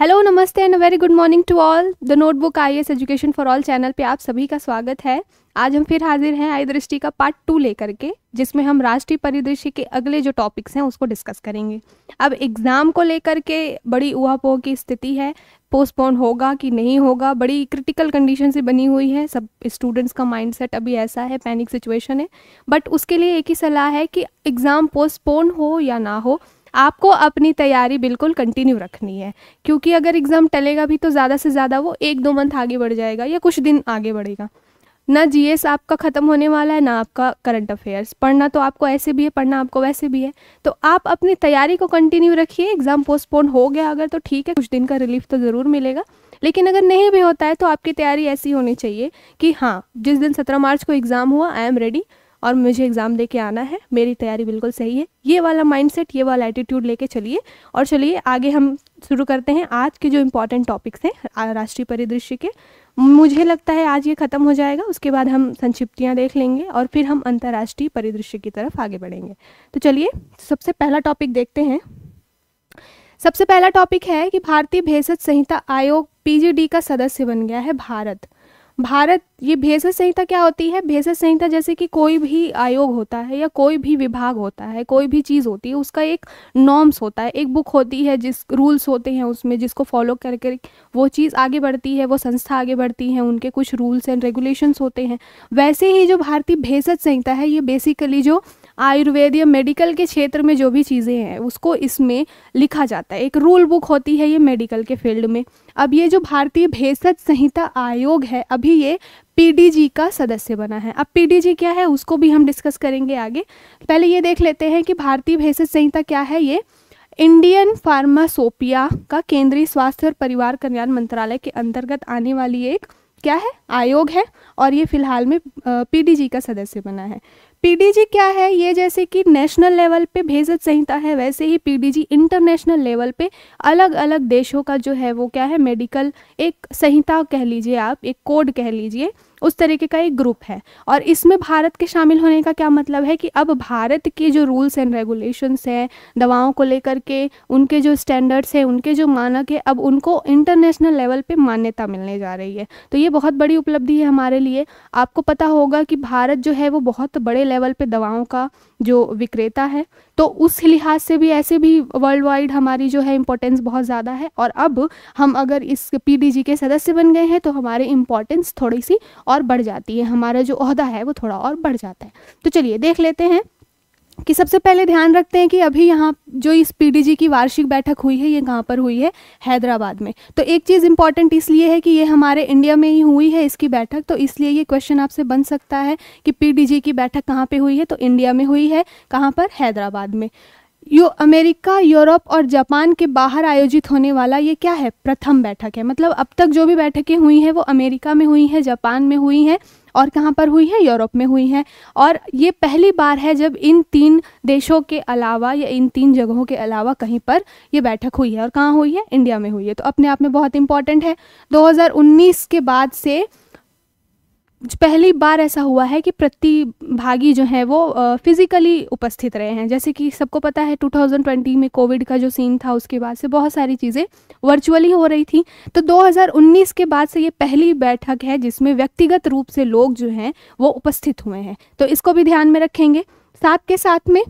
hello नमस्ते and very good morning to all the notebook I S education for all channel पे आप सभी का स्वागत है आज हम फिर हाजिर हैं आई दृष्टि का पार्ट टू लेकर के जिसमें हम राष्ट्रीय परिदृश्य के अगले जो टॉपिक्स हैं उसको डिस्कस करेंगे अब एग्ज़ाम को लेकर के बड़ी पोह की स्थिति है पोस्टपोन होगा कि नहीं होगा बड़ी क्रिटिकल कंडीशन से बनी हुई है सब स्टूडेंट्स का माइंडसेट अभी ऐसा है पैनिक सिचुएशन है बट उसके लिए एक ही सलाह है कि एग्ज़ाम पोस्टपोन हो या ना हो आपको अपनी तैयारी बिल्कुल कंटिन्यू रखनी है क्योंकि अगर एग्ज़ाम टलेगा भी तो ज़्यादा से ज़्यादा वो एक दो मंथ आगे बढ़ जाएगा या कुछ दिन आगे बढ़ेगा ना जी आपका ख़त्म होने वाला है ना आपका करंट अफेयर्स पढ़ना तो आपको ऐसे भी है पढ़ना आपको वैसे भी है तो आप अपनी तैयारी को कंटिन्यू रखिए एग्ज़ाम पोस्टपोन हो गया अगर तो ठीक है कुछ दिन का रिलीफ तो ज़रूर मिलेगा लेकिन अगर नहीं भी होता है तो आपकी तैयारी ऐसी होनी चाहिए कि हाँ जिस दिन सत्रह मार्च को एग्ज़ाम हुआ आई एम रेडी और मुझे एग्ज़ाम दे के आना है मेरी तैयारी बिल्कुल सही है ये वाला सेट ये वाला एटीट्यूड लेके चलिए और चलिए आगे हम शुरू करते हैं आज के जो इम्पोर्टेंट टॉपिक्स हैं राष्ट्रीय परिदृश्य के मुझे लगता है आज ये ख़त्म हो जाएगा उसके बाद हम संक्षिप्तियाँ देख लेंगे और फिर हम अंतर्राष्ट्रीय परिदृश्य की तरफ आगे बढ़ेंगे तो चलिए सबसे पहला टॉपिक देखते हैं सबसे पहला टॉपिक है कि भारतीय भेषज संहिता आयोग पीजीडी का सदस्य बन गया है भारत भारत ये भेषज संहिता क्या होती है भेषज संहिता जैसे कि कोई भी आयोग होता है या कोई भी विभाग होता है कोई भी चीज़ होती है उसका एक नॉर्म्स होता है एक बुक होती है जिस रूल्स होते हैं उसमें जिसको फॉलो कर कर वो चीज़ आगे बढ़ती है वो संस्था आगे बढ़ती है उनके कुछ रूल्स एंड रेगुलेशंस होते हैं वैसे ही जो भारतीय भेषज संहिता है ये बेसिकली जो आयुर्वेद या मेडिकल के क्षेत्र में जो भी चीज़ें हैं उसको इसमें लिखा जाता है एक रूल बुक होती है ये मेडिकल के फील्ड में अब ये जो भारतीय भेषज संहिता आयोग है अभी ये पीडीजी का सदस्य बना है अब पीडीजी क्या है उसको भी हम डिस्कस करेंगे आगे पहले ये देख लेते हैं कि भारतीय भेषज संहिता क्या है ये इंडियन फार्मासोपिया का केंद्रीय स्वास्थ्य और परिवार कल्याण मंत्रालय के अंतर्गत आने वाली एक क्या है आयोग है और ये फिलहाल में पीडीजी का सदस्य बना है पीडीजी क्या है ये जैसे कि नेशनल लेवल पे भेजत संहिता है वैसे ही पीडीजी इंटरनेशनल लेवल पे अलग अलग देशों का जो है वो क्या है मेडिकल एक संहिता कह लीजिए आप एक कोड कह लीजिए उस तरीके का एक ग्रुप है और इसमें भारत के शामिल होने का क्या मतलब है कि अब भारत के जो रूल्स एंड रेगुलेशंस हैं दवाओं को लेकर के उनके जो स्टैंडर्ड्स हैं उनके जो मानक है अब उनको इंटरनेशनल लेवल पर मान्यता मिलने जा रही है तो ये बहुत बड़ी उपलब्धि है हमारे लिए आपको पता होगा कि भारत जो है वो बहुत बड़े लेवल पर दवाओं का जो विक्रेता है तो उस लिहाज से भी ऐसे भी वर्ल्ड वाइड हमारी जो है इम्पोर्टेंस बहुत ज़्यादा है और अब हम अगर इस पीडीजी के सदस्य बन गए हैं तो हमारे इम्पोर्टेंस थोड़ी सी और बढ़ जाती है हमारा जो अहदा है वो थोड़ा और बढ़ जाता है तो चलिए देख लेते हैं कि सबसे पहले ध्यान रखते हैं कि अभी यहाँ जो इस पीडीजी की वार्षिक बैठक हुई है ये कहाँ पर हुई है हैदराबाद में तो एक चीज़ इम्पॉर्टेंट इसलिए है कि ये हमारे इंडिया में ही हुई है इसकी बैठक तो इसलिए ये क्वेश्चन आपसे बन सकता है कि पीडीजी की बैठक कहाँ पर हुई है तो इंडिया में हुई है कहाँ पर हैदराबाद में यू अमेरिका यूरोप और जापान के बाहर आयोजित होने वाला ये क्या है प्रथम बैठक है मतलब अब तक जो भी बैठकें हुई हैं वो अमेरिका में हुई हैं जापान में हुई हैं और कहाँ पर हुई है यूरोप में हुई है और ये पहली बार है जब इन तीन देशों के अलावा या इन तीन जगहों के अलावा कहीं पर ये बैठक हुई है और कहाँ हुई है इंडिया में हुई है तो अपने आप में बहुत इंपॉर्टेंट है 2019 के बाद से पहली बार ऐसा हुआ है कि प्रतिभागी जो हैं वो फिज़िकली उपस्थित रहे हैं जैसे कि सबको पता है 2020 में कोविड का जो सीन था उसके बाद से बहुत सारी चीज़ें वर्चुअली हो रही थी तो 2019 के बाद से ये पहली बैठक है जिसमें व्यक्तिगत रूप से लोग जो हैं वो उपस्थित हुए हैं तो इसको भी ध्यान में रखेंगे साथ के साथ में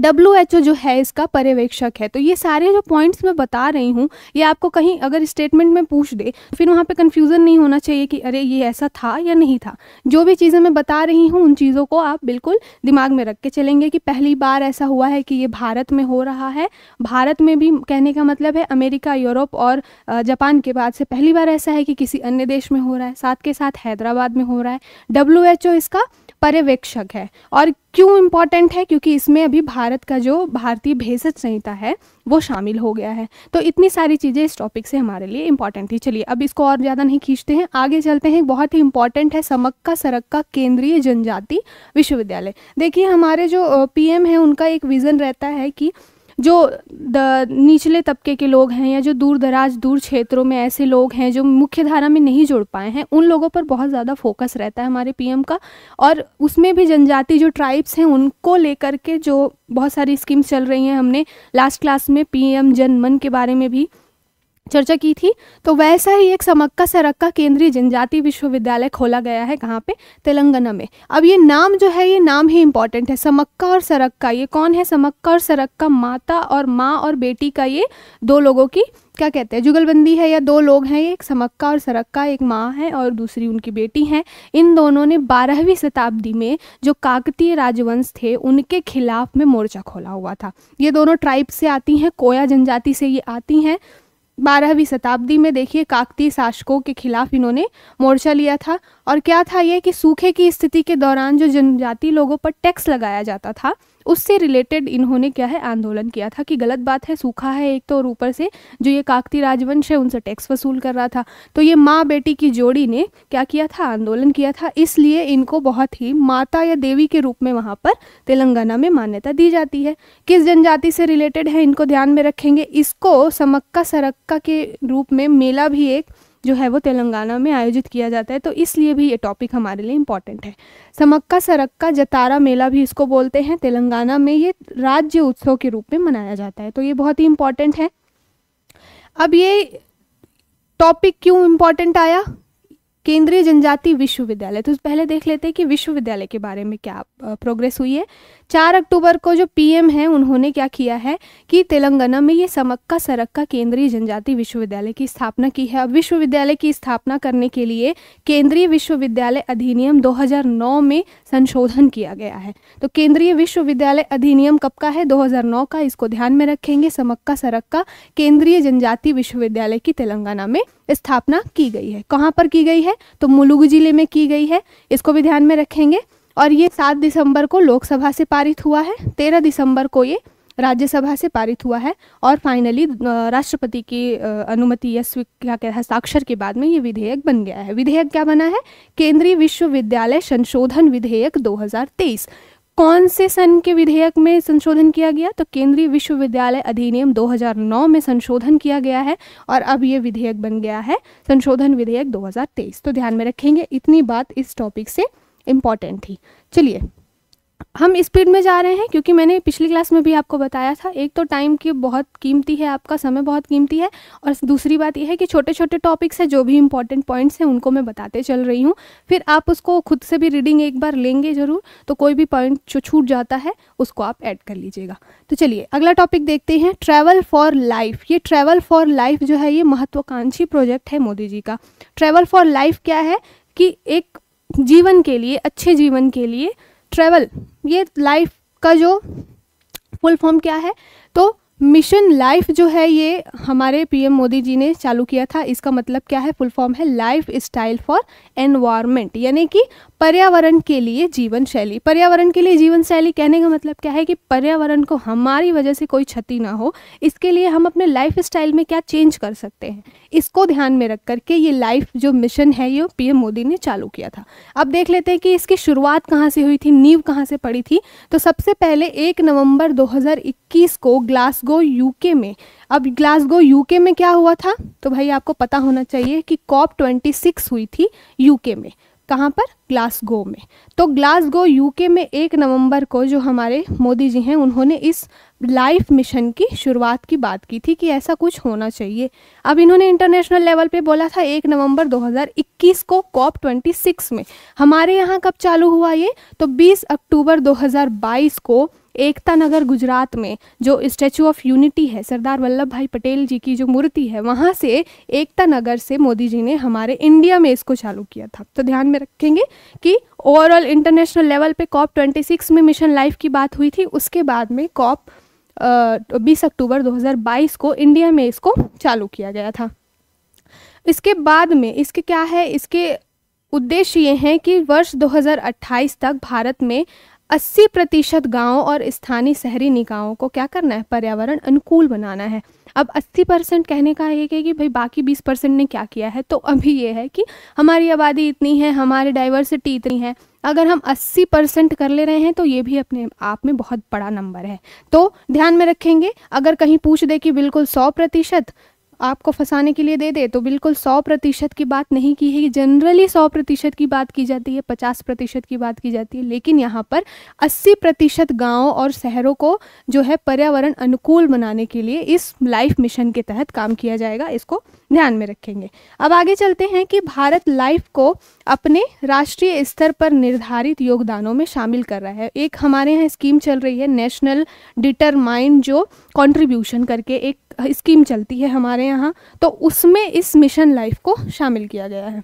डब्ल्यू एच ओ जो है इसका पर्यवेक्षक है तो ये सारे जो पॉइंट्स मैं बता रही हूँ ये आपको कहीं अगर स्टेटमेंट में पूछ दे तो फिर वहाँ पे कन्फ्यूज़न नहीं होना चाहिए कि अरे ये ऐसा था या नहीं था जो भी चीज़ें मैं बता रही हूँ उन चीज़ों को आप बिल्कुल दिमाग में रख के चलेंगे कि पहली बार ऐसा हुआ है कि ये भारत में हो रहा है भारत में भी कहने का मतलब है अमेरिका यूरोप और जापान के बाद से पहली बार ऐसा है कि किसी अन्य देश में हो रहा है साथ के साथ हैदराबाद में हो रहा है डब्ल्यू इसका पर्यवेक्षक है और क्यों इम्पॉर्टेंट है क्योंकि इसमें अभी भारत का जो भारतीय भेषज संहिता है वो शामिल हो गया है तो इतनी सारी चीज़ें इस टॉपिक से हमारे लिए इम्पॉर्टेंट थी चलिए अब इसको और ज़्यादा नहीं खींचते हैं आगे चलते हैं बहुत ही इम्पॉर्टेंट है समक का का केंद्रीय जनजाति विश्वविद्यालय देखिए हमारे जो पी हैं उनका एक विज़न रहता है कि जो निचले तबके के लोग हैं या जो दूर दराज दूर क्षेत्रों में ऐसे लोग हैं जो मुख्य धारा में नहीं जुड़ पाए हैं उन लोगों पर बहुत ज़्यादा फोकस रहता है हमारे पीएम का और उसमें भी जनजाति जो ट्राइब्स हैं उनको लेकर के जो बहुत सारी स्कीम्स चल रही हैं हमने लास्ट क्लास में पीएम जनमन के बारे में भी चर्चा की थी तो वैसा ही एक समक्का सरक्का केंद्रीय जनजाति विश्वविद्यालय खोला गया है कहाँ पे तेलंगाना में अब ये नाम जो है ये नाम ही इम्पॉर्टेंट है समक्का और सरक्का ये कौन है समक्का और सरक्का माता और माँ और बेटी का ये दो लोगों की क्या कहते हैं जुगलबंदी है या दो लोग हैं एक समक्का और सरक्का एक माँ है और दूसरी उनकी बेटी है इन दोनों ने बारहवीं शताब्दी में जो काकतीय राजवंश थे उनके खिलाफ में मोर्चा खोला हुआ था ये दोनों ट्राइब से आती हैं कोया जनजाति से ये आती हैं बारहवीं शताब्दी में देखिए काकती शासकों के खिलाफ इन्होंने मोर्चा लिया था और क्या था ये कि सूखे की स्थिति के दौरान जो जनजाति लोगों पर टैक्स लगाया जाता था उससे रिलेटेड इन्होंने क्या है आंदोलन किया था कि गलत बात है सूखा है एक तो और ऊपर से जो ये काकती राजवंश है उनसे टैक्स वसूल कर रहा था तो ये माँ बेटी की जोड़ी ने क्या किया था आंदोलन किया था इसलिए इनको बहुत ही माता या देवी के रूप में वहाँ पर तेलंगाना में मान्यता दी जाती है किस जनजाति से रिलेटेड है इनको ध्यान में रखेंगे इसको समक्का सरक्का के रूप में मेला भी एक जो है वो तेलंगाना में आयोजित किया जाता है तो इसलिए भी ये टॉपिक हमारे लिए इम्पॉर्टेंट है समक्का सरक्का जतारा मेला भी इसको बोलते हैं तेलंगाना में ये राज्य उत्सव के रूप में मनाया जाता है तो ये बहुत ही इम्पॉर्टेंट है अब ये टॉपिक क्यों इम्पॉर्टेंट आया केंद्रीय जनजाति विश्वविद्यालय तो पहले देख लेते हैं कि विश्वविद्यालय के बारे में क्या प्रोग्रेस हुई है चार अक्टूबर को जो पीएम हैं उन्होंने क्या किया है कि तेलंगाना में ये समक्का सरक्का केंद्रीय जनजाति विश्वविद्यालय की स्थापना की है अब विश्वविद्यालय की स्थापना करने के लिए केंद्रीय विश्वविद्यालय अधिनियम 2009 में संशोधन किया गया है तो केंद्रीय विश्वविद्यालय अधिनियम कब का है 2009 का इसको ध्यान में रखेंगे समक्का सरक्का केंद्रीय जनजाति विश्वविद्यालय की तेलंगाना में स्थापना की गई है कहाँ पर की गई है तो मुलुगु जिले में की गई है इसको भी ध्यान में रखेंगे और ये सात दिसंबर को लोकसभा से पारित हुआ है तेरह दिसंबर को ये राज्यसभा से पारित हुआ है और फाइनली राष्ट्रपति की अनुमति या क्या कहते हस्ताक्षर के बाद में ये विधेयक बन गया है विधेयक क्या बना है केंद्रीय विश्वविद्यालय संशोधन विधेयक 2023 कौन से सन के विधेयक में संशोधन किया गया तो केंद्रीय विश्वविद्यालय अधिनियम 2009 में संशोधन किया गया है और अब ये विधेयक बन गया है संशोधन विधेयक दो तो ध्यान में रखेंगे इतनी बात इस टॉपिक से इम्पॉर्टेंट थी चलिए हम स्पीड में जा रहे हैं क्योंकि मैंने पिछली क्लास में भी आपको बताया था एक तो टाइम की बहुत कीमती है आपका समय बहुत कीमती है और दूसरी बात यह है कि छोटे छोटे टॉपिक्स हैं जो भी इंपॉर्टेंट पॉइंट्स हैं उनको मैं बताते चल रही हूँ फिर आप उसको खुद से भी रीडिंग एक बार लेंगे ज़रूर तो कोई भी पॉइंट जो छूट जाता है उसको आप ऐड कर लीजिएगा तो चलिए अगला टॉपिक देखते हैं ट्रैवल फॉर लाइफ ये ट्रैवल फॉर लाइफ जो है ये महत्वाकांक्षी प्रोजेक्ट है मोदी जी का ट्रैवल फॉर लाइफ क्या है कि एक जीवन के लिए अच्छे जीवन के लिए ट्रैवल ये लाइफ का जो फुल फॉर्म क्या है तो मिशन लाइफ जो है ये हमारे पीएम मोदी जी ने चालू किया था इसका मतलब क्या है फुल फॉर्म है लाइफ स्टाइल फॉर एनवायरमेंट यानी कि पर्यावरण के लिए जीवन शैली पर्यावरण के लिए जीवन शैली कहने का मतलब क्या है कि पर्यावरण को हमारी वजह से कोई क्षति ना हो इसके लिए हम अपने लाइफ स्टाइल में क्या चेंज कर सकते हैं इसको ध्यान में रख करके ये लाइफ जो मिशन है ये पीएम मोदी ने चालू किया था अब देख लेते हैं कि इसकी शुरुआत कहाँ से हुई थी नींव कहाँ से पड़ी थी तो सबसे पहले एक नवम्बर दो को ग्लासगो यूके में अब ग्लासगो यूके में क्या हुआ था तो भाई आपको पता होना चाहिए कि कॉप ट्वेंटी हुई थी यूके में कहाँ पर ग्लासगो में तो ग्लासगो यूके में एक नवंबर को जो हमारे मोदी जी हैं उन्होंने इस लाइफ मिशन की शुरुआत की बात की थी कि ऐसा कुछ होना चाहिए अब इन्होंने इंटरनेशनल लेवल पे बोला था एक नवंबर 2021 को कॉप 26 में हमारे यहाँ कब चालू हुआ ये तो 20 अक्टूबर 2022 को एकता नगर गुजरात में जो स्टैचू ऑफ यूनिटी है सरदार वल्लभ भाई पटेल जी की जो मूर्ति है वहाँ से एकता नगर से मोदी जी ने हमारे इंडिया में इसको चालू किया था तो ध्यान में रखेंगे कि ओवरऑल इंटरनेशनल लेवल पे कॉप 26 में मिशन लाइफ की बात हुई थी उसके बाद में कॉप बीस अक्टूबर दो को इंडिया में इसको चालू किया गया था इसके बाद में इसके क्या है इसके उद्देश्य ये हैं कि वर्ष 2028 तक भारत में अस्सी प्रतिशत गाँव और स्थानीय शहरी निकायों को क्या करना है पर्यावरण अनुकूल बनाना है अब 80 परसेंट कहने का ये है कि भाई बाकी 20 परसेंट ने क्या किया है तो अभी ये है कि हमारी आबादी इतनी है हमारी डाइवर्सिटी इतनी है अगर हम 80 परसेंट कर ले रहे हैं तो ये भी अपने आप में बहुत बड़ा नंबर है तो ध्यान में रखेंगे अगर कहीं पूछ दे कि बिल्कुल सौ प्रतिशत आपको फंसाने के लिए दे दे तो बिल्कुल सौ प्रतिशत की बात नहीं की है जनरली सौ प्रतिशत की बात की जाती है पचास प्रतिशत की बात की जाती है लेकिन यहाँ पर अस्सी प्रतिशत गाँव और शहरों को जो है पर्यावरण अनुकूल बनाने के लिए इस लाइफ मिशन के तहत काम किया जाएगा इसको ध्यान में रखेंगे अब आगे चलते हैं कि भारत लाइफ को अपने राष्ट्रीय स्तर पर निर्धारित योगदानों में शामिल कर रहा है एक हमारे यहाँ स्कीम चल रही है नेशनल डिटरमाइंड जो कंट्रीब्यूशन करके एक स्कीम चलती है हमारे यहाँ तो उसमें इस मिशन लाइफ को शामिल किया गया है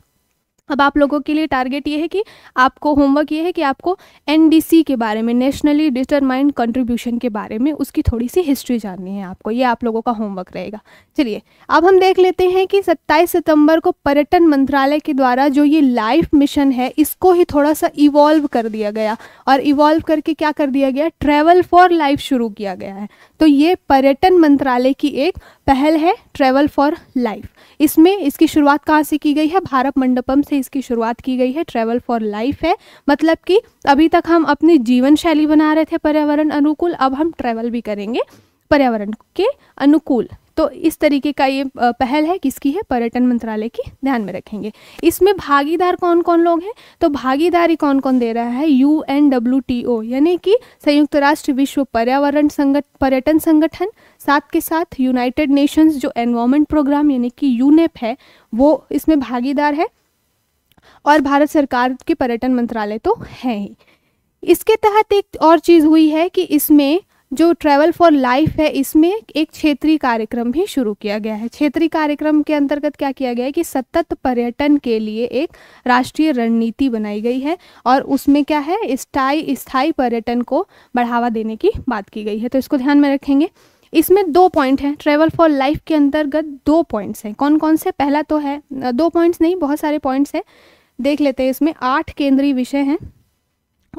अब आप लोगों के लिए टारगेट ये है कि आपको होमवर्क ये है कि आपको एनडीसी के बारे में नेशनली डिटरमाइंड कंट्रीब्यूशन के बारे में उसकी थोड़ी सी हिस्ट्री जाननी है आपको ये आप लोगों का होमवर्क रहेगा चलिए अब हम देख लेते हैं कि 27 सितंबर को पर्यटन मंत्रालय के द्वारा जो ये लाइफ मिशन है इसको ही थोड़ा सा इवॉल्व कर दिया गया और इवॉल्व करके क्या कर दिया गया ट्रैवल फॉर लाइफ शुरू किया गया है तो ये पर्यटन मंत्रालय की एक पहल है ट्रैवल फॉर लाइफ इसमें इसकी शुरुआत कहाँ से की गई है भारत मंडपम से इसकी शुरुआत की गई है ट्रेवल फॉर लाइफ है मतलब कि अभी तक हम अपनी जीवन शैली बना रहे थे पर्यावरण अनुकूल अब हम ट्रैवल भी करेंगे पर्यावरण के अनुकूल तो इस तरीके का ये पहल है किसकी है पर्यटन मंत्रालय की ध्यान में रखेंगे इसमें भागीदार कौन कौन लोग हैं तो भागीदारी कौन कौन दे रहा है U N W T O यानी कि संयुक्त राष्ट्र विश्व पर्यावरण संगठ पर्यटन संगठन साथ के साथ यूनाइटेड नेशंस जो एनवायरमेंट प्रोग्राम यानी कि यूनेप e है वो इसमें भागीदार है और भारत सरकार के पर्यटन मंत्रालय तो है ही इसके तहत एक और चीज़ हुई है कि इसमें जो ट्रैवल फॉर लाइफ है इसमें एक क्षेत्रीय कार्यक्रम भी शुरू किया गया है क्षेत्रीय कार्यक्रम के अंतर्गत क्या किया गया है कि सतत पर्यटन के लिए एक राष्ट्रीय रणनीति बनाई गई है और उसमें क्या है स्थाई स्थाई पर्यटन को बढ़ावा देने की बात की गई है तो इसको ध्यान में रखेंगे इसमें दो पॉइंट हैं ट्रैवल फॉर लाइफ के अंतर्गत दो पॉइंट्स हैं कौन कौन से पहला तो है दो पॉइंट्स नहीं बहुत सारे पॉइंट्स हैं देख लेते हैं इसमें आठ केंद्रीय विषय हैं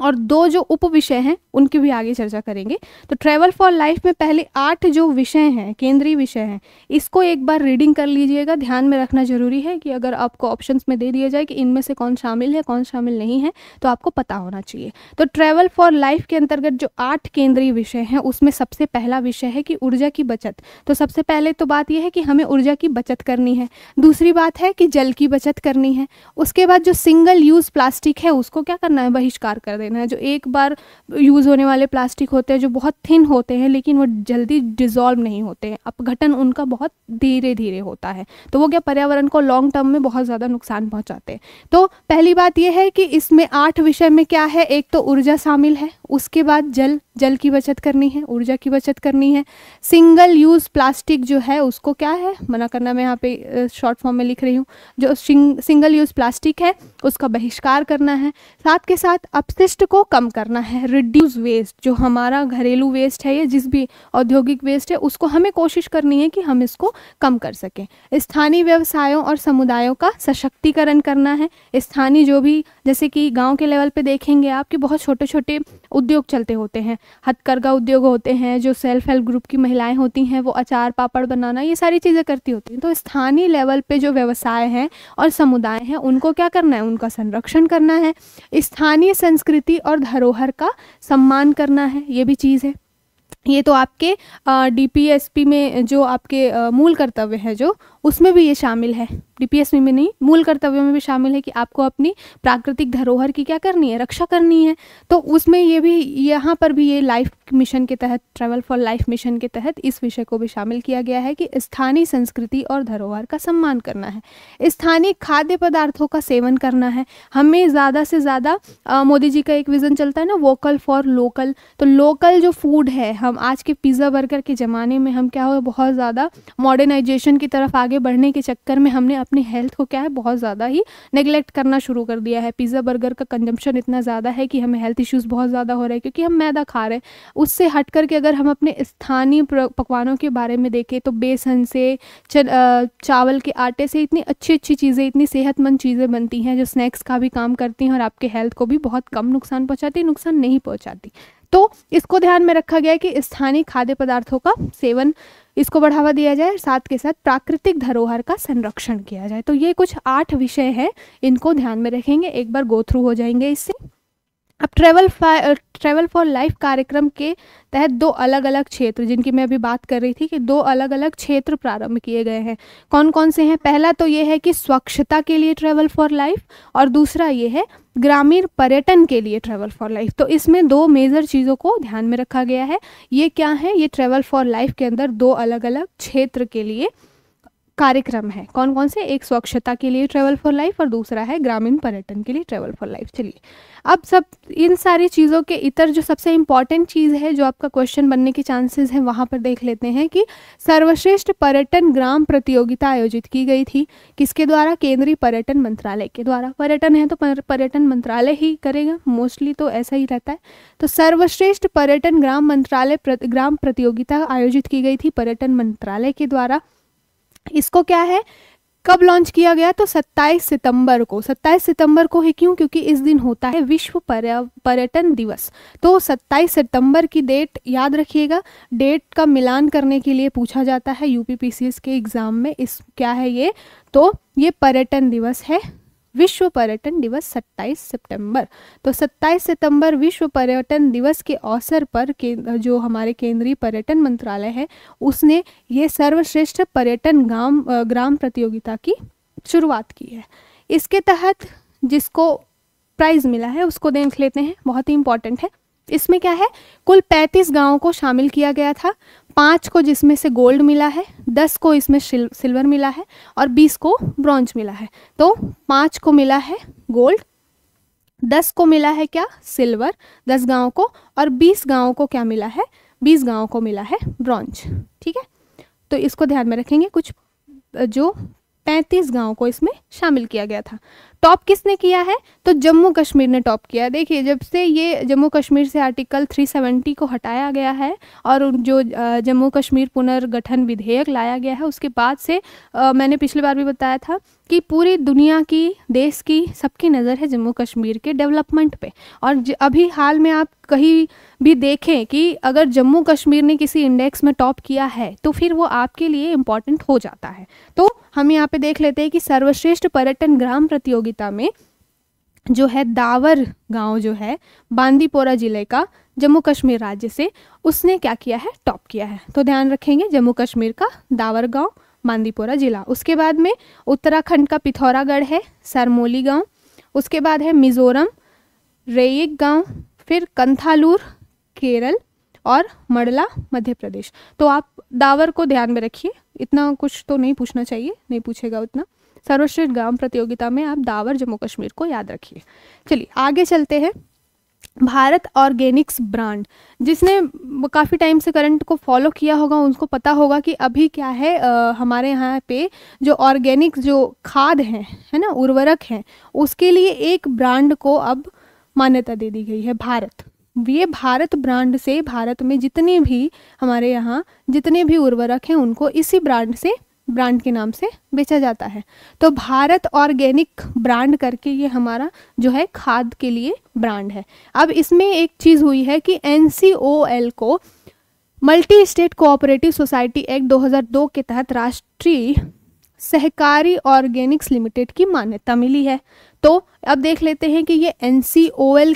और दो जो उप विषय हैं उनकी भी आगे चर्चा करेंगे तो ट्रैवल फॉर लाइफ में पहले आठ जो विषय हैं केंद्रीय विषय हैं इसको एक बार रीडिंग कर लीजिएगा ध्यान में रखना जरूरी है कि अगर आपको ऑप्शंस में दे दिया जाए कि इनमें से कौन शामिल है कौन शामिल नहीं है तो आपको पता होना चाहिए तो ट्रैवल फॉर लाइफ के अंतर्गत जो आठ केंद्रीय विषय हैं उसमें सबसे पहला विषय है कि ऊर्जा की बचत तो सबसे पहले तो बात यह है कि हमें ऊर्जा की बचत करनी है दूसरी बात है कि जल की बचत करनी है उसके बाद जो सिंगल यूज़ प्लास्टिक है उसको क्या करना है बहिष्कार कर देना है जो एक बार यूज़ होने वाले प्लास्टिक होते हैं जो बहुत थिन होते हैं लेकिन वो जल्दी डिज़ोल्व नहीं होते हैं अपघटन उनका बहुत धीरे धीरे होता है तो वो क्या पर्यावरण को लॉन्ग टर्म में बहुत ज़्यादा नुकसान पहुँचाते हैं तो पहली बात यह है कि इसमें आठ विषय में क्या है एक तो ऊर्जा शामिल है उसके बाद जल जल की बचत करनी है ऊर्जा की बचत करनी है सिंगल यूज़ प्लास्टिक जो है उसको क्या है मना करना मैं यहाँ पे शॉर्ट फॉर्म में लिख रही हूँ जो सिंगल यूज़ प्लास्टिक है उसका बहिष्कार करना है साथ के साथ अपशिष्ट को कम करना है रिड्यूस वेस्ट जो हमारा घरेलू वेस्ट है या जिस भी औद्योगिक वेस्ट है उसको हमें कोशिश करनी है कि हम इसको कम कर सकें स्थानीय व्यवसायों और समुदायों का सशक्तिकरण करना है स्थानीय जो भी जैसे कि गाँव के लेवल पर देखेंगे आप कि बहुत छोटे छोटे उद्योग चलते होते हैं हथकरघा उद्योग होते हैं जो सेल्फ हेल्प ग्रुप की महिलाएं होती हैं वो अचार पापड़ बनाना ये सारी चीज़ें करती होती हैं तो स्थानीय लेवल पे जो व्यवसाय हैं और समुदाय हैं उनको क्या करना है उनका संरक्षण करना है स्थानीय संस्कृति और धरोहर का सम्मान करना है ये भी चीज़ है ये तो आपके डी में जो आपके मूल कर्तव्य हैं जो उसमें भी ये शामिल है डीपीएसपी में नहीं मूल कर्तव्यों में भी शामिल है कि आपको अपनी प्राकृतिक धरोहर की क्या करनी है रक्षा करनी है तो उसमें ये भी यहाँ पर भी ये लाइफ मिशन के तहत ट्रेवल फॉर लाइफ मिशन के तहत इस विषय को भी शामिल किया गया है कि स्थानीय संस्कृति और धरोहर का सम्मान करना है स्थानीय खाद्य पदार्थों का सेवन करना है हमें ज़्यादा से ज़्यादा मोदी जी का एक विज़न चलता है ना वोकल फॉर लोकल तो लोकल जो फूड है हम आज के पिज़्ज़ा बर्गर के ज़माने में हम क्या हो बहुत ज़्यादा मॉडर्नाइजेशन की तरफ आगे आगे बढ़ने के चक्कर में हमने अपनी हेल्थ को क्या है बहुत ज़्यादा ही नेग्लेक्ट करना शुरू कर दिया है पिज़्ज़ा बर्गर का कंजम्पशन इतना ज़्यादा है कि हमें हेल्थ इश्यूज़ बहुत ज़्यादा हो रहे हैं क्योंकि हम मैदा खा रहे हैं उससे हट करके अगर हम अपने स्थानीय पकवानों के बारे में देखें तो बेसन से चावल के आटे से इतनी अच्छी अच्छी चीज़ें इतनी सेहतमंद चीज़ें बनती हैं जो स्नैक्स का भी काम करती हैं और आपके हेल्थ को भी बहुत कम नुकसान पहुँचाती नुकसान नहीं पहुँचाती तो इसको ध्यान में रखा गया है कि स्थानीय खाद्य पदार्थों का सेवन इसको बढ़ावा दिया जाए साथ के साथ प्राकृतिक धरोहर का संरक्षण किया जाए तो ये कुछ आठ विषय हैं इनको ध्यान में रखेंगे एक बार गो थ्रू हो जाएंगे इससे अब ट्रैवल ट्रैवल फॉर लाइफ कार्यक्रम के तहत दो अलग अलग क्षेत्र जिनकी मैं अभी बात कर रही थी कि दो अलग अलग क्षेत्र प्रारंभ किए गए हैं कौन कौन से हैं पहला तो ये है कि स्वच्छता के लिए ट्रेवल फॉर लाइफ और दूसरा ये है ग्रामीण पर्यटन के लिए ट्रेवल फॉर लाइफ तो इसमें दो मेजर चीज़ों को ध्यान में रखा गया है ये क्या है ये ट्रैवल फॉर लाइफ के अंदर दो अलग अलग क्षेत्र के लिए कार्यक्रम है कौन कौन से एक स्वच्छता के लिए ट्रेवल फॉर लाइफ और दूसरा है ग्रामीण पर्यटन के लिए ट्रेवल फॉर लाइफ चलिए अब सब इन सारी चीज़ों के इतर जो सबसे इम्पॉर्टेंट चीज़ है जो आपका क्वेश्चन बनने के चांसेस हैं वहाँ पर देख लेते हैं कि सर्वश्रेष्ठ पर्यटन ग्राम प्रतियोगिता आयोजित की गई थी किसके द्वारा केंद्रीय पर्यटन मंत्रालय के द्वारा पर्यटन है तो पर्यटन मंत्रालय ही करेगा मोस्टली तो ऐसा ही रहता है तो सर्वश्रेष्ठ पर्यटन ग्राम मंत्रालय ग्राम प्रतियोगिता आयोजित की गई थी पर्यटन मंत्रालय के द्वारा इसको क्या है कब लॉन्च किया गया तो 27 सितंबर को 27 सितंबर को है क्यों क्योंकि इस दिन होता है विश्व पर्यटन दिवस तो 27 सितंबर की डेट याद रखिएगा डेट का मिलान करने के लिए पूछा जाता है यूपीपीसीएस के एग्ज़ाम में इस क्या है ये तो ये पर्यटन दिवस है विश्व पर्यटन दिवस 27 सितंबर तो 27 सितंबर विश्व पर्यटन दिवस के अवसर पर जो हमारे केंद्रीय पर्यटन मंत्रालय है उसने ये सर्वश्रेष्ठ पर्यटन ग्राम ग्राम प्रतियोगिता की शुरुआत की है इसके तहत जिसको प्राइज मिला है उसको देख लेते हैं बहुत ही इंपॉर्टेंट है इसमें क्या है कुल 35 गांवों को शामिल किया गया था पाँच को जिसमें से गोल्ड मिला है दस को इसमें सिल्वर मिला है और बीस को ब्रॉन्ज मिला है तो पाँच को मिला है गोल्ड दस को मिला है क्या सिल्वर दस गाँव को और बीस गाँव को क्या मिला है बीस गाँव को मिला है ब्रॉन्ज ठीक है तो इसको ध्यान में रखेंगे कुछ जो पैंतीस गाँव को इसमें शामिल किया गया था टॉप किसने किया है तो जम्मू कश्मीर ने टॉप किया देखिए जब से ये जम्मू कश्मीर से आर्टिकल 370 को हटाया गया है और जो जम्मू कश्मीर पुनर्गठन विधेयक लाया गया है उसके बाद से आ, मैंने पिछली बार भी बताया था कि पूरी दुनिया की देश की सबकी नज़र है जम्मू कश्मीर के डेवलपमेंट पे और अभी हाल में आप कहीं भी देखें कि अगर जम्मू कश्मीर ने किसी इंडेक्स में टॉप किया है तो फिर वो आपके लिए इम्पॉर्टेंट हो जाता है तो हम यहाँ पे देख लेते हैं कि सर्वश्रेष्ठ पर्यटन ग्राम प्रतियोगिता कविता में जो है दावर गांव जो है बांदीपोरा जिले का जम्मू कश्मीर राज्य से उसने क्या किया है टॉप किया है तो ध्यान रखेंगे जम्मू कश्मीर का दावर गांव बांदीपोरा जिला उसके बाद में उत्तराखंड का पिथौरागढ़ है सरमोली गांव उसके बाद है मिज़ोरम रेयिक गांव फिर कंथालूर केरल और मडला मध्य प्रदेश तो आप दावर को ध्यान में रखिए इतना कुछ तो नहीं पूछना चाहिए नहीं पूछेगा उतना सर्वश्रेष्ठ गांव प्रतियोगिता में आप दावर जम्मू कश्मीर को याद रखिए चलिए आगे चलते हैं भारत ऑर्गेनिक्स ब्रांड जिसने काफ़ी टाइम से करंट को फॉलो किया होगा उनको पता होगा कि अभी क्या है आ, हमारे यहाँ पे जो ऑर्गेनिक जो खाद हैं है ना उर्वरक हैं उसके लिए एक ब्रांड को अब मान्यता दे दी गई है भारत ये भारत ब्रांड से भारत में जितने भी हमारे यहाँ जितने भी उर्वरक हैं उनको इसी ब्रांड से ब्रांड के नाम से बेचा जाता है तो भारत ऑर्गेनिक ब्रांड करके ये हमारा जो है खाद के लिए ब्रांड है अब इसमें एक चीज़ हुई है कि एन को multi state cooperative society act 2002 के तहत राष्ट्रीय सहकारी ऑर्गेनिक्स लिमिटेड की मान्यता मिली है तो अब देख लेते हैं कि ये एन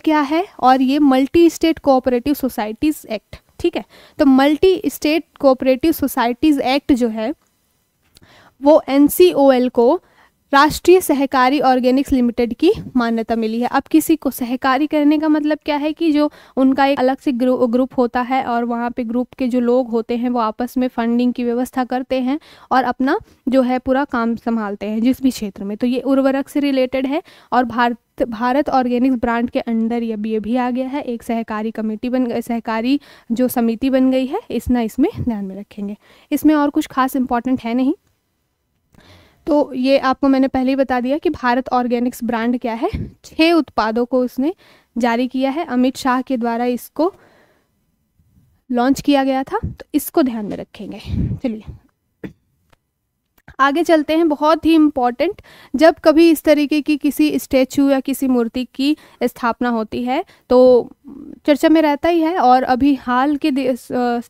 क्या है और ये multi state cooperative societies act ठीक है तो multi state cooperative societies act जो है वो एन को राष्ट्रीय सहकारी ऑर्गेनिक्स लिमिटेड की मान्यता मिली है अब किसी को सहकारी करने का मतलब क्या है कि जो उनका एक अलग से ग्रुप ग्रुप होता है और वहाँ पे ग्रुप के जो लोग होते हैं वो आपस में फंडिंग की व्यवस्था करते हैं और अपना जो है पूरा काम संभालते हैं जिस भी क्षेत्र में तो ये उर्वरक से रिलेटेड है और भारत भारत ऑर्गेनिक्स ब्रांड के अंडर ये भी, ये भी आ गया है एक सहकारी कमेटी बन गई सहकारी जो समिति बन गई है ना इसमें ध्यान में रखेंगे इसमें और कुछ खास इंपॉर्टेंट है नहीं तो ये आपको मैंने पहले ही बता दिया कि भारत ऑर्गेनिक्स ब्रांड क्या है छः उत्पादों को उसने जारी किया है अमित शाह के द्वारा इसको लॉन्च किया गया था तो इसको ध्यान में रखेंगे चलिए आगे चलते हैं बहुत ही इम्पॉर्टेंट जब कभी इस तरीके की किसी स्टैचू या किसी मूर्ति की स्थापना होती है तो चर्चा में रहता ही है और अभी हाल के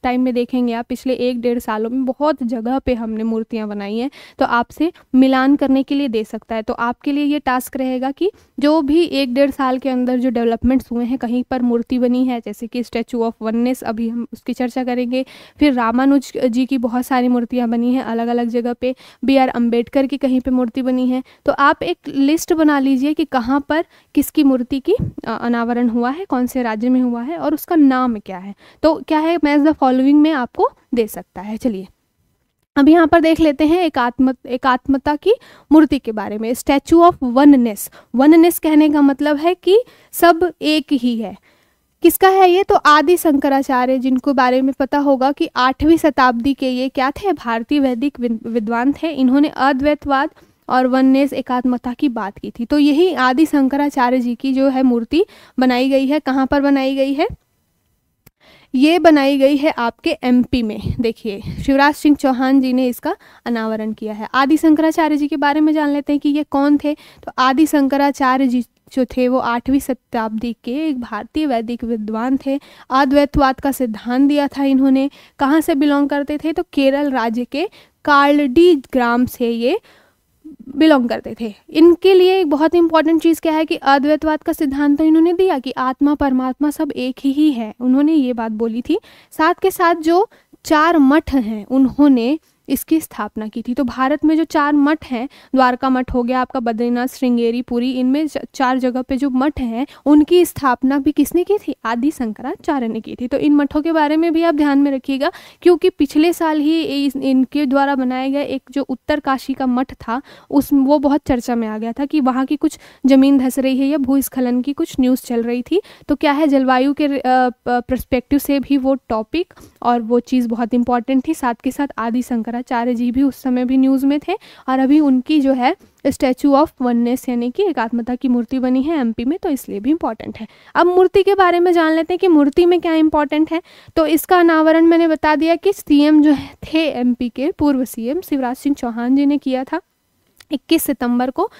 टाइम में देखेंगे आप पिछले एक डेढ़ सालों में बहुत जगह पे हमने मूर्तियाँ बनाई हैं तो आपसे मिलान करने के लिए दे सकता है तो आपके लिए ये टास्क रहेगा कि जो भी एक डेढ़ साल के अंदर जो डेवलपमेंट्स हुए हैं कहीं पर मूर्ति बनी है जैसे कि स्टैचू ऑफ वननेस अभी हम उसकी चर्चा करेंगे फिर रामानुज जी की बहुत सारी मूर्तियाँ बनी हैं अलग अलग जगह पर बी आर अम्बेडकर की कहीं पे मूर्ति बनी है तो आप एक लिस्ट बना लीजिए कि कहाँ पर किसकी मूर्ति की अनावरण हुआ है कौन से राज्य में हुआ है और उसका नाम क्या है तो क्या है मैं द फॉलोइंग में आपको दे सकता है चलिए अब यहाँ पर देख लेते हैं एक आत्म एक आत्मता की मूर्ति के बारे में स्टैचू ऑफ वननेस वननेस कहने का मतलब है कि सब एक ही है किसका है ये तो आदि शंकराचार्य जिनको बारे में पता होगा कि आठवीं शताब्दी के ये क्या थे भारतीय वैदिक विद्वान थे इन्होंने अद्वैतवाद और वननेस एकात्मता की बात की थी तो यही आदि शंकराचार्य जी की जो है मूर्ति बनाई गई है कहाँ पर बनाई गई है ये बनाई गई है आपके एमपी में देखिए शिवराज सिंह चौहान जी ने इसका अनावरण किया है आदि शंकराचार्य जी के बारे में जान लेते हैं कि ये कौन थे तो आदि शंकराचार्य जी जो थे वो आठवीं शताब्दी के एक भारतीय वैदिक विद्वान थे अद्वैतवाद का सिद्धांत दिया था इन्होंने कहाँ से बिलोंग करते थे तो केरल राज्य के कार्लडी ग्राम से ये बिलोंग करते थे इनके लिए एक बहुत इंपॉर्टेंट चीज़ क्या है कि अद्वैतवाद का सिद्धांत तो इन्होंने दिया कि आत्मा परमात्मा सब एक ही है उन्होंने ये बात बोली थी साथ के साथ जो चार मठ हैं उन्होंने इसकी स्थापना की थी तो भारत में जो चार मठ हैं द्वारका मठ हो गया आपका बद्रीनाथ श्रृंगेरी पुरी इनमें चार जगह पे जो मठ हैं उनकी स्थापना भी किसने की थी आदि शंकराचार्य ने की थी तो इन मठों के बारे में भी आप ध्यान में रखिएगा क्योंकि पिछले साल ही इनके द्वारा बनाया गया एक जो उत्तर काशी का मठ था उस वो बहुत चर्चा में आ गया था कि वहाँ की कुछ ज़मीन धस रही है या भूस्खलन की कुछ न्यूज़ चल रही थी तो क्या है जलवायु के प्रस्पेक्टिव से भी वो टॉपिक और वो चीज़ बहुत इंपॉर्टेंट थी साथ के साथ आदि शंकर शंकराचार्य जी भी उस समय भी न्यूज़ में थे और अभी उनकी जो है स्टैचू ऑफ वननेस यानी कि एकात्मता की मूर्ति बनी है एमपी में तो इसलिए भी इम्पॉर्टेंट है अब मूर्ति के बारे में जान लेते हैं कि मूर्ति में क्या इंपॉर्टेंट है तो इसका अनावरण मैंने बता दिया कि सीएम जो है थे एम के पूर्व सी शिवराज सिंह चौहान जी ने किया था इक्कीस सितंबर को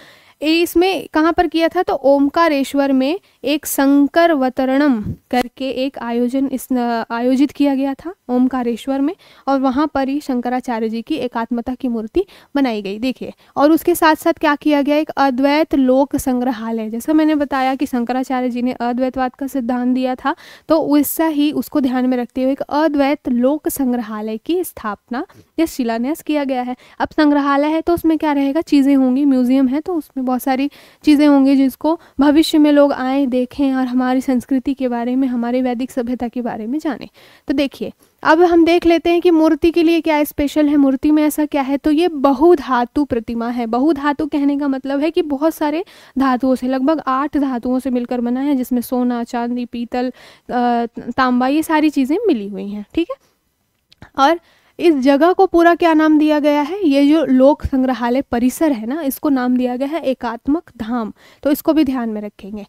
इसमें कहाँ पर किया था तो ओमकारेश्वर में एक शंकर वतरणम करके एक आयोजन इस आयोजित किया गया था ओमकारेश्वर में और वहाँ पर ही शंकराचार्य जी की एकात्मता की मूर्ति बनाई गई देखिए और उसके साथ साथ क्या किया गया एक अद्वैत लोक संग्रहालय जैसा मैंने बताया कि शंकराचार्य जी ने अद्वैतवाद का सिद्धांत दिया था तो वैसा ही उसको ध्यान में रखते हुए एक अद्वैत लोक संग्रहालय की स्थापना या शिलान्यास किया गया है अब संग्रहालय है तो उसमें क्या रहेगा चीज़ें होंगी म्यूजियम है तो उसमें बहुत सारी चीज़ें होंगी जिसको भविष्य में लोग आए देखें और हमारी संस्कृति के बारे में हमारे वैदिक सभ्यता के बारे में जानें तो देखिए अब हम देख लेते हैं कि मूर्ति के लिए क्या स्पेशल है मूर्ति में ऐसा क्या है तो ये बहुधातु प्रतिमा है बहुधातु कहने का मतलब है कि बहुत सारे धातुओं से लगभग आठ धातुओं से मिलकर बना है जिसमें सोना चांदी पीतल तांबा ये सारी चीज़ें मिली हुई हैं ठीक है और इस जगह को पूरा क्या नाम दिया गया है ये जो लोक संग्रहालय परिसर है ना इसको नाम दिया गया है एकात्मक धाम तो इसको भी ध्यान में रखेंगे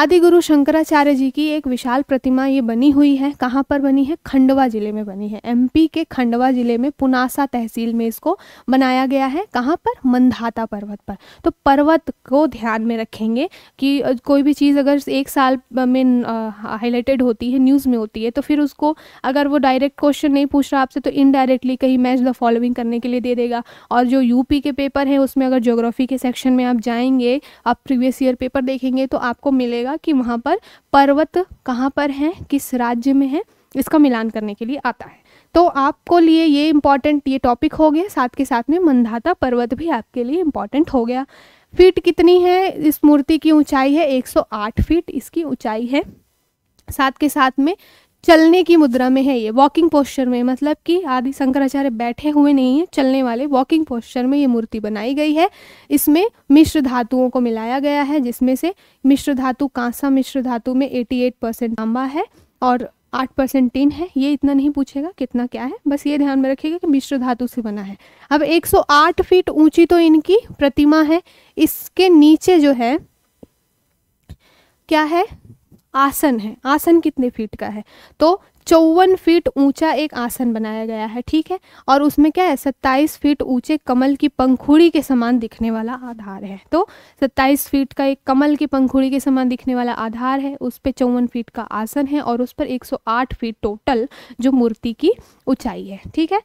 आदि गुरु शंकराचार्य जी की एक विशाल प्रतिमा ये बनी हुई है कहाँ पर बनी है खंडवा ज़िले में बनी है एमपी के खंडवा ज़िले में पुनासा तहसील में इसको बनाया गया है कहाँ पर मंधाता पर्वत पर तो पर्वत को ध्यान में रखेंगे कि कोई भी चीज़ अगर एक साल में हाईलाइटेड होती है न्यूज़ में होती है तो फिर उसको अगर वो डायरेक्ट क्वेश्चन नहीं पूछ रहा आपसे तो इनडायरेक्टली कहीं मैच द फॉलोइंग करने के लिए दे देगा और जो यूपी के पेपर है उसमें अगर ज्योग्राफी के सेक्शन में आप जाएंगे आप प्रीवियस ईयर पेपर देखेंगे तो आपको मिलेगा मिलेगा कि वहाँ पर पर्वत कहाँ पर हैं किस राज्य में है इसका मिलान करने के लिए आता है तो आपको लिए ये इम्पॉर्टेंट ये टॉपिक हो गया साथ के साथ में मंदाता पर्वत भी आपके लिए इम्पॉर्टेंट हो गया फीट कितनी है इस मूर्ति की ऊंचाई है 108 फीट इसकी ऊंचाई है साथ के साथ में चलने की मुद्रा में है ये वॉकिंग पोस्चर में मतलब कि आदि शंकराचार्य बैठे हुए नहीं हैं चलने वाले वॉकिंग पोस्चर में ये मूर्ति बनाई गई है इसमें मिश्र धातुओं को मिलाया गया है जिसमें से मिश्र धातु कांसा मिश्र धातु में 88 परसेंट तांबा है और आठ परसेंट टीन है ये इतना नहीं पूछेगा कितना क्या है बस ये ध्यान में रखिएगा कि मिश्र धातु से बना है अब एक फीट ऊंची तो इनकी प्रतिमा है इसके नीचे जो है क्या है आसन है आसन कितने फीट का है तो चौवन फीट ऊंचा एक आसन बनाया गया है ठीक है और उसमें क्या है सत्ताईस फीट ऊंचे कमल की पंखुड़ी के समान दिखने वाला आधार है तो सत्ताईस फीट का एक कमल की पंखुड़ी के समान दिखने वाला आधार है उस पर चौवन फीट का आसन है और उस पर 108 फीट टोटल जो मूर्ति की ऊंचाई है ठीक है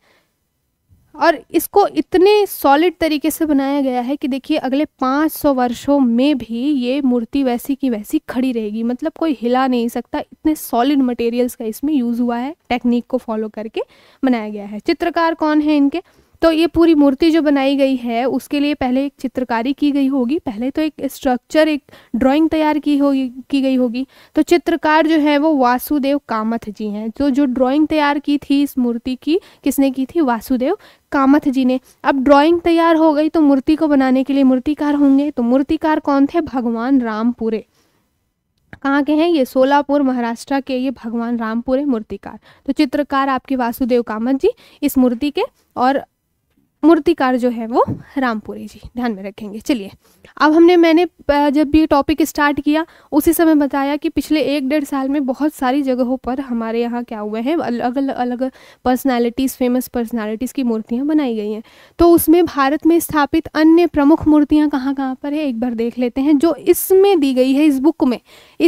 और इसको इतने सॉलिड तरीके से बनाया गया है कि देखिए अगले 500 वर्षों में भी ये मूर्ति वैसी की वैसी खड़ी रहेगी मतलब कोई हिला नहीं सकता इतने सॉलिड मटेरियल्स का इसमें यूज़ हुआ है टेक्निक को फॉलो करके बनाया गया है चित्रकार कौन है इनके तो ये पूरी मूर्ति जो बनाई गई है उसके लिए पहले एक चित्रकारी की गई होगी पहले तो एक स्ट्रक्चर एक ड्राइंग तैयार की होगी की गई होगी तो चित्रकार जो है वो वासुदेव कामत जी हैं तो जो जो ड्राइंग तैयार की थी इस मूर्ति की किसने की थी वासुदेव कामत जी ने अब ड्राइंग तैयार हो गई तो मूर्ति को बनाने के लिए मूर्तिकार होंगे तो मूर्तिकार कौन थे भगवान रामपुरे कहाँ के हैं ये सोलापुर महाराष्ट्र के ये भगवान रामपुरे मूर्तिकार तो चित्रकार आपके वासुदेव कामत जी इस मूर्ति के और मूर्तिकार जो है वो रामपुरी जी ध्यान में रखेंगे चलिए अब हमने मैंने जब भी टॉपिक स्टार्ट किया उसी समय बताया कि पिछले एक डेढ़ साल में बहुत सारी जगहों पर हमारे यहाँ क्या हुए हैं अलग अलग अलग पर्सनालिटीज़ फेमस पर्सनालिटीज़ की मूर्तियाँ बनाई गई हैं तो उसमें भारत में स्थापित अन्य प्रमुख मूर्तियाँ कहाँ कहाँ पर है एक बार देख लेते हैं जो इसमें दी गई है इस बुक में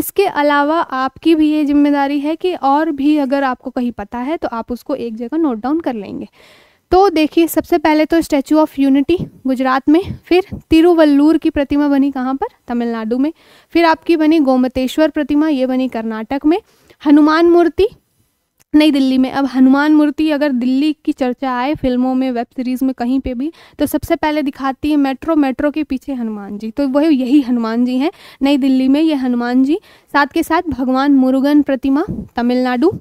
इसके अलावा आपकी भी ये जिम्मेदारी है कि और भी अगर आपको कहीं पता है तो आप उसको एक जगह नोट डाउन कर लेंगे तो देखिए सबसे पहले तो स्टैचू ऑफ यूनिटी गुजरात में फिर तिरुवल्लूर की प्रतिमा बनी कहाँ पर तमिलनाडु में फिर आपकी बनी गोमतेश्वर प्रतिमा ये बनी कर्नाटक में हनुमान मूर्ति नई दिल्ली में अब हनुमान मूर्ति अगर दिल्ली की चर्चा आए फिल्मों में वेब सीरीज़ में कहीं पे भी तो सबसे पहले दिखाती है मेट्रो मेट्रो के पीछे हनुमान जी तो वही यही हनुमान जी हैं नई दिल्ली में ये हनुमान जी साथ के साथ भगवान मुरुगन प्रतिमा तमिलनाडु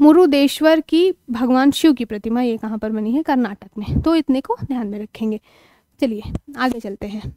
मुरुदेश्वर की भगवान शिव की प्रतिमा ये कहाँ पर बनी है कर्नाटक में तो इतने को ध्यान में रखेंगे चलिए आगे चलते हैं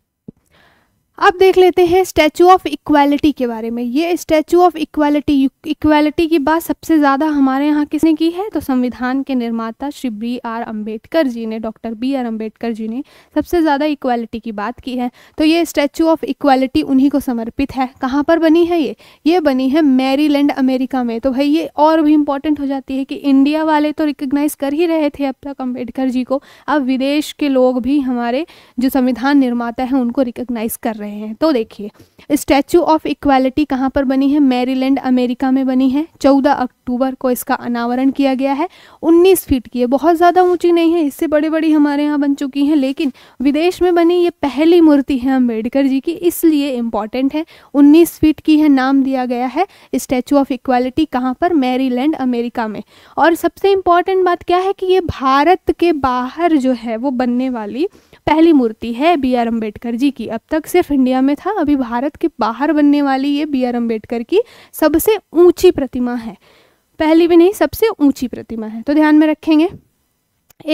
अब देख लेते हैं स्टैचू ऑफ इक्वालिटी के बारे में ये स्टैचू ऑफ इक्वालिटी इक्वालिटी की बात सबसे ज़्यादा हमारे यहाँ किसने की है तो संविधान के निर्माता श्री बी आर अंबेडकर जी ने doctor B R Ambedkar ji ने सबसे ज़्यादा इक्वालिटी की बात की है तो ये स्टैचू ऑफ इक्वालिटी उन्हीं को समर्पित है कहाँ पर बनी है ये ये बनी है मेरीलैंड अमेरिका में तो भाई ये और भी इम्पोर्टेंट हो जाती है कि इंडिया वाले तो रिकग्नाइज़ कर ही रहे थे अब तक अम्बेडकर जी को अब विदेश के लोग भी हमारे जो संविधान निर्माता हैं उनको रिकोगनाइज़ कर रहे रहे हैं तो देखिए स्टैचू ऑफ इक्वालिटी कहाँ पर बनी है मैरीलैंड अमेरिका में बनी है 14 अक्टूबर को इसका अनावरण किया गया है 19 फीट की है बहुत ज़्यादा ऊंची नहीं है इससे बड़ी बड़ी हमारे यहाँ बन चुकी हैं लेकिन विदेश में बनी ये पहली मूर्ति है अम्बेडकर जी की इसलिए इम्पॉर्टेंट है उन्नीस फीट की है नाम दिया गया है स्टैचू ऑफ इक्वालिटी कहाँ पर मैरीलैंड अमेरिका में और सबसे इम्पॉर्टेंट बात क्या है कि ये भारत के बाहर जो है वो बनने वाली पहली मूर्ति है बी आर अम्बेडकर जी की अब तक सिर्फ इंडिया में था अभी भारत के बाहर बनने वाली ये बी आर अम्बेडकर की सबसे ऊंची प्रतिमा है पहली भी नहीं सबसे ऊंची प्रतिमा है तो ध्यान में रखेंगे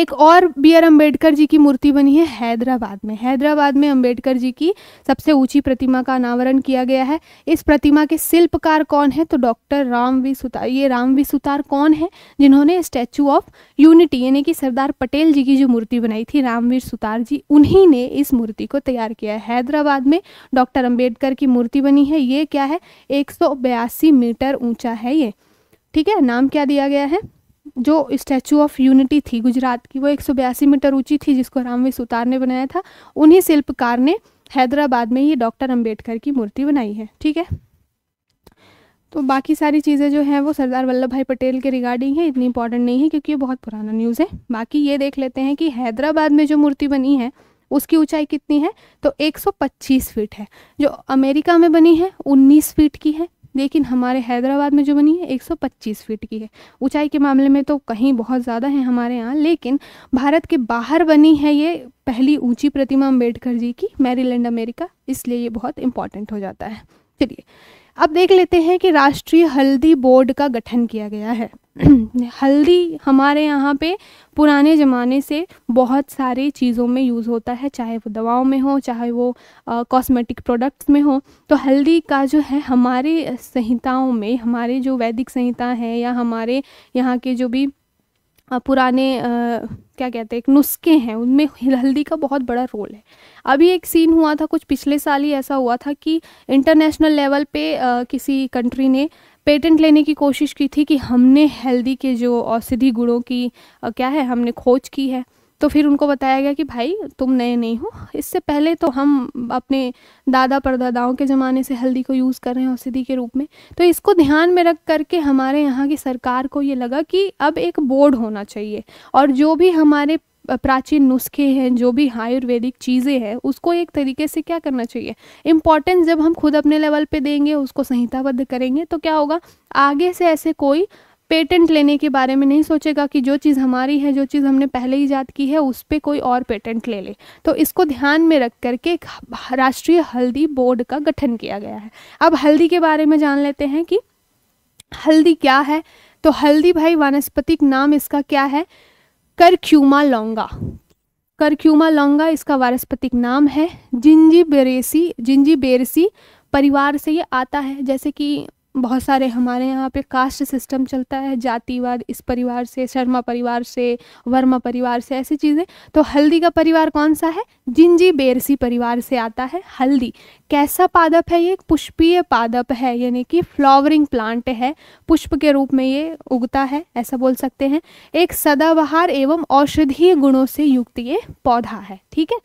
एक और बी आर अम्बेडकर जी की मूर्ति बनी है हैदराबाद में हैदराबाद में अम्बेडकर जी की सबसे ऊंची प्रतिमा का अनावरण किया गया है इस प्रतिमा के शिल्पकार कौन है तो डॉक्टर वी सुतार ये वी सुतार कौन है जिन्होंने स्टैचू ऑफ यूनिटी यानी कि सरदार पटेल जी की जो मूर्ति बनाई थी रामवीर सुतार जी उन्हीं ने इस मूर्ति को तैयार किया है हैदराबाद में डॉक्टर अम्बेडकर की मूर्ति बनी है ये क्या है एक मीटर ऊँचा है ये ठीक है नाम क्या दिया गया है जो स्टैचू ऑफ यूनिटी थी गुजरात की वो एक मीटर ऊंची थी जिसको रामवी सुतार ने बनाया था उन्हीं शिल्पकार ने हैदराबाद में ये डॉक्टर अंबेडकर की मूर्ति बनाई है ठीक है तो बाकी सारी चीज़ें जो हैं वो सरदार वल्लभ भाई पटेल के रिगार्डिंग है इतनी इंपॉर्टेंट नहीं है क्योंकि ये बहुत पुराना न्यूज़ है बाकी ये देख लेते हैं कि हैदराबाद में जो मूर्ति बनी है उसकी ऊंचाई कितनी है तो 125 फीट है जो अमेरिका में बनी है 19 फीट की है लेकिन हमारे हैदराबाद में जो बनी है 125 फीट की है ऊंचाई के मामले में तो कहीं बहुत ज़्यादा है हमारे यहाँ लेकिन भारत के बाहर बनी है ये पहली ऊंची प्रतिमा अम्बेडकर जी की मैरीलैंड अमेरिका इसलिए ये बहुत इंपॉर्टेंट हो जाता है चलिए अब देख लेते हैं कि राष्ट्रीय हल्दी बोर्ड का गठन किया गया है हल्दी हमारे यहाँ पे पुराने ज़माने से बहुत सारे चीज़ों में यूज़ होता है चाहे वो दवाओं में हो चाहे वो कॉस्मेटिक प्रोडक्ट्स में हो तो हल्दी का जो है हमारे संहिताओं में हमारे जो वैदिक संहिता है या हमारे यहाँ के जो भी पुराने आ, क्या कहते हैं नुस्खे हैं उनमें हल्दी का बहुत बड़ा रोल है अभी एक सीन हुआ था कुछ पिछले साल ही ऐसा हुआ था कि इंटरनेशनल लेवल पे आ, किसी कंट्री ने पेटेंट लेने की कोशिश की थी कि हमने हल्दी के जो औषधि गुणों की आ, क्या है हमने खोज की है तो फिर उनको बताया गया कि भाई तुम नए नहीं हो इससे पहले तो हम अपने दादा परदादाओं के ज़माने से हल्दी को यूज़ कर रहे हैं औषधि के रूप में तो इसको ध्यान में रख करके हमारे यहाँ की सरकार को ये लगा कि अब एक बोर्ड होना चाहिए और जो भी हमारे प्राचीन नुस्खे हैं जो भी आयुर्वेदिक चीज़ें हैं उसको एक तरीके से क्या करना चाहिए इम्पॉर्टेंस जब हम खुद अपने लेवल पे देंगे उसको संहिताबद्ध करेंगे तो क्या होगा आगे से ऐसे कोई पेटेंट लेने के बारे में नहीं सोचेगा कि जो चीज़ हमारी है जो चीज़ हमने पहले ही याद की है उस पर कोई और पेटेंट ले ले तो इसको ध्यान में रख करके राष्ट्रीय हल्दी बोर्ड का गठन किया गया है अब हल्दी के बारे में जान लेते हैं कि हल्दी क्या है तो हल्दी भाई वानस्पतिक नाम इसका क्या है करक्यूमा लौंगा करक्यूमा लौंगा इसका वानस्पतिक नाम है जिंजी बेरेसी जिंजी बेरसी परिवार से ये आता है जैसे कि बहुत सारे हमारे यहाँ पे कास्ट सिस्टम चलता है जातिवाद इस परिवार से शर्मा परिवार से वर्मा परिवार से ऐसी चीज़ें तो हल्दी का परिवार कौन सा है जिंजी बेरसी परिवार से आता है हल्दी कैसा पादप है ये पुष्पीय पादप है यानी कि फ्लावरिंग प्लांट है पुष्प के रूप में ये उगता है ऐसा बोल सकते हैं एक सदाबहार एवं औषधीय गुणों से युक्त ये पौधा है ठीक है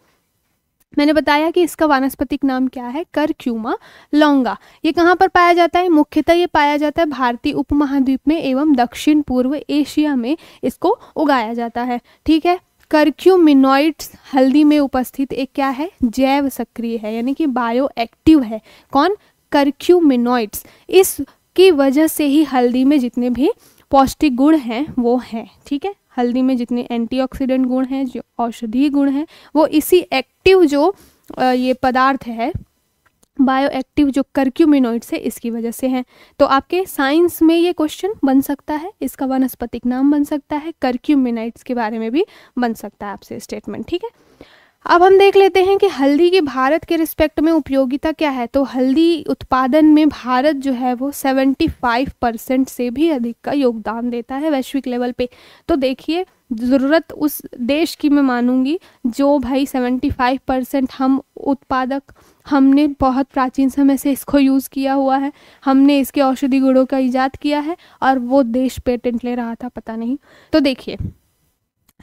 मैंने बताया कि इसका वानस्पतिक नाम क्या है करक्यूमा लौंगा ये कहाँ पर पाया जाता है मुख्यतः ये पाया जाता है भारतीय उपमहाद्वीप में एवं दक्षिण पूर्व एशिया में इसको उगाया जाता है ठीक है करक्यूमिनोइड्स हल्दी में उपस्थित एक क्या है जैव सक्रिय है यानी कि बायो एक्टिव है कौन करक्यूमिनोइड्स इसकी वजह से ही हल्दी में जितने भी पौष्टिक गुण हैं वो हैं ठीक है हल्दी में जितने एंटीऑक्सीडेंट गुण हैं जो औषधीय गुण हैं वो इसी एक्टिव जो ये पदार्थ है बायो एक्टिव जो कर्क्यूमिनोइड्स है इसकी वजह से हैं तो आपके साइंस में ये क्वेश्चन बन सकता है इसका वनस्पतिक नाम बन सकता है कर्क्यूमिनाइट्स के बारे में भी बन सकता है आपसे स्टेटमेंट ठीक है अब हम देख लेते हैं कि हल्दी की भारत के रिस्पेक्ट में उपयोगिता क्या है तो हल्दी उत्पादन में भारत जो है वो 75 परसेंट से भी अधिक का योगदान देता है वैश्विक लेवल पे तो देखिए ज़रूरत उस देश की मैं मानूंगी जो भाई 75 परसेंट हम उत्पादक हमने बहुत प्राचीन समय से इसको यूज़ किया हुआ है हमने इसके औषधि गुणों का ईजाद किया है और वो देश पेटेंट ले रहा था पता नहीं तो देखिए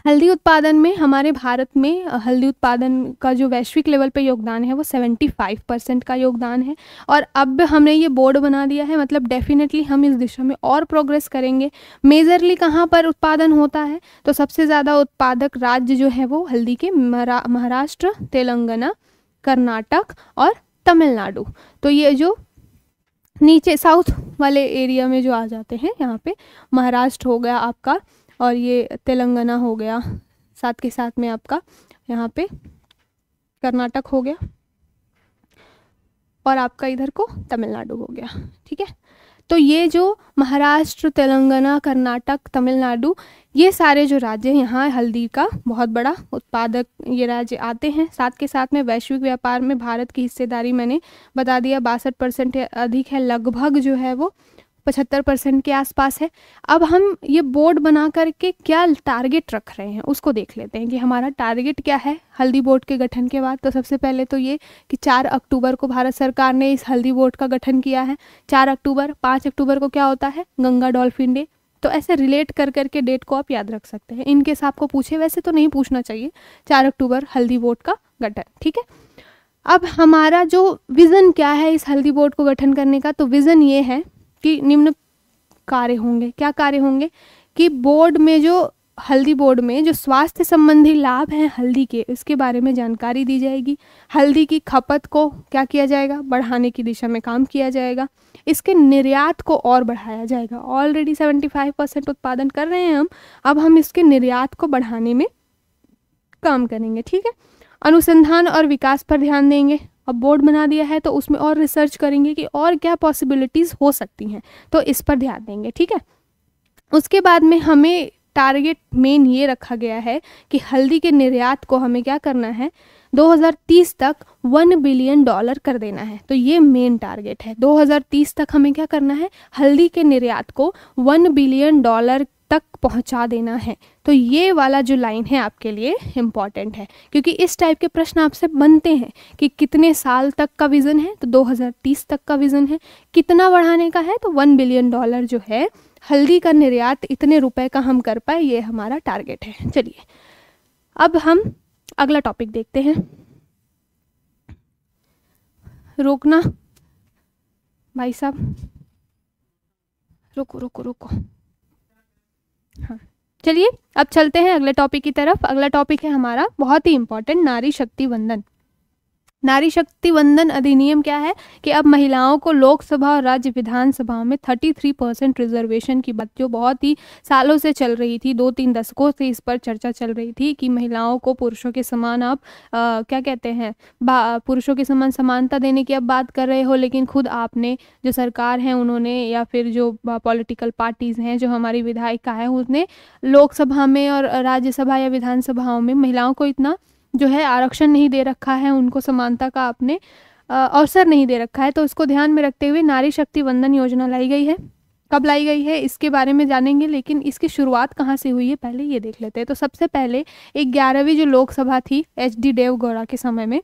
हल्दी उत्पादन में हमारे भारत में हल्दी उत्पादन का जो वैश्विक लेवल पे योगदान है वो 75 परसेंट का योगदान है और अब हमने ये बोर्ड बना दिया है मतलब डेफिनेटली हम इस दिशा में और प्रोग्रेस करेंगे मेजरली कहाँ पर उत्पादन होता है तो सबसे ज़्यादा उत्पादक राज्य जो है वो हल्दी के महाराष्ट्र तेलंगाना कर्नाटक और तमिलनाडु तो ये जो नीचे साउथ वाले एरिया में जो आ जाते हैं यहाँ पे महाराष्ट्र हो गया आपका और ये तेलंगाना हो गया साथ के साथ में आपका यहाँ पे कर्नाटक हो गया और आपका इधर को तमिलनाडु हो गया ठीक है तो ये जो महाराष्ट्र तेलंगाना कर्नाटक तमिलनाडु ये सारे जो राज्य यहाँ हल्दी का बहुत बड़ा उत्पादक ये राज्य आते हैं साथ के साथ में वैश्विक व्यापार में भारत की हिस्सेदारी मैंने बता दिया बासठ परसेंट अधिक है लगभग जो है वो पचहत्तर परसेंट के आसपास है अब हम ये बोर्ड बना करके क्या टारगेट रख रहे हैं उसको देख लेते हैं कि हमारा टारगेट क्या है हल्दी बोर्ड के गठन के बाद तो सबसे पहले तो ये कि चार अक्टूबर को भारत सरकार ने इस हल्दी बोर्ड का गठन किया है चार अक्टूबर पाँच अक्टूबर को क्या होता है गंगा डॉल्फिन डे तो ऐसे रिलेट कर करके डेट को आप याद रख सकते हैं इनकेस आपको पूछे वैसे तो नहीं पूछना चाहिए चार अक्टूबर हल्दी बोर्ड का गठन ठीक है अब हमारा जो विज़न क्या है इस हल्दी बोर्ड को गठन करने का तो विज़न ये है कि निम्न कार्य होंगे क्या कार्य होंगे कि बोर्ड में जो हल्दी बोर्ड में जो स्वास्थ्य संबंधी लाभ हैं हल्दी के इसके बारे में जानकारी दी जाएगी हल्दी की खपत को क्या किया जाएगा बढ़ाने की दिशा में काम किया जाएगा इसके निर्यात को और बढ़ाया जाएगा ऑलरेडी 75 परसेंट उत्पादन कर रहे हैं हम अब हम इसके निर्यात को बढ़ाने में काम करेंगे ठीक है अनुसंधान और विकास पर ध्यान देंगे अब बोर्ड बना दिया है तो उसमें और रिसर्च करेंगे कि और क्या पॉसिबिलिटीज़ हो सकती हैं तो इस पर ध्यान देंगे ठीक है उसके बाद में हमें टारगेट मेन ये रखा गया है कि हल्दी के निर्यात को हमें क्या करना है 2030 तक वन बिलियन डॉलर कर देना है तो ये मेन टारगेट है 2030 तक हमें क्या करना है हल्दी के निर्यात को वन बिलियन डॉलर तक पहुंचा देना है तो ये वाला जो लाइन है आपके लिए इम्पॉर्टेंट है क्योंकि इस टाइप के प्रश्न आपसे बनते हैं कि कितने साल तक का विज़न है तो 2030 तक का विज़न है कितना बढ़ाने का है तो वन बिलियन डॉलर जो है हल्दी का निर्यात इतने रुपए का हम कर पाए ये हमारा टारगेट है चलिए अब हम अगला टॉपिक देखते हैं रोकना भाई साहब रुको रुको रुको हाँ चलिए अब चलते हैं अगले टॉपिक की तरफ अगला टॉपिक है हमारा बहुत ही इंपॉर्टेंट नारी शक्ति वंदन नारी शक्ति वंदन अधिनियम क्या है कि अब महिलाओं को लोकसभा और राज्य विधानसभाओं में 33 परसेंट रिजर्वेशन की बात जो बहुत ही सालों से चल रही थी दो तीन दशकों से इस पर चर्चा चल रही थी कि महिलाओं को पुरुषों के समान आप आ, क्या कहते हैं पुरुषों के समान समानता देने की अब बात कर रहे हो लेकिन खुद आपने जो सरकार है उन्होंने या फिर जो पॉलिटिकल पार्टीज़ हैं जो हमारी विधायिका है उसने लोकसभा में और राज्यसभा या विधानसभाओं में महिलाओं को इतना जो है आरक्षण नहीं दे रखा है उनको समानता का आपने अवसर नहीं दे रखा है तो इसको ध्यान में रखते हुए नारी शक्ति वंदन योजना लाई गई है कब लाई गई है इसके बारे में जानेंगे लेकिन इसकी शुरुआत कहाँ से हुई है पहले ये देख लेते हैं तो सबसे पहले एक ग्यारहवीं जो लोकसभा थी एच डी देवगौड़ा के समय में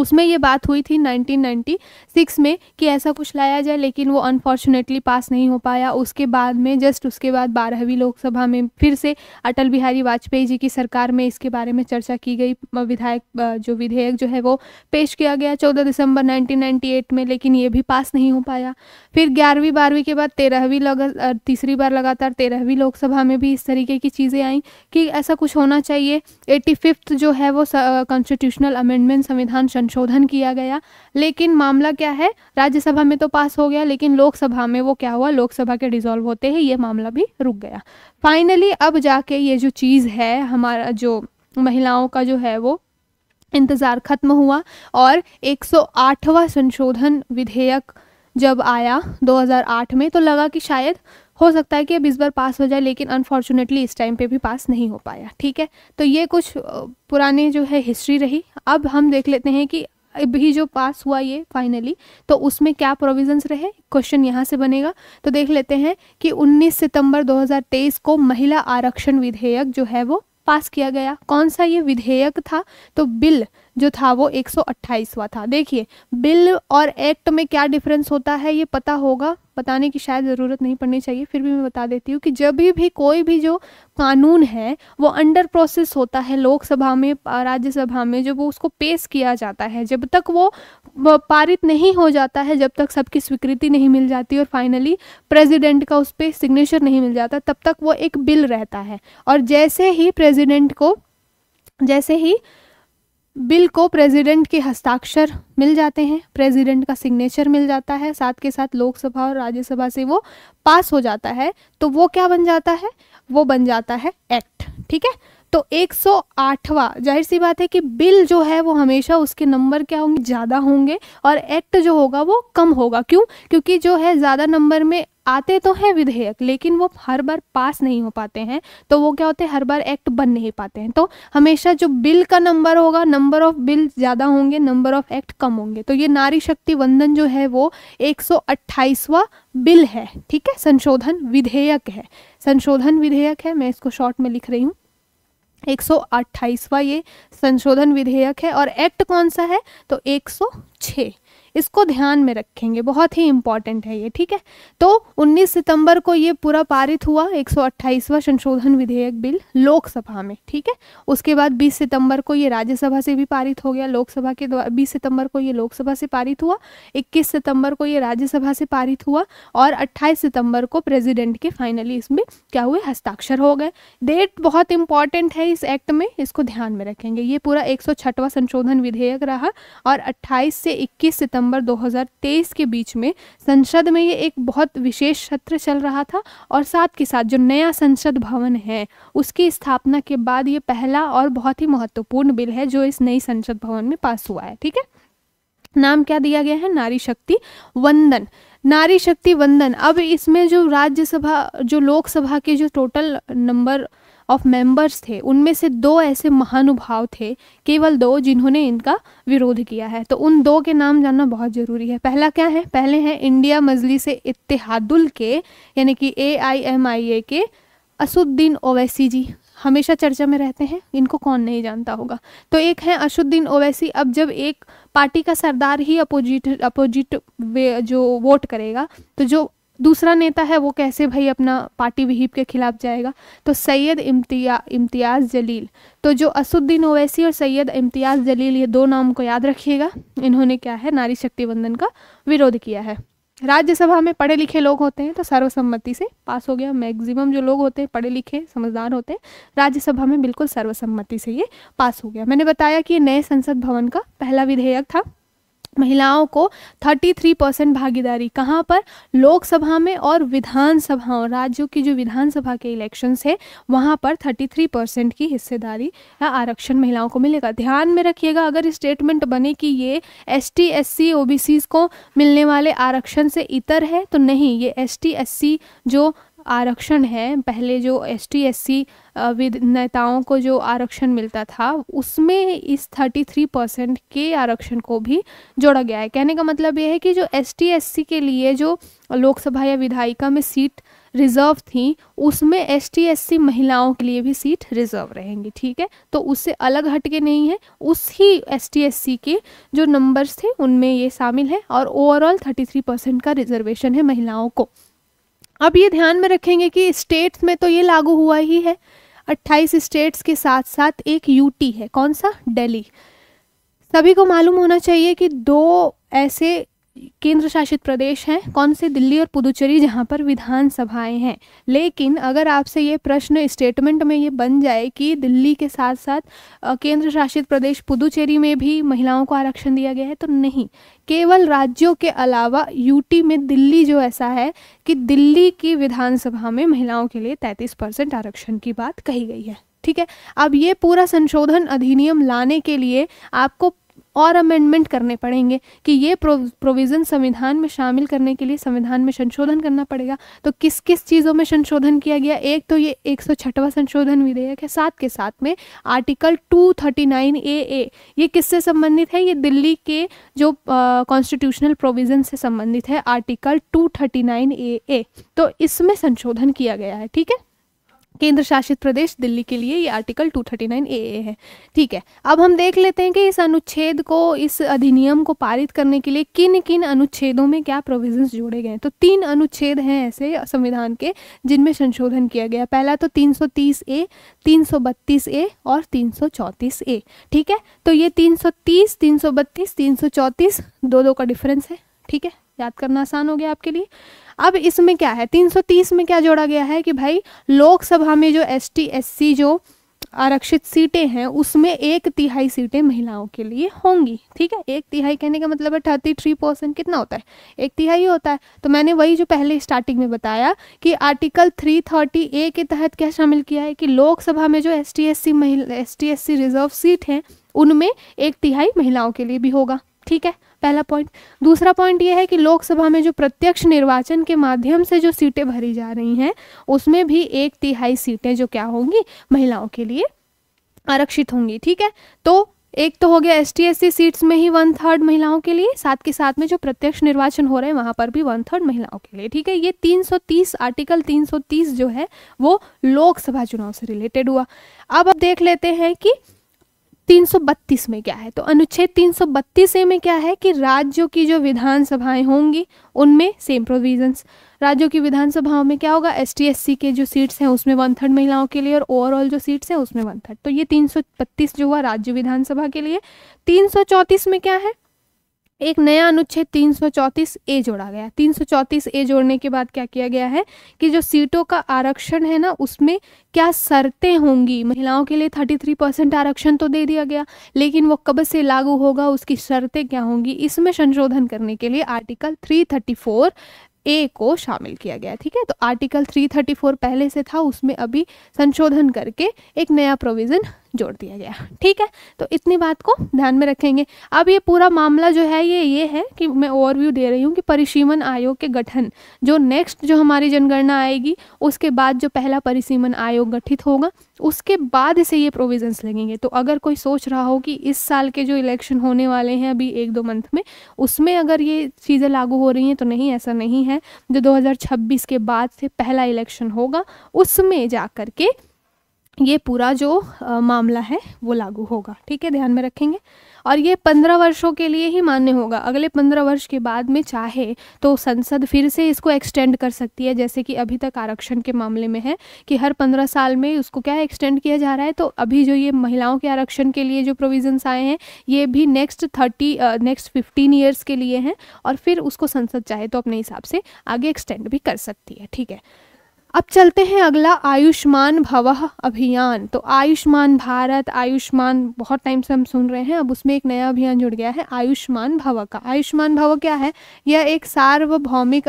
उसमें ये बात हुई थी 1996 में कि ऐसा कुछ लाया जाए लेकिन वो अनफॉर्चुनेटली पास नहीं हो पाया उसके बाद में जस्ट उसके बाद बारहवीं लोकसभा में फिर से अटल बिहारी वाजपेयी जी की सरकार में इसके बारे में चर्चा की गई विधायक जो विधेयक जो है वो पेश किया गया चौदह दिसंबर 1998 में लेकिन ये भी पास नहीं हो पाया फिर ग्यारहवीं बारहवीं के बाद तेरहवीं लगा तीसरी बार लगातार तेरहवीं लोकसभा में भी इस तरीके की चीज़ें आई कि ऐसा कुछ होना चाहिए एट्टी जो है वो कॉन्स्टिट्यूशनल अमेंडमेंट संविधान संशोधन किया गया लेकिन मामला क्या है राज्यसभा में तो पास हो गया लेकिन लोकसभा में वो क्या हुआ लोकसभा के डिजोल्व होते ही ये मामला भी रुक गया फाइनली अब जाके ये जो चीज़ है हमारा जो महिलाओं का जो है वो इंतज़ार खत्म हुआ और 108वां संशोधन विधेयक जब आया 2008 में तो लगा कि शायद हो सकता है कि अब इस बार पास हो जाए लेकिन अनफॉर्चुनेटली इस टाइम पे भी पास नहीं हो पाया ठीक है तो ये कुछ पुराने जो है हिस्ट्री रही अब हम देख लेते हैं कि भी जो पास हुआ ये फाइनली तो उसमें क्या प्रोविजंस रहे क्वेश्चन यहाँ से बनेगा तो देख लेते हैं कि 19 सितंबर 2023 को महिला आरक्षण विधेयक जो है वो पास किया गया कौन सा ये विधेयक था तो बिल जो था वो 128वां था देखिए बिल और एक्ट में क्या डिफरेंस होता है ये पता होगा बताने की शायद ज़रूरत नहीं पड़नी चाहिए फिर भी मैं बता देती हूँ कि जब भी, भी कोई भी जो कानून है वो अंडर प्रोसेस होता है लोकसभा में राज्यसभा में जब वो उसको पेश किया जाता है जब तक वो पारित नहीं हो जाता है जब तक सबकी स्वीकृति नहीं मिल जाती और फाइनली प्रेसिडेंट का उस पर सिग्नेचर नहीं मिल जाता तब तक वो एक बिल रहता है और जैसे ही प्रेजिडेंट को जैसे ही बिल को प्रेसिडेंट के हस्ताक्षर मिल जाते हैं प्रेसिडेंट का सिग्नेचर मिल जाता है साथ के साथ लोकसभा और राज्यसभा से वो पास हो जाता है तो वो क्या बन जाता है वो बन जाता है एक्ट ठीक है तो 108वां जाहिर सी बात है कि बिल जो है वो हमेशा उसके नंबर क्या होंगे ज़्यादा होंगे और एक्ट जो होगा वो कम होगा क्यों क्योंकि जो है ज़्यादा नंबर में आते तो हैं विधेयक लेकिन वो हर बार पास नहीं हो पाते हैं तो वो क्या होते हैं हर बार एक्ट बन नहीं पाते हैं तो हमेशा जो बिल का नंबर होगा नंबर ऑफ बिल ज़्यादा होंगे नंबर ऑफ एक्ट कम होंगे तो ये नारी शक्ति वंदन जो है वो एक बिल है ठीक है संशोधन विधेयक है संशोधन विधेयक है मैं इसको शॉर्ट में लिख रही हूँ एक सौ ये संशोधन विधेयक है और एक्ट कौन सा है तो एक इसको ध्यान में रखेंगे बहुत ही इम्पॉर्टेंट है ये ठीक है तो 19 सितंबर को ये पूरा पारित हुआ एक संशोधन विधेयक बिल लोकसभा में ठीक है उसके बाद 20 सितंबर को ये राज्यसभा से भी पारित हो गया लोकसभा के द्वारा बीस सितंबर को ये लोकसभा से पारित हुआ इक्कीस सितंबर को ये राज्यसभा से पारित हुआ और अट्ठाईस सितंबर को प्रेजिडेंट के फाइनली इसमें क्या हुए हस्ताक्षर हो गए डेट बहुत इंपॉर्टेंट है इस एक्ट में इसको ध्यान में रखेंगे ये पूरा एक संशोधन विधेयक रहा और अट्ठाईस से इक्कीस सितंबर सितंबर 2023 के बीच में संसद में ये एक बहुत विशेष सत्र चल रहा था और साथ के साथ जो नया संसद भवन है उसकी स्थापना के बाद ये पहला और बहुत ही महत्वपूर्ण बिल है जो इस नई संसद भवन में पास हुआ है ठीक है नाम क्या दिया गया है नारी शक्ति वंदन नारी शक्ति वंदन अब इसमें जो राज्यसभा जो लोकसभा के जो टोटल नंबर ऑफ मेंबर्स थे उनमें से दो ऐसे महानुभाव थे केवल दो जिन्होंने इनका विरोध किया है तो उन दो के नाम जानना बहुत ज़रूरी है पहला क्या है पहले हैं इंडिया मजली से इतिहादुल के यानी कि ए आई एम आई ए के असुद्दीन ओवैसी जी हमेशा चर्चा में रहते हैं इनको कौन नहीं जानता होगा तो एक है अशुद्दीन ओवैसी अब जब एक पार्टी का सरदार ही अपोजिट अपोजिट जो वोट करेगा तो जो दूसरा नेता है वो कैसे भाई अपना पार्टी विहीप के खिलाफ जाएगा तो सैयद इम्तिया इम्तियाज़ जलील तो जो असुद्दीन ओवैसी और सैयद इम्तियाज़ जलील ये दो नाम को याद रखिएगा इन्होंने क्या है नारी शक्ति बंधन का विरोध किया है राज्यसभा में पढ़े लिखे लोग होते हैं तो सर्वसम्मति से पास हो गया मैक्सिमम जो लोग होते हैं पढ़े लिखे समझदार होते हैं राज्यसभा में बिल्कुल सर्वसम्मति से ये पास हो गया मैंने बताया कि ये नए संसद भवन का पहला विधेयक था महिलाओं को 33 परसेंट भागीदारी कहाँ पर लोकसभा में और विधानसभाओं राज्यों की जो विधानसभा के इलेक्शंस है वहाँ पर 33 परसेंट की हिस्सेदारी या आरक्षण महिलाओं को मिलेगा ध्यान में रखिएगा अगर स्टेटमेंट बने कि ये S T S C O B को मिलने वाले आरक्षण से इतर है तो नहीं ये एस टी एस सी जो आरक्षण है पहले जो एस टी एस सी नेताओं को जो आरक्षण मिलता था उसमें इस थर्टी थ्री परसेंट के आरक्षण को भी जोड़ा गया है कहने का मतलब यह है कि जो एस टी एस सी के लिए जो लोकसभा या विधायिका में सीट रिजर्व थी उसमें एस टी एस सी महिलाओं के लिए भी सीट रिजर्व रहेंगी ठीक है तो उससे अलग हट के नहीं है उस ही एस टी एस सी के जो नंबर्स थे उनमें ये शामिल है और ओवरऑल थर्टी थ्री परसेंट का रिजर्वेशन है महिलाओं को अब ये ध्यान में रखेंगे कि स्टेट्स में तो ये लागू हुआ ही है 28 स्टेट्स के साथ साथ एक यूटी है कौन सा दिल्ली सभी को मालूम होना चाहिए कि दो ऐसे केंद्र शासित प्रदेश हैं कौन से दिल्ली और पुदुचेरी जहाँ पर विधानसभाएं हैं लेकिन अगर आपसे ये प्रश्न स्टेटमेंट में ये बन जाए कि दिल्ली के साथ साथ केंद्र शासित प्रदेश पुदुचेरी में भी महिलाओं को आरक्षण दिया गया है तो नहीं केवल राज्यों के अलावा यूटी में दिल्ली जो ऐसा है कि दिल्ली की विधानसभा में महिलाओं के लिए तैंतीस परसेंट आरक्षण की बात कही गई है ठीक है अब ये पूरा संशोधन अधिनियम लाने के लिए आपको और अमेंडमेंट करने पड़ेंगे कि ये प्रोविज़न संविधान में शामिल करने के लिए संविधान में संशोधन करना पड़ेगा तो किस किस चीज़ों में संशोधन किया गया एक तो ये एक संशोधन विधेयक है साथ के साथ में आर्टिकल 239 ए ए ये किससे संबंधित है ये दिल्ली के जो कॉन्स्टिट्यूशनल प्रोविज़न से संबंधित है आर्टिकल 239 ए ए तो इसमें संशोधन किया गया है ठीक है केंद्र शासित प्रदेश दिल्ली के लिए ये आर्टिकल 239 ए है ठीक है अब हम देख लेते हैं कि इस अनुच्छेद को इस अधिनियम को पारित करने के लिए किन किन अनुच्छेदों में क्या प्रोविजंस जोड़े गए हैं तो तीन अनुच्छेद हैं ऐसे संविधान के जिनमें संशोधन किया गया पहला तो 330 ए 332 ए और 334 ए ठीक है तो ये 330 332 334 दो दो का डिफरेंस है ठीक है याद करना आसान हो गया आपके लिए अब इसमें क्या है 330 में क्या जोड़ा गया है कि भाई लोकसभा में जो एस टी जो आरक्षित सीटें हैं उसमें एक तिहाई सीटें महिलाओं के लिए होंगी ठीक है एक तिहाई कहने का मतलब है थर्टी थ्री परसेंट कितना होता है एक तिहाई होता है तो मैंने वही जो पहले स्टार्टिंग में बताया कि आर्टिकल थ्री थर्टी ए के तहत क्या शामिल किया है कि लोकसभा में जो एस टी एस सी महिला S T S C reserve seat हैं उनमें एक तिहाई महिलाओं के लिए भी होगा ठीक है पहला पॉइंट दूसरा पॉइंट ये है कि लोकसभा में जो प्रत्यक्ष निर्वाचन के माध्यम से जो सीटें भरी जा रही हैं उसमें भी एक तिहाई सीटें जो क्या होंगी महिलाओं के लिए आरक्षित होंगी ठीक है तो एक तो हो गया एस टी सीट्स में ही वन थर्ड महिलाओं के लिए साथ के साथ में जो प्रत्यक्ष निर्वाचन हो रहे हैं वहां पर भी वन थर्ड महिलाओं के लिए ठीक है ये 330 आर्टिकल 330 जो है वो लोकसभा चुनाव से रिलेटेड हुआ अब अब देख लेते हैं कि 332 में क्या है तो अनुच्छेद 332 ए में क्या है कि राज्यों की जो विधानसभाएं होंगी उनमें सेम प्रोविजंस राज्यों की विधानसभाओं में क्या होगा एस टी के जो सीट्स हैं उसमें वन थर्ड महिलाओं के लिए और ओवरऑल जो सीट्स हैं उसमें वन थर्ड तो ये 332 जो हुआ राज्य विधानसभा के लिए 334 में क्या है एक नया अनुच्छेद तीन ए जोड़ा गया तीन ए जोड़ने के बाद क्या किया गया है कि जो सीटों का आरक्षण है ना उसमें क्या शर्तें होंगी महिलाओं के लिए 33 परसेंट आरक्षण तो दे दिया गया लेकिन वो कब से लागू होगा उसकी शर्तें क्या होंगी इसमें संशोधन करने के लिए आर्टिकल 334 ए को शामिल किया गया ठीक है तो आर्टिकल 334 पहले से था उसमें अभी संशोधन करके एक नया प्रोविज़न जोड़ दिया गया ठीक है तो इतनी बात को ध्यान में रखेंगे अब ये पूरा मामला जो है ये ये है कि मैं ओवरव्यू दे रही हूँ कि परिसीमन आयोग के गठन जो नेक्स्ट जो हमारी जनगणना आएगी उसके बाद जो पहला परिसीमन आयोग गठित होगा उसके बाद से ये प्रोविजंस लगेंगे तो अगर कोई सोच रहा हो कि इस साल के जो इलेक्शन होने वाले हैं अभी एक दो मंथ में उसमें अगर ये चीज़ें लागू हो रही हैं तो नहीं ऐसा नहीं है जो दो के बाद से पहला इलेक्शन होगा उसमें जा कर के ये पूरा जो आ, मामला है वो लागू होगा ठीक है ध्यान में रखेंगे और ये पंद्रह वर्षों के लिए ही मान्य होगा अगले पंद्रह वर्ष के बाद में चाहे तो संसद फिर से इसको एक्सटेंड कर सकती है जैसे कि अभी तक आरक्षण के मामले में है कि हर पंद्रह साल में उसको क्या एक्सटेंड किया जा रहा है तो अभी जो ये महिलाओं के आरक्षण के लिए जो प्रोविजन्स आए हैं ये भी next thirty next fifteen years के लिए हैं और फिर उसको संसद चाहे तो अपने हिसाब से आगे एक्सटेंड भी कर सकती है ठीक है अब चलते हैं अगला आयुष्मान भव अभियान तो आयुष्मान भारत आयुष्मान बहुत टाइम से हम सुन रहे हैं अब उसमें एक नया अभियान जुड़ गया है आयुष्मान भव का आयुष्मान भव क्या है यह एक सार्वभौमिक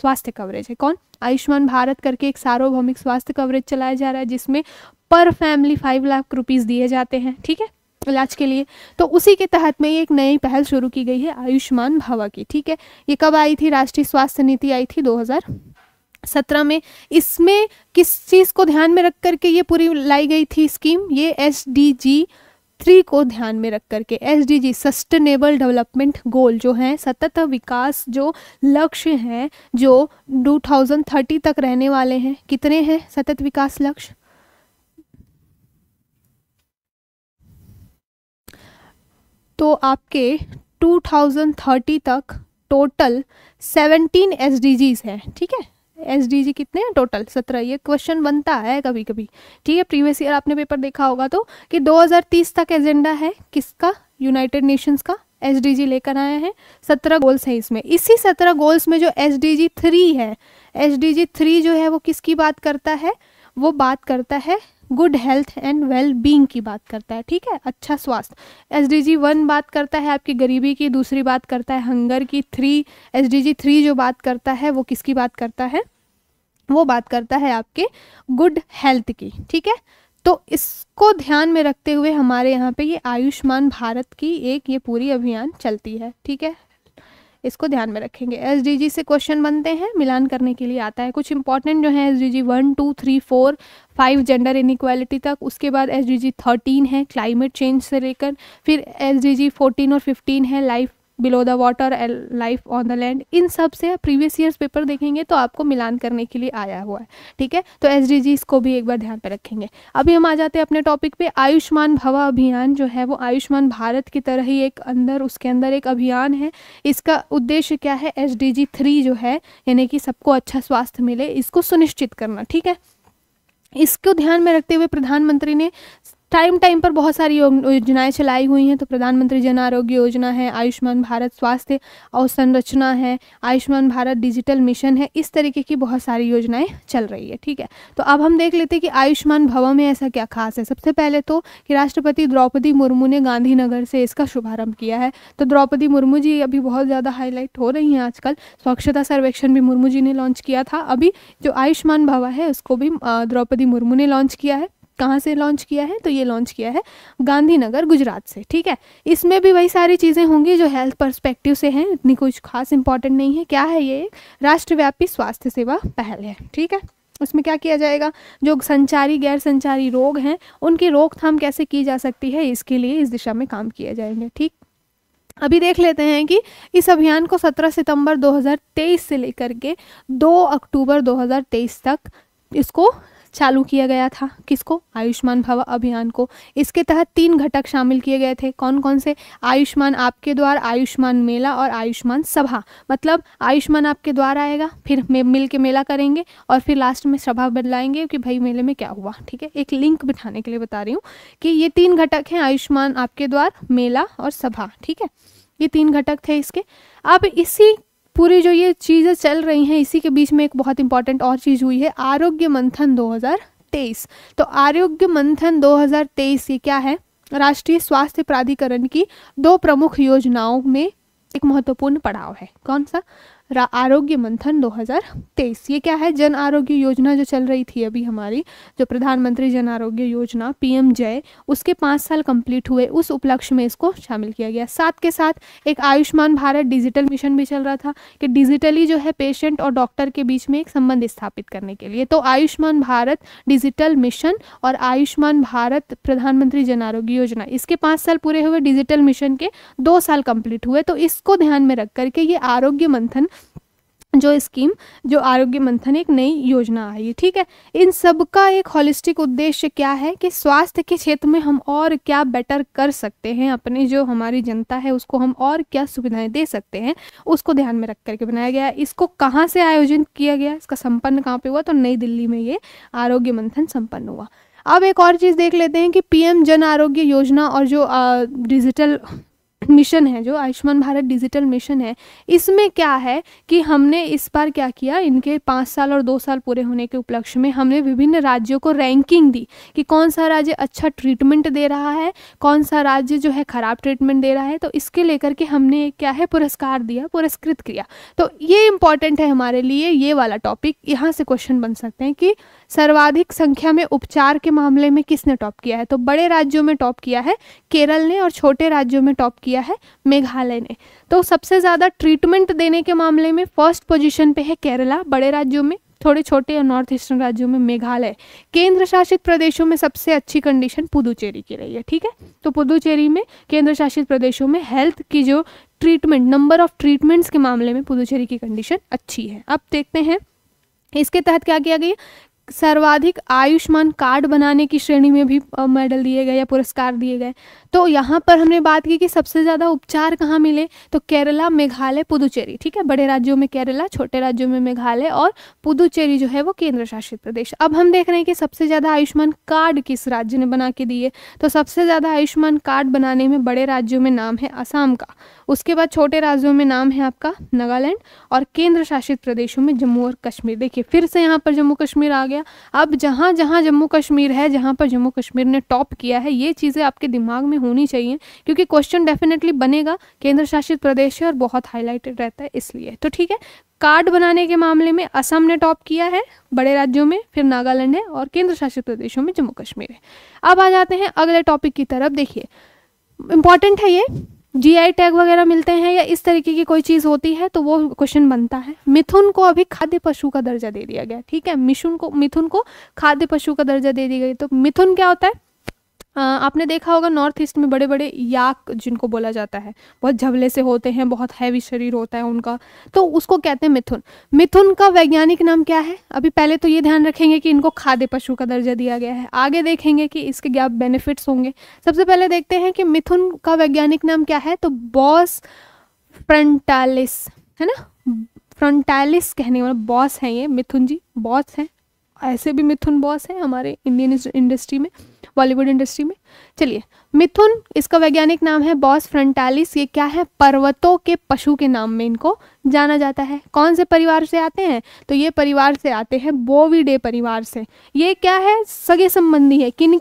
स्वास्थ्य कवरेज है कौन आयुष्मान भारत करके एक सार्वभौमिक स्वास्थ्य कवरेज चलाया जा रहा है जिसमें पर फैमिली फाइव लाख रुपीज़ दिए जाते हैं ठीक है इलाज के लिए तो उसी के तहत में ये एक नई पहल शुरू की गई है आयुष्मान भवा की ठीक है ये कब आई थी राष्ट्रीय स्वास्थ्य नीति आई थी 2000 सत्रह में इसमें किस चीज़ को ध्यान में रख करके ये पूरी लाई गई थी स्कीम ये एस डी जी थ्री को ध्यान में रख करके S D G sustainable development goal जो हैं सतत विकास जो लक्ष्य हैं जो 2030 तक रहने वाले हैं कितने हैं सतत विकास लक्ष्य तो आपके 2030 तक टोटल 17 एस हैं ठीक है एस कितने हैं टोटल सत्रह ये क्वेश्चन बनता है कभी कभी ठीक है प्रीवियस ईयर आपने पेपर देखा होगा तो कि 2030 तक एजेंडा है किसका यूनाइटेड नेशंस का एस लेकर आया है सत्रह गोल्स हैं इसमें इसी सत्रह गोल्स में जो एस डी थ्री है एस डी थ्री जो है वो किसकी बात करता है वो बात करता है good health and well being की बात करता है ठीक है अच्छा स्वास्थ्य एस डी जी वन बात करता है आपकी गरीबी की दूसरी बात करता है हंगर की three S D G three जो बात करता है वो किसकी बात करता है वो बात करता है आपके गुड हेल्थ की ठीक है तो इसको ध्यान में रखते हुए हमारे यहाँ पे ये आयुष्मान भारत की एक ये पूरी अभियान चलती है ठीक है इसको ध्यान में रखेंगे एस से क्वेश्चन बनते हैं मिलान करने के लिए आता है कुछ इंपॉर्टेंट जो है S D G one two three four five gender inequality तक उसके बाद एस डी जी थर्टीन है क्लाइमेट चेंज से लेकर फिर एस डी जी फोर्टीन और फिफ्टीन है life below the water life on the land इन सब से प्रीवियस ईयर्स पेपर देखेंगे तो आपको मिलान करने के लिए आया हुआ है ठीक है तो एस डी को भी एक बार ध्यान पर रखेंगे अभी हम आ जाते हैं अपने टॉपिक पे आयुष्मान भवा अभियान जो है वो आयुष्मान भारत की तरह ही एक अंदर उसके अंदर एक अभियान है इसका उद्देश्य क्या है एस डी जो है यानी कि सबको अच्छा स्वास्थ्य मिले इसको सुनिश्चित करना ठीक है इसको ध्यान में रखते हुए प्रधानमंत्री ने टाइम टाइम पर बहुत सारी योजनाएं चलाई हुई हैं तो प्रधानमंत्री जन आरोग्य योजना है आयुष्मान भारत स्वास्थ्य अवसंरचना है आयुष्मान भारत डिजिटल मिशन है इस तरीके की बहुत सारी योजनाएं चल रही है ठीक है तो अब हम देख लेते हैं कि आयुष्मान भवन में ऐसा क्या खास है सबसे पहले तो कि राष्ट्रपति द्रौपदी मुर्मू ने गांधीनगर से इसका शुभारम्भ किया है तो द्रौपदी मुर्मू जी अभी बहुत ज़्यादा हाईलाइट हो रही हैं आजकल स्वच्छता सर्वेक्षण भी मुर्मू जी ने लॉन्च किया था अभी जो आयुष्मान भवन है उसको भी द्रौपदी मुर्मू ने लॉन्च किया है कहाँ से लॉन्च किया है तो ये लॉन्च किया है गांधीनगर गुजरात से ठीक है इसमें भी वही सारी चीज़ें होंगी जो हेल्थ परस्पेक्टिव से हैं इतनी कुछ खास इंपॉर्टेंट नहीं है क्या है ये राष्ट्रव्यापी स्वास्थ्य सेवा पहल है ठीक है उसमें क्या किया जाएगा जो संचारी गैर संचारी रोग हैं उनकी रोकथाम कैसे की जा सकती है इसके लिए इस दिशा में काम किए जाएंगे ठीक अभी देख लेते हैं कि इस अभियान को 17 सितंबर 2023 से लेकर के 2 अक्टूबर 2023 तक इसको चालू किया गया था किसको आयुष्मान भव अभियान को इसके तहत तीन घटक शामिल किए गए थे कौन कौन से आयुष्मान आपके द्वार आयुष्मान मेला और आयुष्मान सभा मतलब आयुष्मान आपके द्वार आएगा फिर मिल के मेला करेंगे और फिर लास्ट में सभा बदलाएंगे कि भाई मेले में क्या हुआ ठीक है एक लिंक बिठाने के लिए बता रही हूँ कि ये तीन घटक हैं आयुष्मान आपके द्वार मेला और सभा ठीक है ये तीन घटक थे इसके अब इसी पूरी जो ये चीज़ें चल रही हैं इसी के बीच में एक बहुत इंपॉर्टेंट और चीज़ हुई है आरोग्य मंथन 2023 तो आरोग्य मंथन 2023 ये क्या है राष्ट्रीय स्वास्थ्य प्राधिकरण की दो प्रमुख योजनाओं में एक महत्वपूर्ण पड़ाव है कौन सा आरोग्य मंथन 2023 ये क्या है जन आरोग्य योजना जो चल रही थी अभी हमारी जो प्रधानमंत्री जन आरोग्य योजना पीएम जय उसके पाँच साल कंप्लीट हुए उस उपलक्ष्य में इसको शामिल किया गया साथ के साथ एक आयुष्मान भारत डिजिटल मिशन भी चल रहा था कि डिजिटली जो है पेशेंट और डॉक्टर के बीच में एक संबंध स्थापित करने के लिए तो आयुष्मान भारत डिजिटल मिशन और आयुष्मान भारत प्रधानमंत्री जन आरोग्य योजना इसके पाँच साल पूरे हुए डिजिटल मिशन के दो साल कंप्लीट हुए तो इसको ध्यान में रख करके ये आरोग्य मंथन जो स्कीम जो आरोग्य मंथन एक नई योजना आई है ठीक है इन सब का एक हॉलिस्टिक उद्देश्य क्या है कि स्वास्थ्य के क्षेत्र में हम और क्या बेटर कर सकते हैं अपने जो हमारी जनता है उसको हम और क्या सुविधाएं दे सकते हैं उसको ध्यान में रख करके बनाया गया है इसको कहाँ से आयोजित किया गया इसका संपन्न कहाँ पे हुआ तो नई दिल्ली में ये आरोग्य मंथन सम्पन्न हुआ अब एक और चीज़ देख लेते हैं कि पीएम जन आरोग्य योजना और जो डिजिटल मिशन है जो आयुष्मान भारत डिजिटल मिशन है इसमें क्या है कि हमने इस बार क्या किया इनके पाँच साल और दो साल पूरे होने के उपलक्ष्य में हमने विभिन्न राज्यों को रैंकिंग दी कि कौन सा राज्य अच्छा ट्रीटमेंट दे रहा है कौन सा राज्य जो है ख़राब ट्रीटमेंट दे रहा है तो इसके लेकर के हमने क्या है पुरस्कार दिया पुरस्कृत किया तो ये इम्पॉर्टेंट है हमारे लिए ये वाला टॉपिक यहाँ से क्वेश्चन बन सकते हैं कि सर्वाधिक संख्या में उपचार के मामले में किसने टॉप किया है तो बड़े राज्यों में टॉप किया है केरल ने और छोटे राज्यों में टॉप किया है मेघालय ने तो सबसे ज़्यादा ट्रीटमेंट देने के मामले में फर्स्ट पोजिशन पे है केरला बड़े राज्यों में थोड़े छोटे और नॉर्थ ईस्टर्न राज्यों में मेघालय केंद्र शासित प्रदेशों में सबसे अच्छी कंडीशन पुदुचेरी की रही है ठीक है तो पुदुचेरी में केंद्र शासित प्रदेशों में हेल्थ की जो ट्रीटमेंट नंबर ऑफ ट्रीटमेंट्स के मामले में पुदुचेरी की कंडीशन अच्छी है अब देखते हैं इसके तहत क्या किया गया सर्वाधिक आयुष्मान कार्ड बनाने की श्रेणी में भी मेडल दिए गए या पुरस्कार दिए गए तो यहाँ पर हमने बात की कि सबसे ज़्यादा उपचार कहाँ मिले तो केरला मेघालय पुदुचेरी ठीक है बड़े राज्यों में केरला छोटे राज्यों में मेघालय और पुदुचेरी जो है वो केंद्र शासित प्रदेश अब हम देख रहे हैं कि सबसे ज़्यादा आयुष्मान कार्ड किस राज्य ने बना के दिए तो सबसे ज़्यादा आयुष्मान कार्ड बनाने में बड़े राज्यों में नाम है असम का उसके बाद छोटे राज्यों में नाम है आपका नागालैंड और केंद्र शासित प्रदेशों में जम्मू और कश्मीर देखिए फिर से यहाँ पर जम्मू कश्मीर आ गया अब जहाँ जहाँ जम्मू कश्मीर है जहाँ पर जम्मू कश्मीर ने टॉप किया है ये चीज़ें आपके दिमाग में होनी चाहिए क्योंकि क्वेश्चन डेफिनेटली बनेगा केंद्र शासित प्रदेश है और बहुत हाईलाइटेड रहता है इसलिए तो ठीक है कार्ड बनाने के मामले में असम ने टॉप किया है बड़े राज्यों में फिर नागालैंड है और केंद्र शासित प्रदेशों में जम्मू कश्मीर है अब आ जाते हैं अगले टॉपिक की तरफ देखिए इंपॉर्टेंट है ये जीआई टैग वगैरह मिलते हैं या इस तरीके की कोई चीज़ होती है तो वो क्वेश्चन बनता है मिथुन को अभी खाद्य पशु का दर्जा दे दिया गया ठीक है मिशुन को मिथुन को खाद्य पशु का दर्जा दे दिया गया तो मिथुन क्या होता है आपने देखा होगा नॉर्थ ईस्ट में बड़े बड़े याक जिनको बोला जाता है बहुत झबले से होते हैं बहुत हैवी शरीर होता है उनका तो उसको कहते हैं मिथुन मिथुन का वैज्ञानिक नाम क्या है अभी पहले तो ये ध्यान रखेंगे कि इनको खाद्य पशु का दर्जा दिया गया है आगे देखेंगे कि इसके क्या बेनिफिट्स होंगे सबसे पहले देखते हैं कि मिथुन का वैज्ञानिक नाम क्या है तो बॉस फ्रंटालिस है ना फ्रंटालिस कहने वाला बॉस हैं ये मिथुन जी बॉस हैं ऐसे भी मिथुन बॉस हैं हमारे इंडियन इंडस्ट्री में बॉलीवुड इंडस्ट्री में चलिए मिथुन इसका वैज्ञानिक नाम है बॉस फ्रंटालिस ये क्या है पर्वतों के पशु के नाम में इनको जाना जाता है कौन से परिवार से आते हैं तो ये परिवार से आते हैं बोविडे परिवार से ये क्या है सगे संबंधी है किन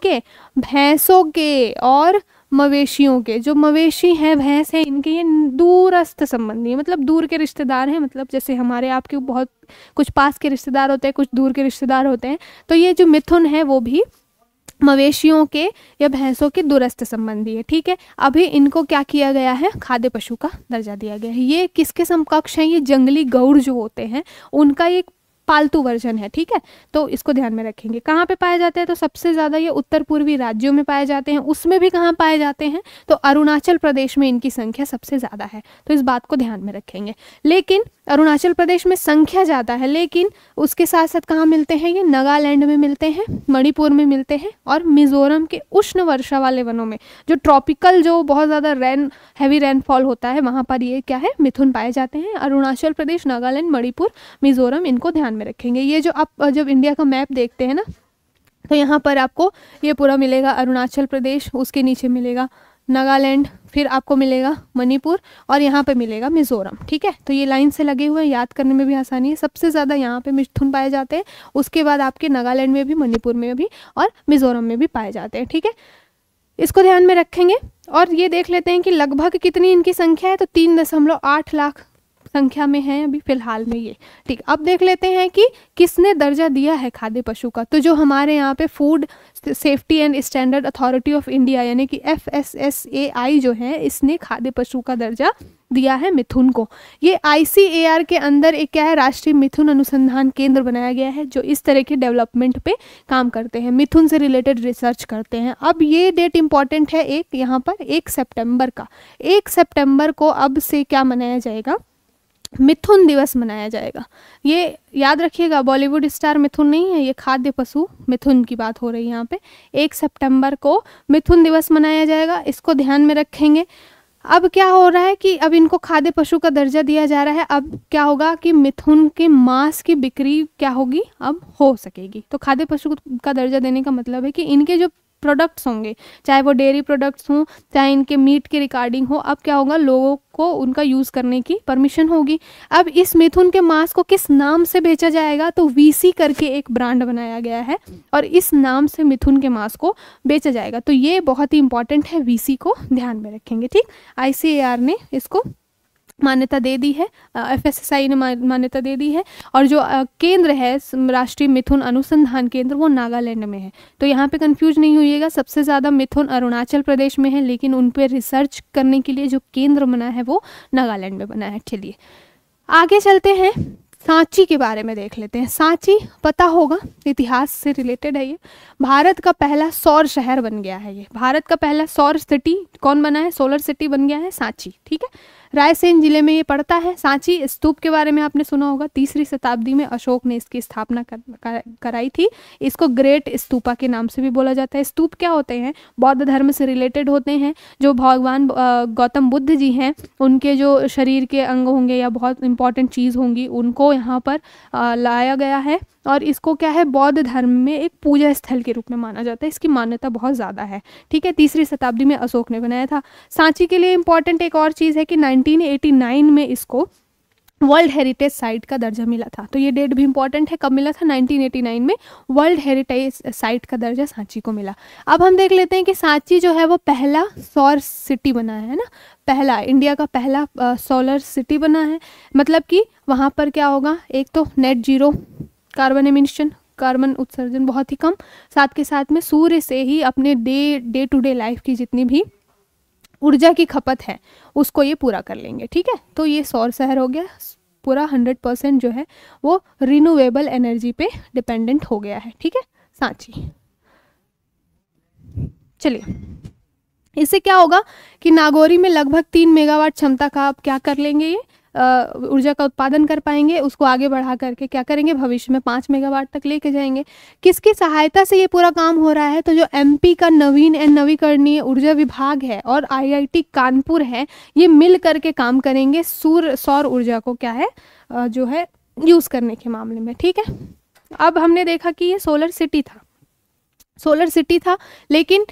भैंसों के और मवेशियों के जो मवेशी हैं भैंस हैं इनके ये दूरस्थ संबंधी है मतलब दूर के रिश्तेदार हैं मतलब जैसे हमारे आपके बहुत कुछ पास के रिश्तेदार होते हैं कुछ दूर के रिश्तेदार होते हैं तो ये जो मिथुन है वो भी मवेशियों के या भैंसों के दुरस्त संबंधी है ठीक है अभी इनको क्या किया गया है खाद्य पशु का दर्जा दिया गया है ये किसके समकक्ष हैं ये जंगली गौड़ जो होते हैं उनका एक पालतू वर्जन है ठीक है तो इसको ध्यान में रखेंगे कहाँ पे पाए जाते हैं तो सबसे ज़्यादा ये उत्तर पूर्वी राज्यों में पाए जाते हैं उसमें भी कहाँ पाए जाते हैं तो अरुणाचल प्रदेश में इनकी संख्या सबसे ज़्यादा है तो इस बात को ध्यान में रखेंगे लेकिन अरुणाचल प्रदेश में संख्या ज़्यादा है लेकिन उसके साथ साथ कहाँ मिलते हैं ये नागालैंड में मिलते हैं मणिपुर में मिलते हैं और मिजोरम के उष्ण वर्षा वाले वनों में जो ट्रॉपिकल जो बहुत ज़्यादा रेन हैवी रेनफॉल होता है वहाँ पर ये क्या है मिथुन पाए जाते हैं अरुणाचल प्रदेश नागालैंड मणिपुर मिजोरम इनको ध्यान में में रखेंगे ये जो आप जब इंडिया का मैप देखते हैं ना तो यहाँ पर आपको ये पूरा मिलेगा अरुणाचल प्रदेश उसके नीचे मिलेगा नागालैंड फिर आपको मिलेगा मणिपुर और यहाँ पे मिलेगा मिजोरम ठीक है तो ये लाइन से लगे हुए हैं याद करने में भी आसानी है सबसे ज़्यादा यहाँ पे मिथुन पाए जाते हैं उसके बाद आपके नागालैंड में भी मणिपुर में भी और मिजोरम में भी पाए जाते हैं ठीक है इसको ध्यान में रखेंगे और ये देख लेते हैं कि लगभग कितनी इनकी संख्या है तो तीन लाख संख्या में है अभी फिलहाल में ये ठीक अब देख लेते हैं कि किसने दर्जा दिया है खाद्य पशु का तो जो हमारे यहाँ पे food safety and standard authority of India यानी कि F S S A I जो है इसने खाद्य पशु का दर्जा दिया है मिथुन को ये आई के अंदर एक क्या है राष्ट्रीय मिथुन अनुसंधान केंद्र बनाया गया है जो इस तरह के डेवलपमेंट पे काम करते हैं मिथुन से रिलेटेड रिसर्च करते हैं अब ये डेट इम्पॉर्टेंट है एक यहाँ पर एक सितंबर का एक सितंबर को अब से क्या मनाया जाएगा मिथुन दिवस मनाया जाएगा ये याद रखिएगा बॉलीवुड स्टार मिथुन नहीं है ये खाद्य पशु मिथुन की बात हो रही है यहाँ पे एक सितंबर को मिथुन दिवस मनाया जाएगा इसको ध्यान में रखेंगे अब क्या हो रहा है कि अब इनको खाद्य पशु का दर्जा दिया जा रहा है अब क्या होगा कि मिथुन के मांस की बिक्री क्या होगी अब हो सकेगी तो खाद्य पशु का दर्जा देने का मतलब है कि इनके जो प्रोडक्ट्स होंगे चाहे वो डेयरी प्रोडक्ट्स हों चाहे इनके मीट के रिकॉर्डिंग हो अब क्या होगा लोगों को उनका यूज़ करने की परमिशन होगी अब इस मिथुन के मांस को किस नाम से बेचा जाएगा तो वीसी करके एक ब्रांड बनाया गया है और इस नाम से मिथुन के मांस को बेचा जाएगा तो ये बहुत ही इंपॉर्टेंट है वीसी को ध्यान में रखेंगे ठीक आईसीएआर ने इसको मान्यता दे दी है एफ एस एस आई ने मान्यता दे दी है और जो केंद्र है राष्ट्रीय मिथुन अनुसंधान केंद्र वो नागालैंड में है तो यहाँ पे कंफ्यूज नहीं होइएगा सबसे ज़्यादा मिथुन अरुणाचल प्रदेश में है लेकिन उन पर रिसर्च करने के लिए जो केंद्र बना है वो नागालैंड में बना है चलिए आगे चलते हैं सांची के बारे में देख लेते हैं सांची पता होगा इतिहास से रिलेटेड है ये भारत का पहला सौर शहर बन गया है ये भारत का पहला सौर सिटी कौन बना है सोलर सिटी बन गया है सांची ठीक है रायसेन जिले में ये पड़ता है सांची स्तूप के बारे में आपने सुना होगा तीसरी शताब्दी में अशोक ने इसकी स्थापना कर, कर, कराई थी इसको ग्रेट स्तूपा के नाम से भी बोला जाता है स्तूप क्या होते हैं बौद्ध धर्म से रिलेटेड होते हैं जो भगवान गौतम बुद्ध जी हैं उनके जो शरीर के अंग होंगे या बहुत इंपॉर्टेंट चीज़ होंगी उनको यहाँ पर लाया गया है और इसको क्या है बौद्ध धर्म में एक पूजा स्थल के के रूप में माना जाता है इसकी मान्यता बहुत ज़्यादा है ठीक है तीसरी शताब्दी में अशोक ने बनाया था सांची के लिए इंपॉर्टेंट एक और चीज़ है कि नाइनटीन में इसको वर्ल्ड हेरिटेज साइट का दर्जा मिला था तो ये डेट भी इंपॉर्टेंट है कब मिला था 1989 में वर्ल्ड हेरिटेज साइट का दर्जा सांची को मिला अब हम देख लेते हैं कि सांची जो है वो पहला सौर सिटी बना है ना पहला इंडिया का पहला सोलर सिटी बना है मतलब कि वहाँ पर क्या होगा एक तो net zero carbon emission carbon उत्सर्जन बहुत ही कम साथ के साथ में सूर्य से ही अपने day day to day life की जितनी भी ऊर्जा की खपत है उसको ये पूरा कर लेंगे ठीक है तो ये सौर शहर हो गया पूरा हंड्रेड परसेंट जो है वो रिन्यूएबल एनर्जी पे डिपेंडेंट हो गया है ठीक है सांची चलिए इससे क्या होगा कि नागौरी में लगभग तीन मेगावाट क्षमता का आप क्या कर लेंगे ये ऊर्जा का उत्पादन कर पाएंगे उसको आगे बढ़ा करके क्या करेंगे भविष्य में पाँच मेगावाट तक लेके जाएंगे किसकी सहायता से ये पूरा काम हो रहा है तो जो एम का नवीन एंड नवीकरणीय ऊर्जा विभाग है और आई कानपुर है ये मिल करके काम करेंगे सूर सौर ऊर्जा को क्या है जो है यूज़ करने के मामले में ठीक है अब हमने देखा कि ये सोलर सिटी था सोलर सिटी था लेकिन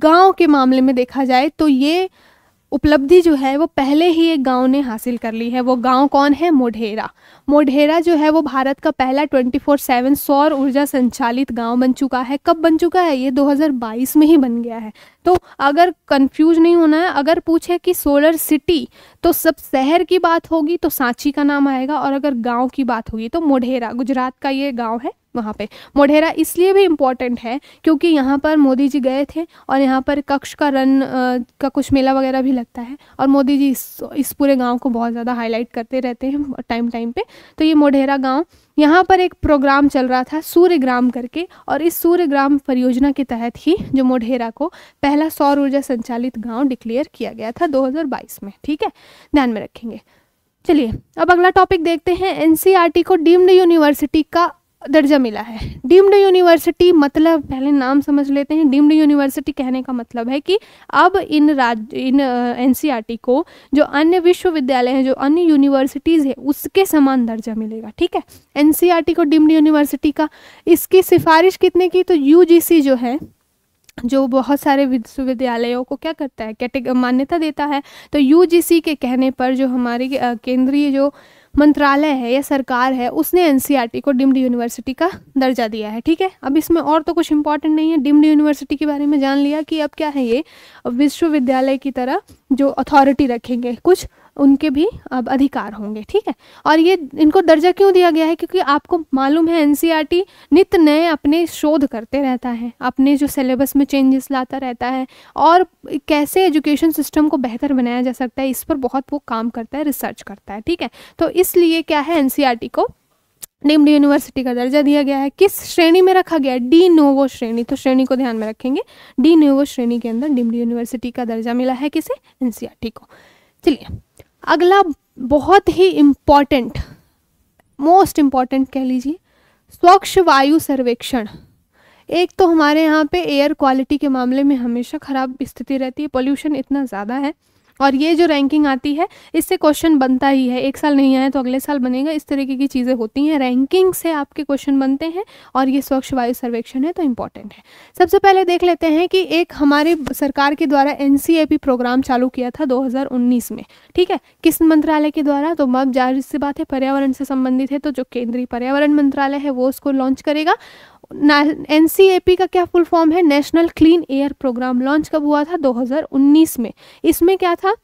गांव के मामले में देखा जाए तो ये उपलब्धि जो है वो पहले ही एक गांव ने हासिल कर ली है वो गांव कौन है मोढेरा मोढेरा जो है वो भारत का पहला 24 फोर सेवन सौर ऊर्जा संचालित गांव बन चुका है कब बन चुका है ये 2022 में ही बन गया है तो अगर कंफ्यूज नहीं होना है अगर पूछे कि सोलर सिटी तो सब शहर की बात होगी तो सांची का नाम आएगा और अगर गाँव की बात होगी तो मोढेरा गुजरात का ये गाँव है वहाँ पे मोढेरा इसलिए भी इम्पॉर्टेंट है क्योंकि यहाँ पर मोदी जी गए थे और यहाँ पर कक्ष का रन आ, का कुछ मेला वगैरह भी लगता है और मोदी जी इस इस पूरे गांव को बहुत ज़्यादा हाईलाइट करते रहते हैं टाइम टाइम पे तो ये मोढेरा गांव यहाँ पर एक प्रोग्राम चल रहा था सूर्यग्राम करके और इस सूर्यग्राम परियोजना के तहत ही जो मोढेरा को पहला सौर ऊर्जा संचालित गाँव डिक्लेयर किया गया था दो में ठीक है ध्यान में रखेंगे चलिए अब अगला टॉपिक देखते हैं एनसीईआरटी e को डीम्ड यूनिवर्सिटी का दर्जा मिला है डीम्ड यूनिवर्सिटी मतलब पहले नाम समझ लेते हैं डीम्ड यूनिवर्सिटी कहने का मतलब है कि अब इन राज इन एन uh, e को जो अन्य विश्वविद्यालय हैं जो अन्य यूनिवर्सिटीज़ है उसके समान दर्जा मिलेगा ठीक है एन e को डीम्ड यूनिवर्सिटी का इसकी सिफारिश कितने की तो यू जो है जो बहुत सारे विश्वविद्यालयों को क्या करता है कैटेग मान्यता देता है तो यू के कहने पर जो हमारी केंद्रीय जो मंत्रालय है या सरकार है उसने एन e को डिम्ड यूनिवर्सिटी का दर्जा दिया है ठीक है अब इसमें और तो कुछ इंपॉर्टेंट नहीं है डिम्ड यूनिवर्सिटी के बारे में जान लिया कि अब क्या है ये विश्वविद्यालय की तरह जो अथॉरिटी रखेंगे कुछ उनके भी अब अधिकार होंगे ठीक है और ये इनको दर्जा क्यों दिया गया है क्योंकि आपको मालूम है एनसीईआरटी e नित नए अपने शोध करते रहता है अपने जो सिलेबस में चेंजेस लाता रहता है और कैसे एजुकेशन सिस्टम को बेहतर बनाया जा सकता है इस पर बहुत वो काम करता है रिसर्च करता है ठीक है तो इसलिए क्या है टी e को डीम्ड यूनिवर्सिटी e का दर्जा दिया गया है किस श्रेणी में रखा गया है डी नोवो श्रेणी तो श्रेणी को ध्यान में रखेंगे डी नोवो श्रेणी के अंदर डीम्ड यूनिवर्सिटी का दर्जा मिला है किसे एनसीईआरटी को चलिए अगला बहुत ही इम्पॉर्टेंट मोस्ट इम्पॉर्टेंट कह लीजिए स्वच्छ वायु सर्वेक्षण एक तो हमारे यहाँ पे एयर क्वालिटी के मामले में हमेशा ख़राब स्थिति रहती है पोल्यूशन इतना ज़्यादा है और ये जो रैंकिंग आती है इससे क्वेश्चन बनता ही है एक साल नहीं आया तो अगले साल बनेगा इस तरीके की चीज़ें होती हैं रैंकिंग से आपके क्वेश्चन बनते हैं और ये स्वच्छ वायु सर्वेक्षण है तो इम्पॉर्टेंट है सबसे पहले देख लेते हैं कि एक हमारे सरकार के द्वारा एन प्रोग्राम चालू किया था दो में ठीक है किस मंत्रालय के द्वारा तो अब जाहिर सी बात है पर्यावरण से संबंधित है तो जो केंद्रीय पर्यावरण मंत्रालय है वो उसको लॉन्च करेगा एन का क्या फुल फॉर्म है national clean air programme launch कब हुआ था 2019 में इसमें क्या था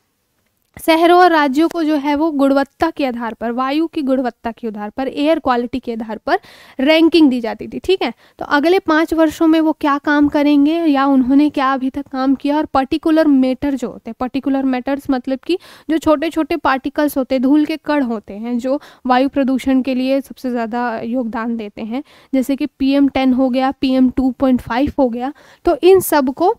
शहरों और राज्यों को जो है वो गुणवत्ता के आधार पर वायु की गुणवत्ता के आधार पर एयर क्वालिटी के आधार पर रैंकिंग दी जाती थी ठीक है तो अगले पाँच वर्षों में वो क्या काम करेंगे या उन्होंने क्या अभी तक काम किया और पर्टिकुलर मैटर जो होते हैं पर्टिकुलर मैटर्स मतलब कि जो छोटे छोटे पार्टिकल्स होते हैं धूल के कण होते हैं जो वायु प्रदूषण के लिए सबसे ज़्यादा योगदान देते हैं जैसे कि पी टेन हो गया पी टू पॉइंट फाइव हो गया तो इन सब को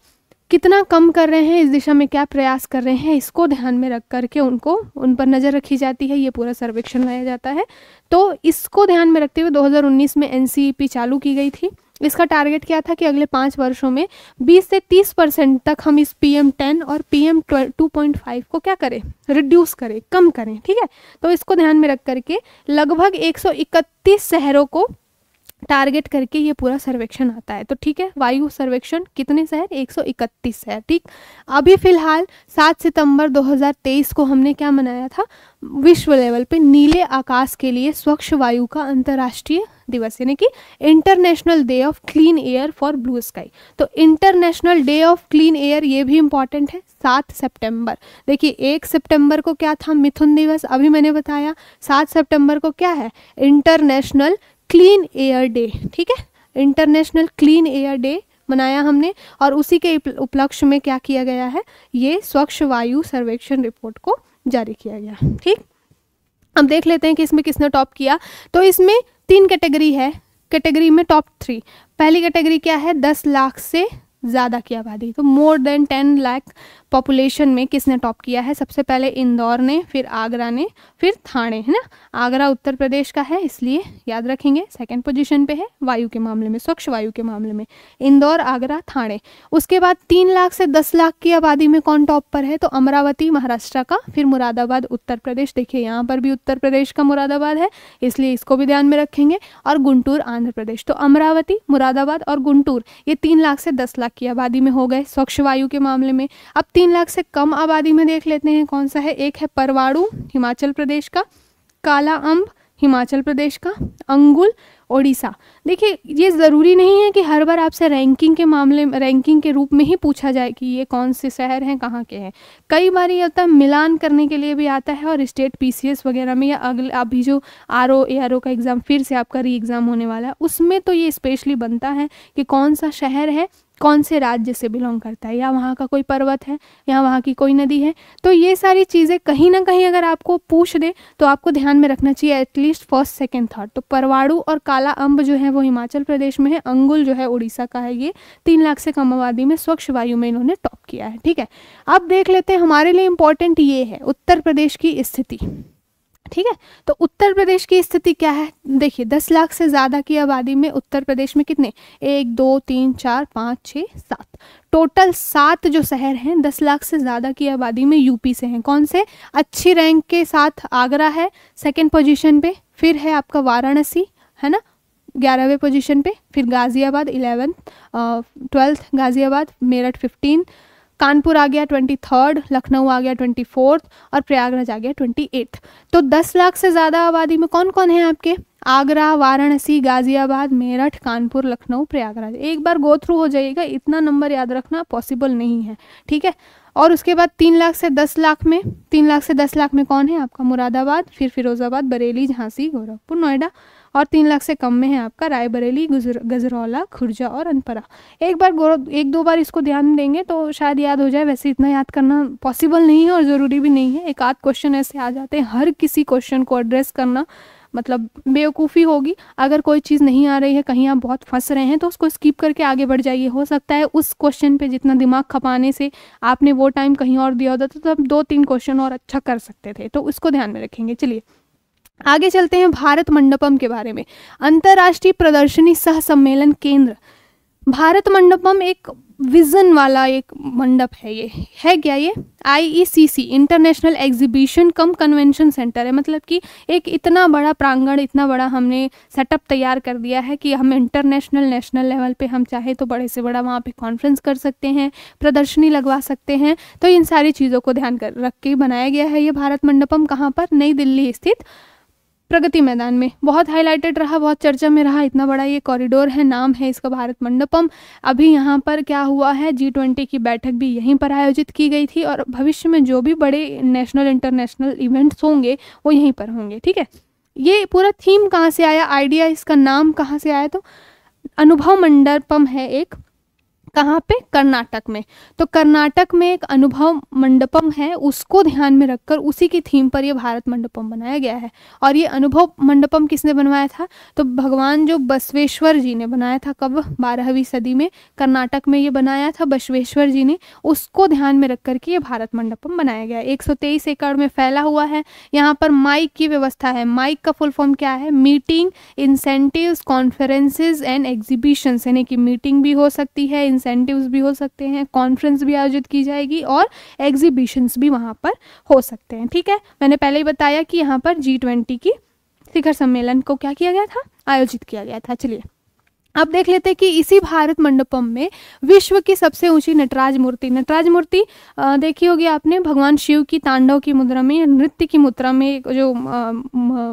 कितना कम कर रहे हैं इस दिशा में क्या प्रयास कर रहे हैं इसको ध्यान में रख करके उनको उन पर नज़र रखी जाती है ये पूरा सर्वेक्षण लाया जाता है तो इसको ध्यान में रखते हुए 2019 में एन e चालू की गई थी इसका टारगेट क्या था कि अगले पाँच वर्षों में 20 से 30 परसेंट तक हम इस पी एम टेन और P M two point five को क्या करें रिड्यूस करें कम करें ठीक है तो इसको ध्यान में रख करके लगभग एक शहरों को टारगेट करके ये पूरा सर्वेक्षण आता है तो ठीक है वायु सर्वेक्षण कितने शहर 131 शहर ठीक अभी फिलहाल 7 सितंबर 2023 को हमने क्या मनाया था विश्व लेवल पे नीले आकाश के लिए स्वच्छ वायु का अंतर्राष्ट्रीय दिवस यानी कि international day of clean air for blue sky तो international day of clean air ये भी इंपॉर्टेंट है सात सितंबर देखिए एक सितंबर को क्या था मिथुन दिवस अभी मैंने बताया सात सितंबर को क्या है इंटरनेशनल क्लीन एयर डे ठीक है इंटरनेशनल क्लीन एयर डे मनाया हमने और उसी के उपलक्ष्य में क्या किया गया है ये स्वच्छ वायु सर्वेक्षण रिपोर्ट को जारी किया गया ठीक अब देख लेते हैं कि इसमें किसने टॉप किया तो इसमें तीन कैटेगरी है कैटेगरी में टॉप थ्री पहली कैटेगरी क्या है दस लाख से ज़्यादा की आबादी तो more than ten lakh population में किसने टॉप किया है सबसे पहले इंदौर ने फिर आगरा ने फिर थाने है ना आगरा उत्तर प्रदेश का है इसलिए याद रखेंगे सेकेंड पोजिशन पे है वायु के मामले में स्वच्छ वायु के मामले में इंदौर आगरा थाने उसके बाद तीन लाख से दस लाख की आबादी में कौन टॉप पर है तो अमरावती महाराष्ट्र का फिर मुरादाबाद उत्तर प्रदेश देखिए यहाँ पर भी उत्तर प्रदेश का मुरादाबाद है इसलिए इसको भी ध्यान में रखेंगे और गुंटूर आंध्र प्रदेश तो अमरावती मुरादाबाद और गुंटूर ये तीन लाख से दस लाख की आबादी में हो गए स्वच्छ वायु के मामले में अब तीन लाख से कम आबादी में देख लेते हैं कौन सा है एक है परवाड़ू हिमाचल प्रदेश का काला अम्ब हिमाचल प्रदेश का अंगुल ओडिशा देखिए ये ज़रूरी नहीं है कि हर बार आपसे रैंकिंग के मामले रैंकिंग के रूप में ही पूछा जाए कि ये कौन से शहर हैं कहाँ के हैं कई बार ये होता है मिलान करने के लिए भी आता है और स्टेट पीसीएस वगैरह में या अगले अभी जो R O A R O का एग्ज़ाम फिर से आपका री एग्ज़ाम होने वाला है उसमें तो ये स्पेशली बनता है कि कौन सा शहर है कौन से राज्य से बिलोंग करता है या वहाँ का कोई पर्वत है या वहाँ की कोई नदी है तो ये सारी चीज़ें कहीं ना कहीं अगर आपको पूछ दे तो आपको ध्यान में रखना चाहिए एटलीस्ट फर्स्ट सेकेंड थर्ड तो परवाड़ू और काला अम्ब जो है वो हिमाचल प्रदेश में है अंगुल जो है उड़ीसा का है ये तीन लाख से कम आबादी में स्वच्छ वायु में इन्होंने टॉप किया है ठीक है अब देख लेते हैं हमारे लिए इम्पोर्टेंट ये है उत्तर प्रदेश की स्थिति ठीक है तो उत्तर प्रदेश की स्थिति क्या है देखिए दस लाख से ज़्यादा की आबादी में उत्तर प्रदेश में कितने एक दो तीन चार पाँच छः सात टोटल सात जो शहर हैं दस लाख से ज़्यादा की आबादी में यूपी से हैं कौन से अच्छी रैंक के साथ आगरा है सेकेंड पोजिशन पे फिर है आपका वाराणसी है ना ग्यारहवें पोजिशन पे फिर Ghaziabad eleventh twelfth Ghaziabad Meerut fifteen Kanpur आ गया ट्वेंटी थर्ड लखनऊ आ गया ट्वेंटी फोर्थ और प्रयागराज आ गया ट्वेंटी एट्थ तो दस लाख से ज़्यादा आबादी में कौन कौन है आपके आगरा वाराणसी गाज़ियाबाद मेरठ कानपुर लखनऊ प्रयागराज एक बार गो थ्रू हो जाइएगा इतना नंबर याद रखना पॉसिबल नहीं है ठीक है और उसके बाद तीन लाख से दस लाख में तीन लाख से दस लाख में कौन है आपका मुरादाबाद फिर फिरोज़ाबाद बरेली झांसी गोरखपुर नोएडा और तीन लाख से कम में है आपका रायबरेली गजरौला खुर्जा और अनपरा एक बार एक दो बार इसको ध्यान देंगे तो शायद याद हो जाए वैसे इतना याद करना पॉसिबल नहीं है और ज़रूरी भी नहीं है एक आध क्वेश्चन ऐसे आ जाते हैं हर किसी क्वेश्चन को एड्रेस करना मतलब बेवकूफ़ी होगी अगर कोई चीज़ नहीं आ रही है कहीं आप बहुत फंस रहे हैं तो उसको स्किप करके आगे बढ़ जाइए हो सकता है उस क्वेश्चन पे जितना दिमाग खपाने से आपने वो टाइम कहीं और दिया होता तो आप दो तीन क्वेश्चन और अच्छा कर सकते थे तो उसको ध्यान में रखेंगे चलिए आगे चलते हैं भारत मंडपम के बारे में अंतर्राष्ट्रीय प्रदर्शनी सह सम्मेलन केंद्र भारत मंडपम एक विजन वाला एक मंडप है ये है क्या ये IECC international exhibition cum convention centre है मतलब कि एक इतना बड़ा प्रांगण इतना बड़ा हमने सेटअप तैयार कर दिया है कि हम इंटरनेशनल नेशनल लेवल पे हम चाहे तो बड़े से बड़ा वहाँ पे कॉन्फ्रेंस कर सकते हैं प्रदर्शनी लगवा सकते हैं तो इन सारी चीज़ों को ध्यान कर रख के बनाया गया है ये भारत मंडपम कहाँ पर नई दिल्ली स्थित प्रगति मैदान में बहुत हाईलाइटेड रहा बहुत चर्चा में रहा इतना बड़ा ये कॉरिडोर है नाम है इसका भारत मंडपम अभी यहाँ पर क्या हुआ है जी ट्वेंटी की बैठक भी यहीं पर आयोजित की गई थी और भविष्य में जो भी बड़े नेशनल इंटरनेशनल इवेंट्स होंगे वो यहीं पर होंगे ठीक है ये पूरा थीम कहाँ से आया आइडिया इसका नाम कहाँ से आया तो अनुभव मंडपम है एक कहाँ पे कर्नाटक में तो कर्नाटक में एक अनुभव मंडपम है उसको ध्यान में रखकर उसी की थीम पर ये भारत मंडपम बनाया गया है और ये अनुभव मंडपम किसने बनवाया था तो भगवान जो बसवेश्वर जी ने बनाया था कब बारहवीं सदी में कर्नाटक में ये बनाया था बसवेश्वर जी ने उसको ध्यान में रख के ये भारत मंडपम बनाया गया एक एकड़ में फैला हुआ है यहाँ पर माइक की व्यवस्था है माइक का फुल फॉर्म क्या है meeting incentive conferences and exhibition यानी कि मीटिंग भी हो सकती है इंसेंटिव्स भी हो सकते हैं कॉन्फ्रेंस भी आयोजित की जाएगी और एग्जीबिशंस भी वहाँ पर हो सकते हैं ठीक है मैंने पहले ही बताया कि यहाँ पर जी ट्वेंटी की शिखर सम्मेलन को क्या किया गया था आयोजित किया गया था चलिए अब देख लेते हैं कि इसी भारत मंडपम में विश्व की सबसे ऊंची नटराज मूर्ति नटराज मूर्ति देखी होगी आपने भगवान शिव की तांडव की मुद्रा में नृत्य की मुद्रा में जो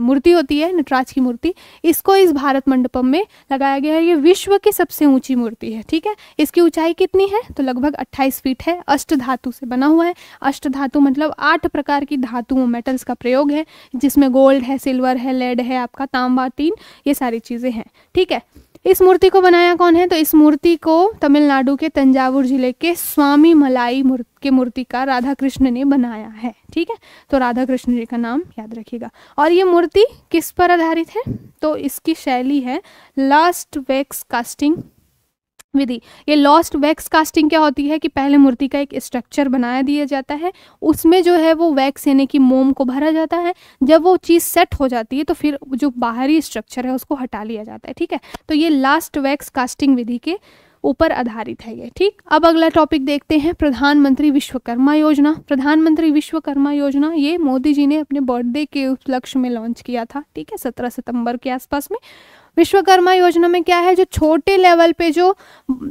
मूर्ति होती है नटराज की मूर्ति इसको इस भारत मंडपम में लगाया गया है ये विश्व की सबसे ऊंची मूर्ति है ठीक है इसकी ऊंचाई कितनी है तो लगभग अट्ठाईस फीट है अष्ट धातु से बना हुआ है अष्ट धातु मतलब आठ प्रकार की धातुओं मेटल्स का प्रयोग है जिसमें गोल्ड है सिल्वर है लेड है आपका तांबा तीन ये सारी चीज़ें हैं ठीक है इस मूर्ति को बनाया कौन है तो इस मूर्ति को तमिलनाडु के तंजावुर जिले के स्वामी मलाई मूर्ति के का राधा कृष्ण ने बनाया है ठीक है तो राधा कृष्ण जी का नाम याद रखिएगा और ये मूर्ति किस पर आधारित है तो इसकी शैली है लास्ट वेक्स कास्टिंग विधि ये लॉस्ट वैक्स कास्टिंग क्या होती है कि पहले मूर्ति का एक स्ट्रक्चर बनाया दिया जाता है उसमें जो है वो वैक्स यानी कि मोम को भरा जाता है जब वो चीज़ सेट हो जाती है तो फिर जो बाहरी स्ट्रक्चर है उसको हटा लिया जाता है ठीक है तो ये लास्ट वैक्स कास्टिंग विधि के ऊपर आधारित है ये ठीक अब अगला टॉपिक देखते हैं प्रधानमंत्री विश्वकर्मा योजना प्रधानमंत्री विश्वकर्मा योजना ये मोदी जी ने अपने बर्थडे के उपलक्ष्य में लॉन्च किया था ठीक है सत्रह सितंबर के आसपास में विश्वकर्मा योजना में क्या है जो छोटे लेवल पे जो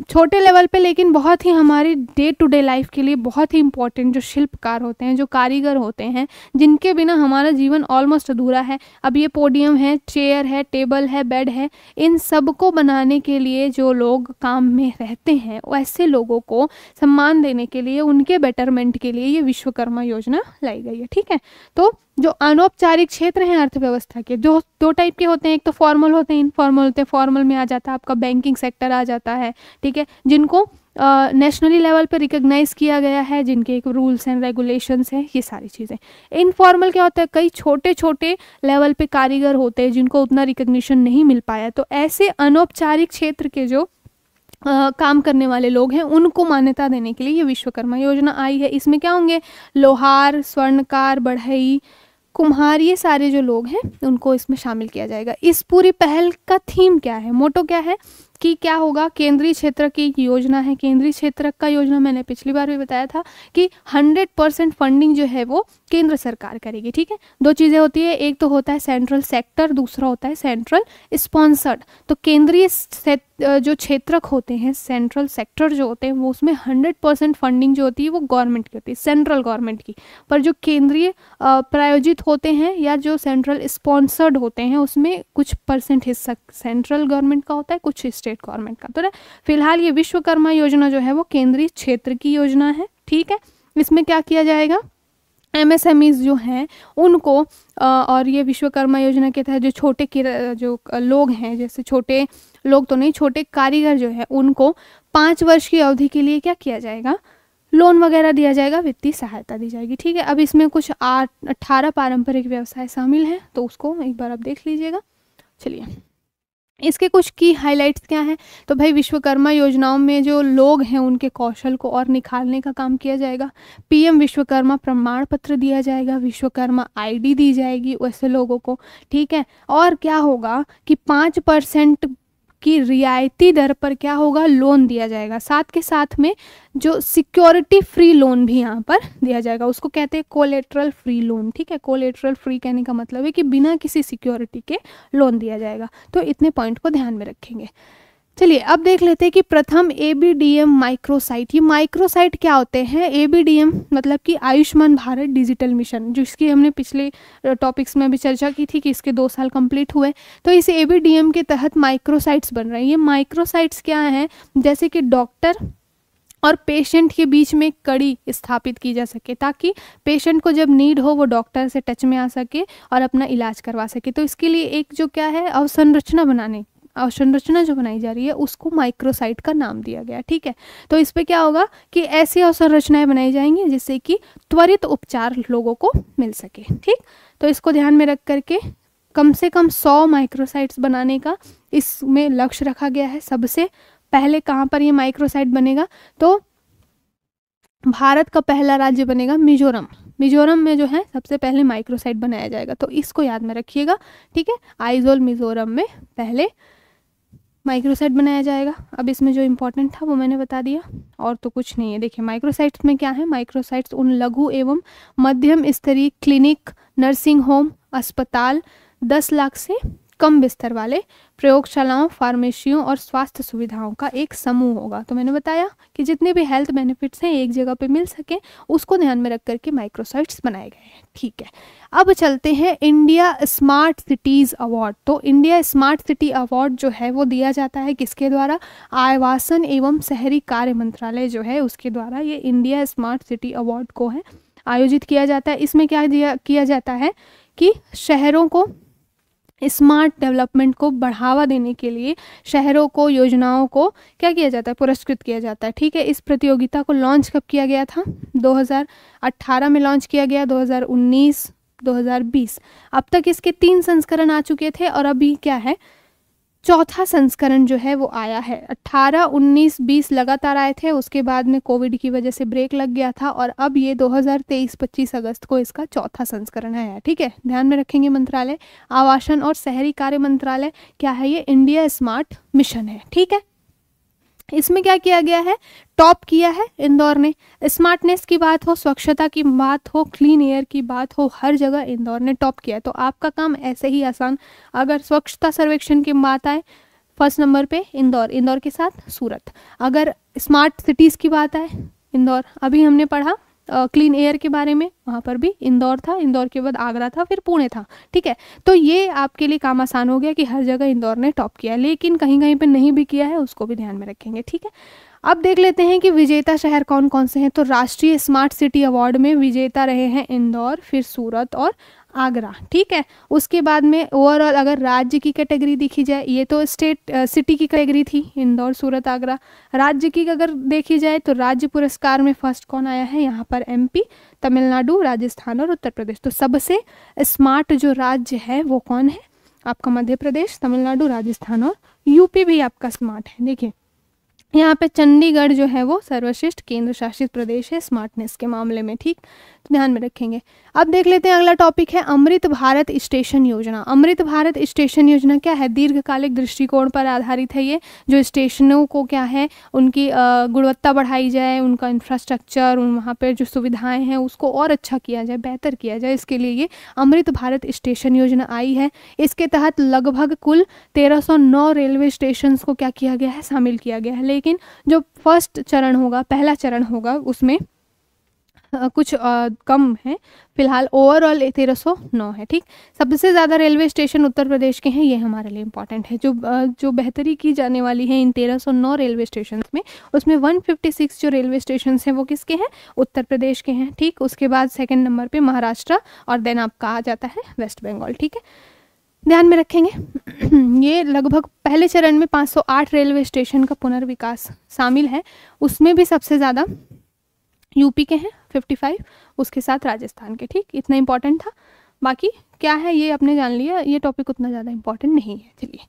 छोटे लेवल पे लेकिन बहुत ही हमारी डे टू डे लाइफ के लिए बहुत ही इंपॉर्टेंट जो शिल्पकार होते हैं जो कारीगर होते हैं जिनके बिना हमारा जीवन ऑलमोस्ट अधूरा है अब ये पोडियम है चेयर है टेबल है बेड है इन सब को बनाने के लिए जो लोग काम में रहते हैं ऐसे लोगों को सम्मान देने के लिए उनके बेटरमेंट के लिए ये विश्वकर्मा योजना लाई गई है ठीक है तो जो अनौपचारिक क्षेत्र हैं अर्थव्यवस्था के जो दो टाइप के होते हैं एक तो फॉर्मल होते हैं इनफॉर्मल होते हैं फॉर्मल में आ जाता है आपका बैंकिंग सेक्टर आ जाता है ठीक है जिनको नेशनली लेवल पर रिकग्नाइज़ किया गया है जिनके एक रूल्स एंड रेगुलेशंस हैं ये सारी चीज़ें इनफॉर्मल क्या होता है कई छोटे छोटे लेवल पे कारीगर होते हैं जिनको उतना रिकग्निशन नहीं मिल पाया तो ऐसे अनौपचारिक क्षेत्र के जो आ, काम करने वाले लोग हैं उनको मान्यता देने के लिए ये विश्वकर्मा योजना आई है इसमें क्या होंगे लोहार स्वर्णकार बढ़ई कुम्हार ये सारे जो लोग हैं उनको इसमें शामिल किया जाएगा इस पूरी पहल का थीम क्या है मोटो क्या है कि क्या होगा केंद्रीय क्षेत्र की एक योजना है केंद्रीय क्षेत्र का योजना मैंने पिछली बार भी बताया था कि 100 परसेंट फंडिंग जो है वो केंद्र सरकार करेगी ठीक है दो चीज़ें होती है एक तो होता है सेंट्रल सेक्टर दूसरा होता है सेंट्रल स्पॉन्सर्ड तो केंद्रीय जो क्षेत्रक होते हैं सेंट्रल सेक्टर जो होते हैं वो उसमें हंड्रेड परसेंट फंडिंग जो होती है वो गवर्नमेंट की होती है सेंट्रल गवर्नमेंट की पर जो केंद्रीय प्रायोजित होते हैं या जो सेंट्रल स्पॉन्सर्ड होते हैं उसमें कुछ परसेंट हिस्सा सेंट्रल गवर्नमेंट का होता है कुछ स्टेट स्टेट गवर्नमेंट का तो ना फिलहाल ये विश्वकर्मा योजना जो है वो केंद्रीय क्षेत्र की योजना है ठीक है इसमें क्या किया जाएगा एम जो हैं उनको और ये विश्वकर्मा योजना के तहत जो छोटे जो लोग हैं जैसे छोटे लोग तो नहीं छोटे कारीगर जो है उनको पाँच वर्ष की अवधि के लिए क्या किया जाएगा लोन वगैरह दिया जाएगा वित्तीय सहायता दी जाएगी ठीक है अब इसमें कुछ आठ अट्ठारह पारंपरिक व्यवसाय शामिल हैं तो उसको एक बार आप देख लीजिएगा चलिए इसके कुछ की हाइलाइट्स क्या हैं तो भाई विश्वकर्मा योजनाओं में जो लोग हैं उनके कौशल को और निखारने का काम किया जाएगा पीएम विश्वकर्मा प्रमाण पत्र दिया जाएगा विश्वकर्मा आईडी दी जाएगी वैसे लोगों को ठीक है और क्या होगा कि पाँच परसेंट कि रियायती दर पर क्या होगा लोन दिया जाएगा साथ के साथ में जो सिक्योरिटी फ्री लोन भी यहाँ पर दिया जाएगा उसको कहते हैं कोलेट्रल फ्री लोन ठीक है कोलेट्रल फ्री कहने का मतलब है कि बिना किसी सिक्योरिटी के लोन दिया जाएगा तो इतने पॉइंट को ध्यान में रखेंगे चलिए अब देख लेते हैं कि प्रथम A B D M microsite ये माइक्रोसाइट क्या होते हैं ए बी डी एम मतलब कि आयुष्मान भारत डिजिटल मिशन जिसकी हमने पिछले टॉपिक्स में भी चर्चा की थी कि इसके दो साल कंप्लीट हुए तो इस एम के तहत माइक्रोसाइट्स बन रहे हैं ये माइक्रोसाइट्स क्या हैं जैसे कि डॉक्टर और पेशेंट के बीच में कड़ी स्थापित की जा सके ताकि पेशेंट को जब नीड हो वो डॉक्टर से टच में आ सके और अपना इलाज करवा सके तो इसके लिए एक जो क्या है अवसंरचना बनाने अवसंरचना जो बनाई जा रही है उसको माइक्रोसाइट का नाम दिया गया ठीक है तो इस पर क्या होगा कि ऐसी अवसंरचनाएं बनाई जाएंगी जिससे कि त्वरित उपचार लोगों को मिल सके ठीक तो इसको ध्यान में रख करके कम से कम सौ माइक्रोसाइट्स बनाने का इसमें लक्ष्य रखा गया है सबसे पहले कहाँ पर ये माइक्रोसाइट बनेगा तो भारत का पहला राज्य बनेगा मिजोरम मिजोरम में जो है सबसे पहले माइक्रोसाइट बनाया जाएगा तो इसको याद में रखिएगा ठीक है आइजोल मिजोरम में पहले माइक्रोसाइट बनाया जाएगा अब इसमें जो इम्पोर्टेंट था वो मैंने बता दिया और तो कुछ नहीं है देखिए माइक्रोसाइट्स में क्या है माइक्रोसाइट्स उन लघु एवं मध्यम स्तरीय क्लिनिक नर्सिंग होम अस्पताल दस लाख से कम बिस्तर वाले प्रयोगशालाओं फार्मेसियों और स्वास्थ्य सुविधाओं का एक समूह होगा तो मैंने बताया कि जितने भी हेल्थ बेनिफिट्स हैं एक जगह पे मिल सकें उसको ध्यान में रख करके माइक्रोसाइट्स बनाए गए हैं ठीक है अब चलते हैं इंडिया स्मार्ट सिटीज़ अवार्ड तो इंडिया स्मार्ट सिटी अवार्ड जो है वो दिया जाता है किसके द्वारा आवासन एवं शहरी कार्य मंत्रालय जो है उसके द्वारा ये इंडिया स्मार्ट सिटी अवार्ड को है आयोजित किया जाता है इसमें क्या दिया किया जाता है कि शहरों को स्मार्ट डेवलपमेंट को बढ़ावा देने के लिए शहरों को योजनाओं को क्या किया जाता है पुरस्कृत किया जाता है ठीक है इस प्रतियोगिता को लॉन्च कब किया गया था 2018 में लॉन्च किया गया 2019 2020 अब तक इसके तीन संस्करण आ चुके थे और अभी क्या है चौथा संस्करण जो है वो आया है 18, 19, 20 लगातार आए थे उसके बाद में कोविड की वजह से ब्रेक लग गया था और अब ये 2023-25 अगस्त को इसका चौथा संस्करण आया ठीक है ध्यान में रखेंगे मंत्रालय आवासन और शहरी कार्य मंत्रालय क्या है ये इंडिया स्मार्ट मिशन है ठीक है इसमें क्या किया गया है टॉप किया है इंदौर ने स्मार्टनेस की बात हो स्वच्छता की बात हो क्लीन एयर की बात हो हर जगह इंदौर ने टॉप किया है तो आपका काम ऐसे ही आसान अगर स्वच्छता सर्वेक्षण की बात आए फर्स्ट नंबर पे इंदौर इंदौर के साथ सूरत अगर स्मार्ट सिटीज़ की बात आए इंदौर अभी हमने पढ़ा क्लीन एयर के बारे में वहाँ पर भी इंदौर था इंदौर के बाद आगरा था फिर पुणे था ठीक है तो ये आपके लिए काम आसान हो गया कि हर जगह इंदौर ने टॉप किया लेकिन कहीं कहीं पर नहीं भी किया है उसको भी ध्यान में रखेंगे ठीक है अब देख लेते हैं कि विजेता शहर कौन कौन से हैं तो राष्ट्रीय स्मार्ट सिटी अवार्ड में विजेता रहे हैं इंदौर फिर सूरत और आगरा ठीक है उसके बाद में ओवरऑल अगर राज्य की कैटेगरी देखी जाए ये तो स्टेट सिटी की कैटेगरी थी इंदौर सूरत आगरा राज्य की अगर देखी जाए तो राज्य पुरस्कार में फर्स्ट कौन आया है यहाँ पर एमपी तमिलनाडु राजस्थान और उत्तर प्रदेश तो सबसे स्मार्ट जो राज्य है वो कौन है आपका मध्य प्रदेश तमिलनाडु राजस्थान और यूपी भी आपका स्मार्ट है देखिए यहाँ पे चंडीगढ़ जो है वो सर्वश्रेष्ठ केंद्र शासित प्रदेश है स्मार्टनेस के मामले में ठीक तो ध्यान में रखेंगे अब देख लेते हैं अगला टॉपिक है अमृत भारत स्टेशन योजना अमृत भारत स्टेशन योजना क्या है दीर्घकालिक दृष्टिकोण पर आधारित है ये जो स्टेशनों को क्या है उनकी गुणवत्ता बढ़ाई जाए उनका इंफ्रास्ट्रक्चर उन वहाँ पर जो सुविधाएँ हैं उसको और अच्छा किया जाए बेहतर किया जाए इसके लिए ये अमृत भारत स्टेशन योजना आई है इसके तहत लगभग कुल तेरह रेलवे स्टेशन को क्या किया गया है शामिल किया गया है लेकिन जो फर्स्ट चरण होगा पहला चरण होगा उसमें कुछ आ, कम है फिलहाल ओवरऑल तेरह सौ नौ है ठीक सबसे ज़्यादा रेलवे स्टेशन उत्तर प्रदेश के हैं ये हमारे लिए इंपॉर्टेंट है जो आ, जो बेहतरी की जाने वाली है इन तेरह सौ नौ रेलवे स्टेशन में उसमें वन फिफ्टी सिक्स जो रेलवे स्टेशन हैं वो किसके हैं उत्तर प्रदेश के हैं ठीक उसके बाद सेकेंड नंबर पर महाराष्ट्र और देन आपका आ जाता है वेस्ट बंगाल ठीक है ध्यान में रखेंगे ये लगभग पहले चरण में 508 रेलवे स्टेशन का पुनर्विकास शामिल है उसमें भी सबसे ज़्यादा यूपी के हैं 55 उसके साथ राजस्थान के ठीक इतना इम्पोर्टेंट था बाकी क्या है ये आपने जान लिया ये टॉपिक उतना ज़्यादा इम्पोर्टेंट नहीं है चलिए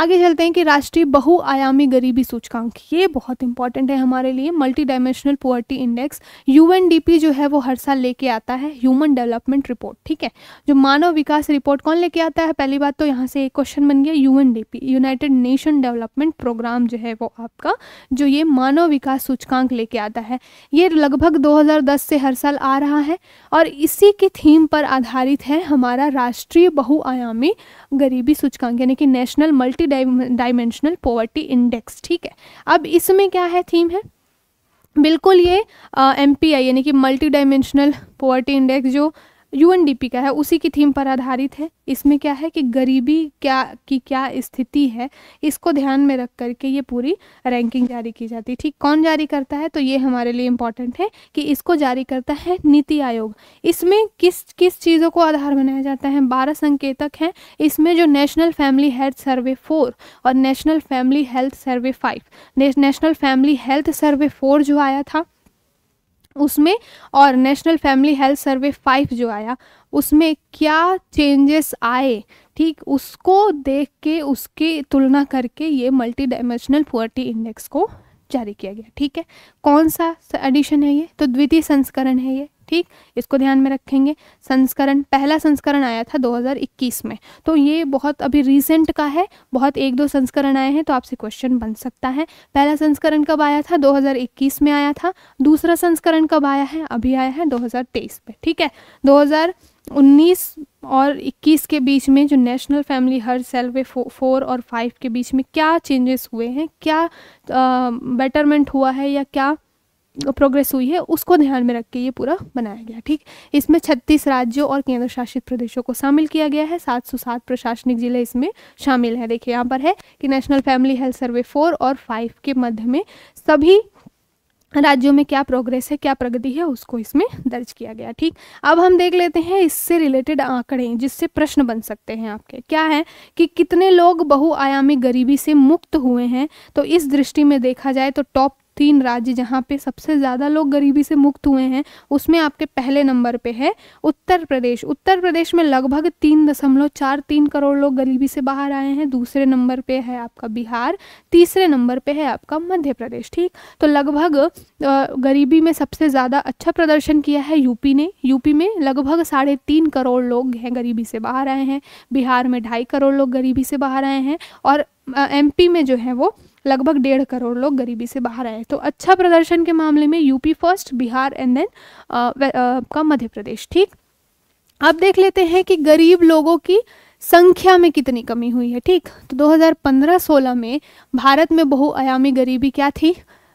आगे चलते हैं कि राष्ट्रीय बहुआयामी गरीबी सूचकांक ये बहुत इंपॉर्टेंट है हमारे लिए मल्टी डायमेंशनल पोअर्टी इंडेक्स यू जो है वो हर साल लेके आता है ह्यूमन डेवलपमेंट रिपोर्ट ठीक है जो मानव विकास रिपोर्ट कौन लेके आता है पहली बात तो यहाँ से एक क्वेश्चन बन गया UNDP united nation development programme जो है वो आपका जो ये मानव विकास सूचकांक लेके आता है ये लगभग दो से हर साल आ रहा है और इसी की थीम पर आधारित है हमारा राष्ट्रीय बहुआयामी गरीबी सूचकांक यानी कि national multi multi dimensional poverty index ठीक है अब इसमें क्या है थीम है बिल्कुल ये एम पी आई यानी कि मल्टी डायमेंशनल पॉवर्टी इंडेक्स जो यूएनडीपी का है उसी की थीम पर आधारित है इसमें क्या है कि गरीबी क्या की क्या स्थिति है इसको ध्यान में रख करके ये पूरी रैंकिंग जारी की जाती है ठीक कौन जारी करता है तो ये हमारे लिए इम्पॉर्टेंट है कि इसको जारी करता है नीति आयोग इसमें किस किस चीज़ों को आधार बनाया जाता है बारह संकेतक हैं इसमें जो national family health survey four और national family health survey five national family health survey four जो आया था उसमें और national family health survey five जो आया उसमें क्या चेंजेस आए ठीक उसको देख के उसकी तुलना करके ये मल्टी डायमेंशनल पुअर्टी इंडेक्स को जारी किया गया ठीक है कौन सा एडिशन है ये तो द्वितीय संस्करण है ये ठीक इसको ध्यान में रखेंगे संस्करण पहला संस्करण आया था 2021 में तो ये बहुत अभी रिसेंट का है बहुत एक दो संस्करण आए हैं तो आपसे क्वेश्चन बन सकता है पहला संस्करण कब आया था 2021 में आया था दूसरा संस्करण कब आया है अभी आया है 2023 में ठीक है 2019 और 21 के बीच में जो नेशनल फैमिली हर सेल पे फो, फोर और फाइव के बीच में क्या चेंजेस हुए हैं क्या बेटरमेंट हुआ है या क्या प्रोग्रेस हुई है उसको ध्यान में रख के ये पूरा बनाया गया ठीक इसमें छत्तीस राज्यों और केंद्र शासित प्रदेशों को शामिल किया गया है सात सौ सात प्रशासनिक जिले इसमें शामिल हैं देखिए यहाँ पर है कि national family health survey four और फाइव के मध्य में सभी राज्यों में क्या प्रोग्रेस है क्या प्रगति है उसको इसमें दर्ज किया गया ठीक अब हम देख लेते हैं इससे रिलेटेड आंकड़े जिससे प्रश्न बन सकते हैं आपके क्या है कि कितने लोग बहुआयामी गरीबी से मुक्त हुए हैं तो इस दृष्टि में देखा जाए तो टॉप तीन राज्य जहाँ पे सबसे ज़्यादा लोग गरीबी से मुक्त हुए हैं उसमें आपके पहले नंबर पे है उत्तर प्रदेश उत्तर प्रदेश में लगभग तीन दशमलव चार तीन करोड़ लोग गरीबी से बाहर आए हैं दूसरे नंबर पे है आपका बिहार तीसरे नंबर पे है आपका मध्य प्रदेश ठीक तो लगभग गरीबी में सबसे ज़्यादा अच्छा प्रदर्शन किया है यूपी ने यूपी में लगभग साढ़े तीन करोड़ लोग हैं गरीबी से बाहर आए हैं बिहार में ढाई करोड़ लोग गरीबी से बाहर आए हैं और एमपी में जो है वो लगभग डेढ़ करोड़ लोग गरीबी से बाहर आए तो अच्छा प्रदर्शन के मामले में UP first Bihar and then का मध्य प्रदेश ठीक अब देख लेते हैं कि गरीब लोगों की संख्या में कितनी कमी हुई है ठीक तो 2015-16 में भारत में बहुआयामी गरीबी क्या थी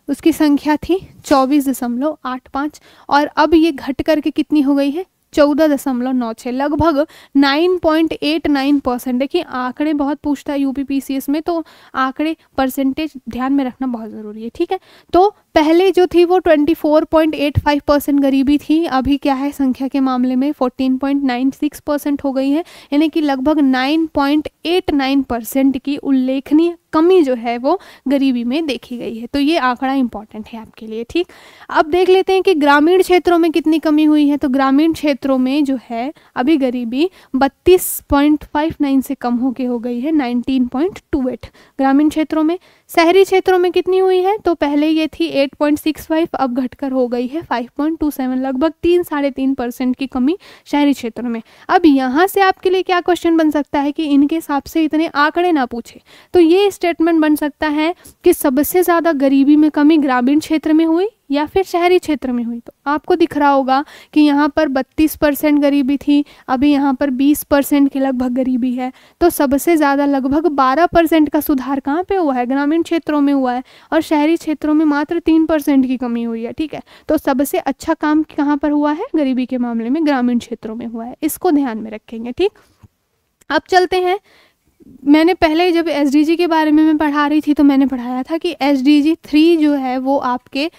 उसकी संख्या थी चौबीस दशमलव आठ पाँच और अब ये घट करके कितनी हो गई है चौदह दशमलव नौ छः लगभग nine point eight nine percent देखिए आंकड़े बहुत पूछता है यूपीपीसीएस में तो आंकड़े परसेंटेज ध्यान में रखना बहुत ज़रूरी है ठीक है तो पहले जो थी वो 24.85 परसेंट गरीबी थी अभी क्या है संख्या के मामले में 14.96 परसेंट हो गई है यानी कि लगभग 9.89 परसेंट की उल्लेखनीय कमी जो है वो गरीबी में देखी गई है तो ये आंकड़ा इंपॉर्टेंट है आपके लिए ठीक अब देख लेते हैं कि ग्रामीण क्षेत्रों में कितनी कमी हुई है तो ग्रामीण क्षेत्रों में जो है अभी गरीबी 32.59 से कम होके हो गई है 19.28 ग्रामीण क्षेत्रों में शहरी क्षेत्रों में कितनी हुई है तो पहले ये थी 8.65 अब घटकर हो गई है 5.27 लगभग तीन साढ़े तीन परसेंट की कमी शहरी क्षेत्रों में अब यहाँ से आपके लिए क्या क्वेश्चन बन सकता है कि इनके हिसाब से इतने आंकड़े ना पूछे तो ये स्टेटमेंट बन सकता है कि सबसे ज़्यादा गरीबी में कमी ग्रामीण क्षेत्र में हुई या फिर शहरी क्षेत्र में हुई तो आपको दिख रहा होगा कि यहाँ पर 32 परसेंट गरीबी थी अभी यहाँ पर 20 परसेंट की लगभग गरीबी है तो सबसे ज़्यादा लगभग 12 परसेंट का सुधार कहाँ पे हुआ है ग्रामीण क्षेत्रों में हुआ है और शहरी क्षेत्रों में मात्र तीन परसेंट की कमी हुई है ठीक है तो सबसे अच्छा काम कहाँ पर हुआ है गरीबी के मामले में ग्रामीण क्षेत्रों में हुआ है इसको ध्यान में रखेंगे ठीक अब चलते हैं मैंने पहले जब एस के बारे में मैं पढ़ा रही थी तो मैंने पढ़ाया था कि एस डी जी थ्री जो है वो आपके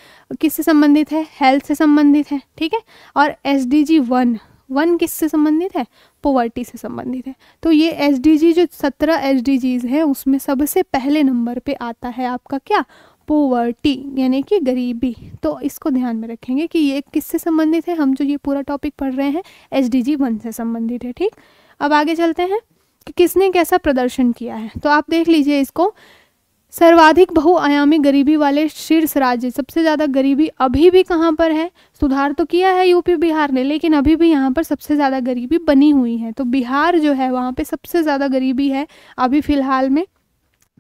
किससे संबंधित है हेल्थ से संबंधित है ठीक है और S D G one one किससे संबंधित है पोवर्टी से संबंधित है तो ये एस डी जी जो सत्रह एस हैं उसमें सबसे पहले नंबर पे आता है आपका क्या पोवर्टी यानी कि गरीबी तो इसको ध्यान में रखेंगे कि ये किससे संबंधित है हम जो ये पूरा टॉपिक पढ़ रहे हैं एस डी जी वन से संबंधित है ठीक अब आगे चलते हैं कि किसने कैसा प्रदर्शन किया है तो आप देख लीजिए इसको सर्वाधिक बहुआयामी गरीबी वाले शीर्ष राज्य सबसे ज़्यादा गरीबी अभी भी कहाँ पर है सुधार तो किया है यूपी बिहार ने लेकिन अभी भी यहाँ पर सबसे ज़्यादा गरीबी बनी हुई है तो बिहार जो है वहाँ पे सबसे ज़्यादा गरीबी है अभी फ़िलहाल में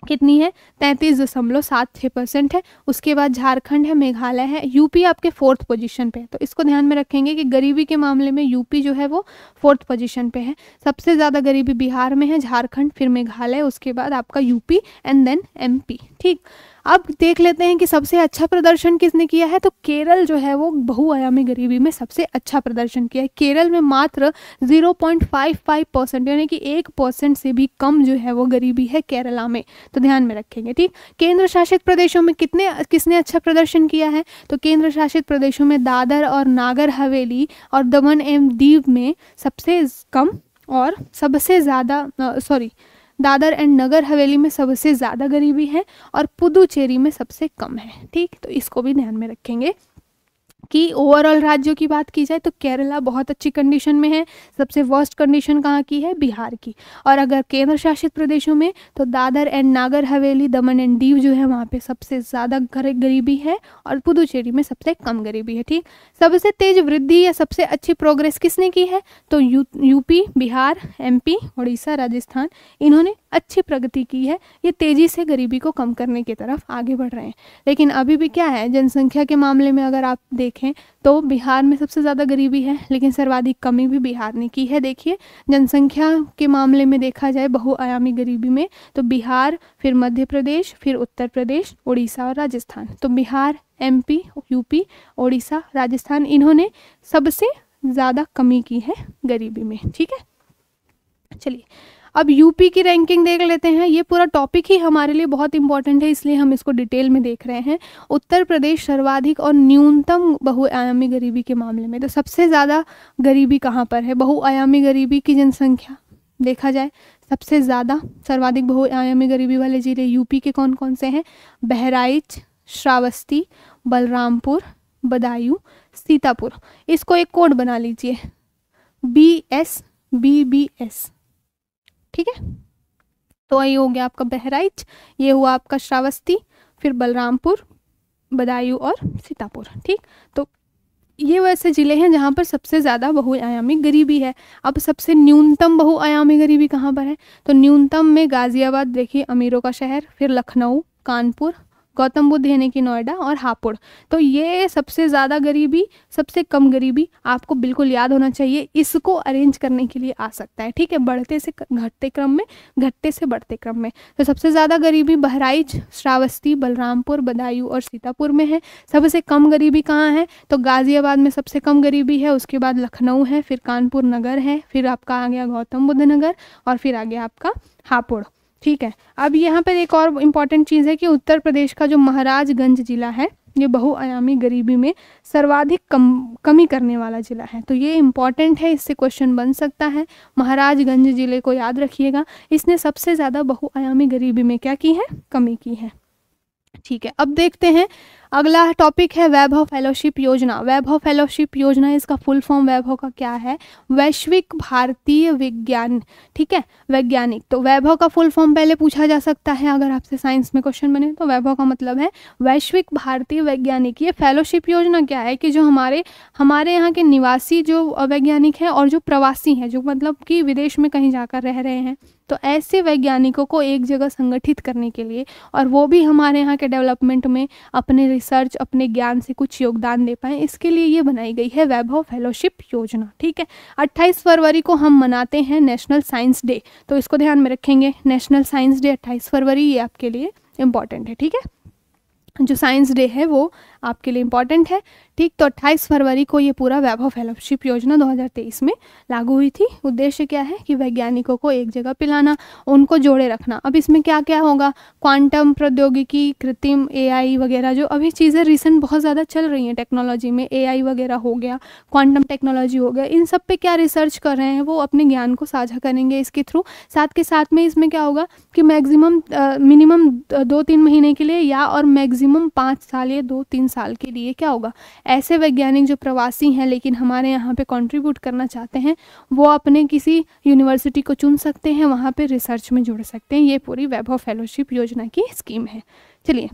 कितनी है तैंतीस दशमलव सात छः परसेंट है उसके बाद झारखंड है मेघालय है यूपी आपके फोर्थ पोजीशन पे है तो इसको ध्यान में रखेंगे कि गरीबी के मामले में यूपी जो है वो फोर्थ पोजीशन पे है सबसे ज़्यादा गरीबी बिहार में है झारखंड फिर मेघालय उसके बाद आपका यूपी एंड देन एमपी ठीक अब देख लेते हैं कि सबसे अच्छा प्रदर्शन किसने किया है तो केरल जो है वो बहुआयामी गरीबी में सबसे अच्छा प्रदर्शन किया है केरल में मात्र 0.55 परसेंट यानी कि एक परसेंट से भी कम जो है वो गरीबी है केरला में तो ध्यान में रखेंगे ठीक केंद्र शासित प्रदेशों में कितने किसने अच्छा प्रदर्शन किया है तो केंद्र शासित प्रदेशों में दादर और नागर हवेली और दमन एवं दीव में सबसे कम और सबसे ज़्यादा सॉरी दादर एंड नगर हवेली में सबसे ज़्यादा गरीबी है और पुदुचेरी में सबसे कम है ठीक तो इसको भी ध्यान में रखेंगे बाकी ओवरऑल राज्यों की बात की जाए तो केरला बहुत अच्छी कंडीशन में है सबसे वर्स्ट कंडीशन कहाँ की है बिहार की और अगर केंद्र शासित प्रदेशों में तो दादर एंड नागर हवेली दमन एंड दीव जो है वहाँ पे सबसे ज़्यादा गरीबी है और पुदुचेरी में सबसे कम गरीबी है ठीक सबसे तेज वृद्धि या सबसे अच्छी प्रोग्रेस किसने की है तो U UP Bihar M Orissa Rajasthan इन्होंने अच्छी प्रगति की है ये तेज़ी से गरीबी को कम करने की तरफ आगे बढ़ रहे हैं लेकिन अभी भी क्या है जनसंख्या के मामले में अगर आप देखें तो बिहार में सबसे ज़्यादा गरीबी है लेकिन सर्वाधिक कमी भी बिहार ने की है देखिए जनसंख्या के मामले में देखा जाए बहुआयामी गरीबी में तो बिहार फिर मध्य प्रदेश फिर उत्तर प्रदेश उड़ीसा और राजस्थान तो बिहार एम यूपी ओडिशा राजस्थान इन्होंने सबसे ज़्यादा कमी की है गरीबी में ठीक है चलिए अब यूपी की रैंकिंग देख लेते हैं ये पूरा टॉपिक ही हमारे लिए बहुत इंपॉर्टेंट है इसलिए हम इसको डिटेल में देख रहे हैं उत्तर प्रदेश सर्वाधिक और न्यूनतम बहुआयामी गरीबी के मामले में तो सबसे ज़्यादा गरीबी कहाँ पर है बहुआयामी गरीबी की जनसंख्या देखा जाए सबसे ज़्यादा सर्वाधिक बहुआयामी गरीबी वाले ज़िले यूपी के कौन कौन से हैं बहराइच श्रावस्ती बलरामपुर बदायूं सीतापुर इसको एक कोड बना लीजिए B S B B S ठीक है तो ये हो गया आपका बहराइच ये हुआ आपका श्रावस्ती फिर बलरामपुर बदायूं और सीतापुर ठीक तो ये वैसे ज़िले हैं जहाँ पर सबसे ज़्यादा बहुआयामी गरीबी है अब सबसे न्यूनतम बहुआयामी गरीबी कहाँ पर है तो न्यूनतम में गाज़ियाबाद देखिए अमीरों का शहर फिर लखनऊ कानपुर गौतम बुद्ध यानी कि नोएडा और हापुड़ तो ये सबसे ज़्यादा गरीबी सबसे कम गरीबी आपको बिल्कुल याद होना चाहिए इसको अरेंज करने के लिए आ सकता है ठीक है बढ़ते से घटते क्रम में घटते से बढ़ते क्रम में तो सबसे ज़्यादा गरीबी बहराइच श्रावस्ती बलरामपुर बदायूं और सीतापुर में है सबसे कम गरीबी कहाँ है तो गाज़ियाबाद में सबसे कम गरीबी है उसके बाद लखनऊ है फिर कानपुर नगर है फिर आपका आ गया गौतम बुद्ध नगर और फिर आ गया आपका हापुड़ ठीक है अब यहाँ पर एक और इम्पॉर्टेंट चीज़ है कि उत्तर प्रदेश का जो महाराजगंज ज़िला है ये बहुआयामी गरीबी में सर्वाधिक कम कमी करने वाला ज़िला है तो ये इम्पॉर्टेंट है इससे क्वेश्चन बन सकता है महाराजगंज ज़िले को याद रखिएगा इसने सबसे ज़्यादा बहुआयामी गरीबी में क्या की है कमी की है ठीक है अब देखते हैं अगला टॉपिक है वैभव फेलोशिप योजना वैभव फेलोशिप योजना इसका फुल फॉर्म वैभव का क्या है वैश्विक भारतीय विज्ञान ठीक है वैज्ञानिक तो वैभव का फुल फॉर्म पहले पूछा जा सकता है अगर आपसे साइंस में क्वेश्चन बने तो वैभव का मतलब है वैश्विक भारतीय वैज्ञानिक ये फेलोशिप योजना क्या है कि जो हमारे हमारे यहाँ के निवासी जो वैज्ञानिक हैं और जो प्रवासी हैं जो मतलब कि विदेश में कहीं जाकर रह रहे हैं तो ऐसे वैज्ञानिकों को एक जगह संगठित करने के लिए और वो भी हमारे यहाँ के डेवलपमेंट में अपने रिसर्च अपने ज्ञान से कुछ योगदान दे पाएँ इसके लिए ये बनाई गई है वैभव फेलोशिप योजना ठीक है अट्ठाईस फरवरी को हम मनाते हैं नेशनल साइंस डे तो इसको ध्यान में रखेंगे नेशनल साइंस डे अट्ठाईस फरवरी ये आपके लिए इम्पॉर्टेंट है ठीक है जो साइंस डे है वो आपके लिए इंपॉर्टेंट है ठीक तो 28 फरवरी को ये पूरा वैभव फेलोशिप योजना 2023 में लागू हुई थी उद्देश्य क्या है कि वैज्ञानिकों को एक जगह पिलाना उनको जोड़े रखना अब इसमें क्या क्या होगा क्वांटम प्रौद्योगिकी कृत्रिम ए वगैरह जो अभी चीज़ें रिसेंट बहुत ज़्यादा चल रही हैं टेक्नोलॉजी में ए वगैरह हो गया क्वांटम टेक्नोलॉजी हो गया इन सब पे क्या रिसर्च कर रहे हैं वो अपने ज्ञान को साझा करेंगे इसके थ्रू साथ के साथ में इसमें क्या होगा कि मैक्सिमम मिनिमम दो तीन महीने के लिए या और मैक्सिमम पाँच साल या दो तीन साल के लिए क्या होगा ऐसे वैज्ञानिक जो प्रवासी हैं लेकिन हमारे यहाँ पे कंट्रीब्यूट करना चाहते हैं वो अपने किसी यूनिवर्सिटी को चुन सकते हैं वहाँ पे रिसर्च में जुड़ सकते हैं ये पूरी वैभव फेलोशिप योजना की स्कीम है चलिए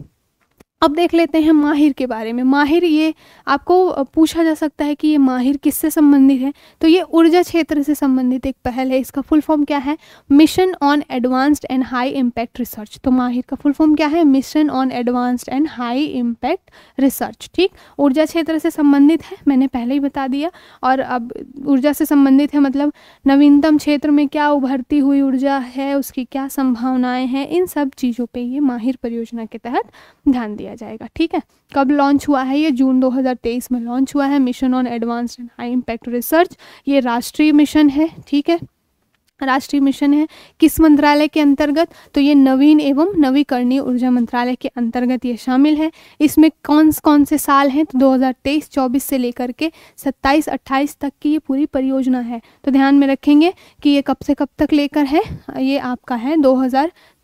अब देख लेते हैं माहिर के बारे में माहिर ये आपको पूछा जा सकता है कि ये माहिर किससे संबंधित है तो ये ऊर्जा क्षेत्र से संबंधित एक पहल है इसका फुल फॉर्म क्या है mission on advanced and high impact research तो माहिर का फुल फॉर्म क्या है mission on advanced and high impact research ठीक ऊर्जा क्षेत्र से संबंधित है मैंने पहले ही बता दिया और अब ऊर्जा से संबंधित है मतलब नवीनतम क्षेत्र में क्या उभरती हुई ऊर्जा है उसकी क्या संभावनाएँ हैं इन सब चीज़ों पर ये माहिर परियोजना के तहत ध्यान दिया दिया जाएगा ठीक है कब लॉन्च हुआ है ये जून 2023 में लॉन्च हुआ है mission on advanced and high impact research ये राष्ट्रीय मिशन है ठीक है राष्ट्रीय मिशन है किस मंत्रालय के अंतर्गत तो ये नवीन एवं नवीकरणीय ऊर्जा मंत्रालय के अंतर्गत ये शामिल है इसमें कौन कौन से साल हैं तो 2023-24 से लेकर के 27-28 तक की ये पूरी परियोजना है तो ध्यान में रखेंगे कि ये कब से कब तक लेकर है ये आपका है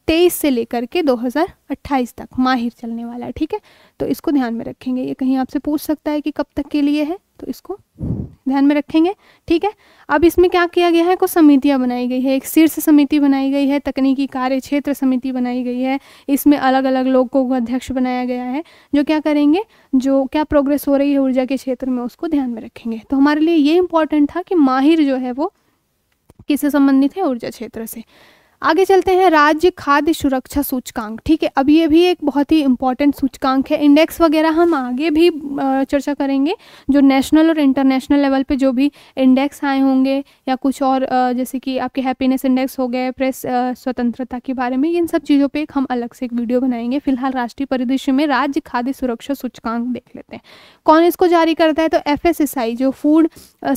तेईस से लेकर के 2028 तक माहिर चलने वाला है ठीक है तो इसको ध्यान में रखेंगे ये कहीं आपसे पूछ सकता है कि कब तक के लिए है तो इसको ध्यान में रखेंगे ठीक है अब इसमें क्या किया गया है कुछ समितियां बनाई गई है एक शीर्ष समिति बनाई गई है तकनीकी कार्य क्षेत्र समिति बनाई गई है इसमें अलग अलग लोगों को अध्यक्ष बनाया गया है जो क्या करेंगे जो क्या प्रोग्रेस हो रही है ऊर्जा के क्षेत्र में उसको ध्यान में रखेंगे तो हमारे लिए ये इंपॉर्टेंट था कि माहिर जो है वो किससे संबंधित है ऊर्जा क्षेत्र से आगे चलते हैं राज्य खाद्य सुरक्षा सूचकांक ठीक है अब ये भी एक बहुत ही इंपॉर्टेंट सूचकांक है इंडेक्स वगैरह हम आगे भी चर्चा करेंगे जो नेशनल और इंटरनेशनल लेवल पे जो भी इंडेक्स आए होंगे या कुछ और जैसे कि आपके हैप्पीनेस इंडेक्स हो गए प्रेस स्वतंत्रता के बारे में इन सब चीज़ों पर एक हम अलग से एक वीडियो बनाएंगे फिलहाल राष्ट्रीय परिदृश्य में राज्य खाद्य सुरक्षा सूचकांक देख लेते हैं कौन इसको जारी करता है तो एफ जो food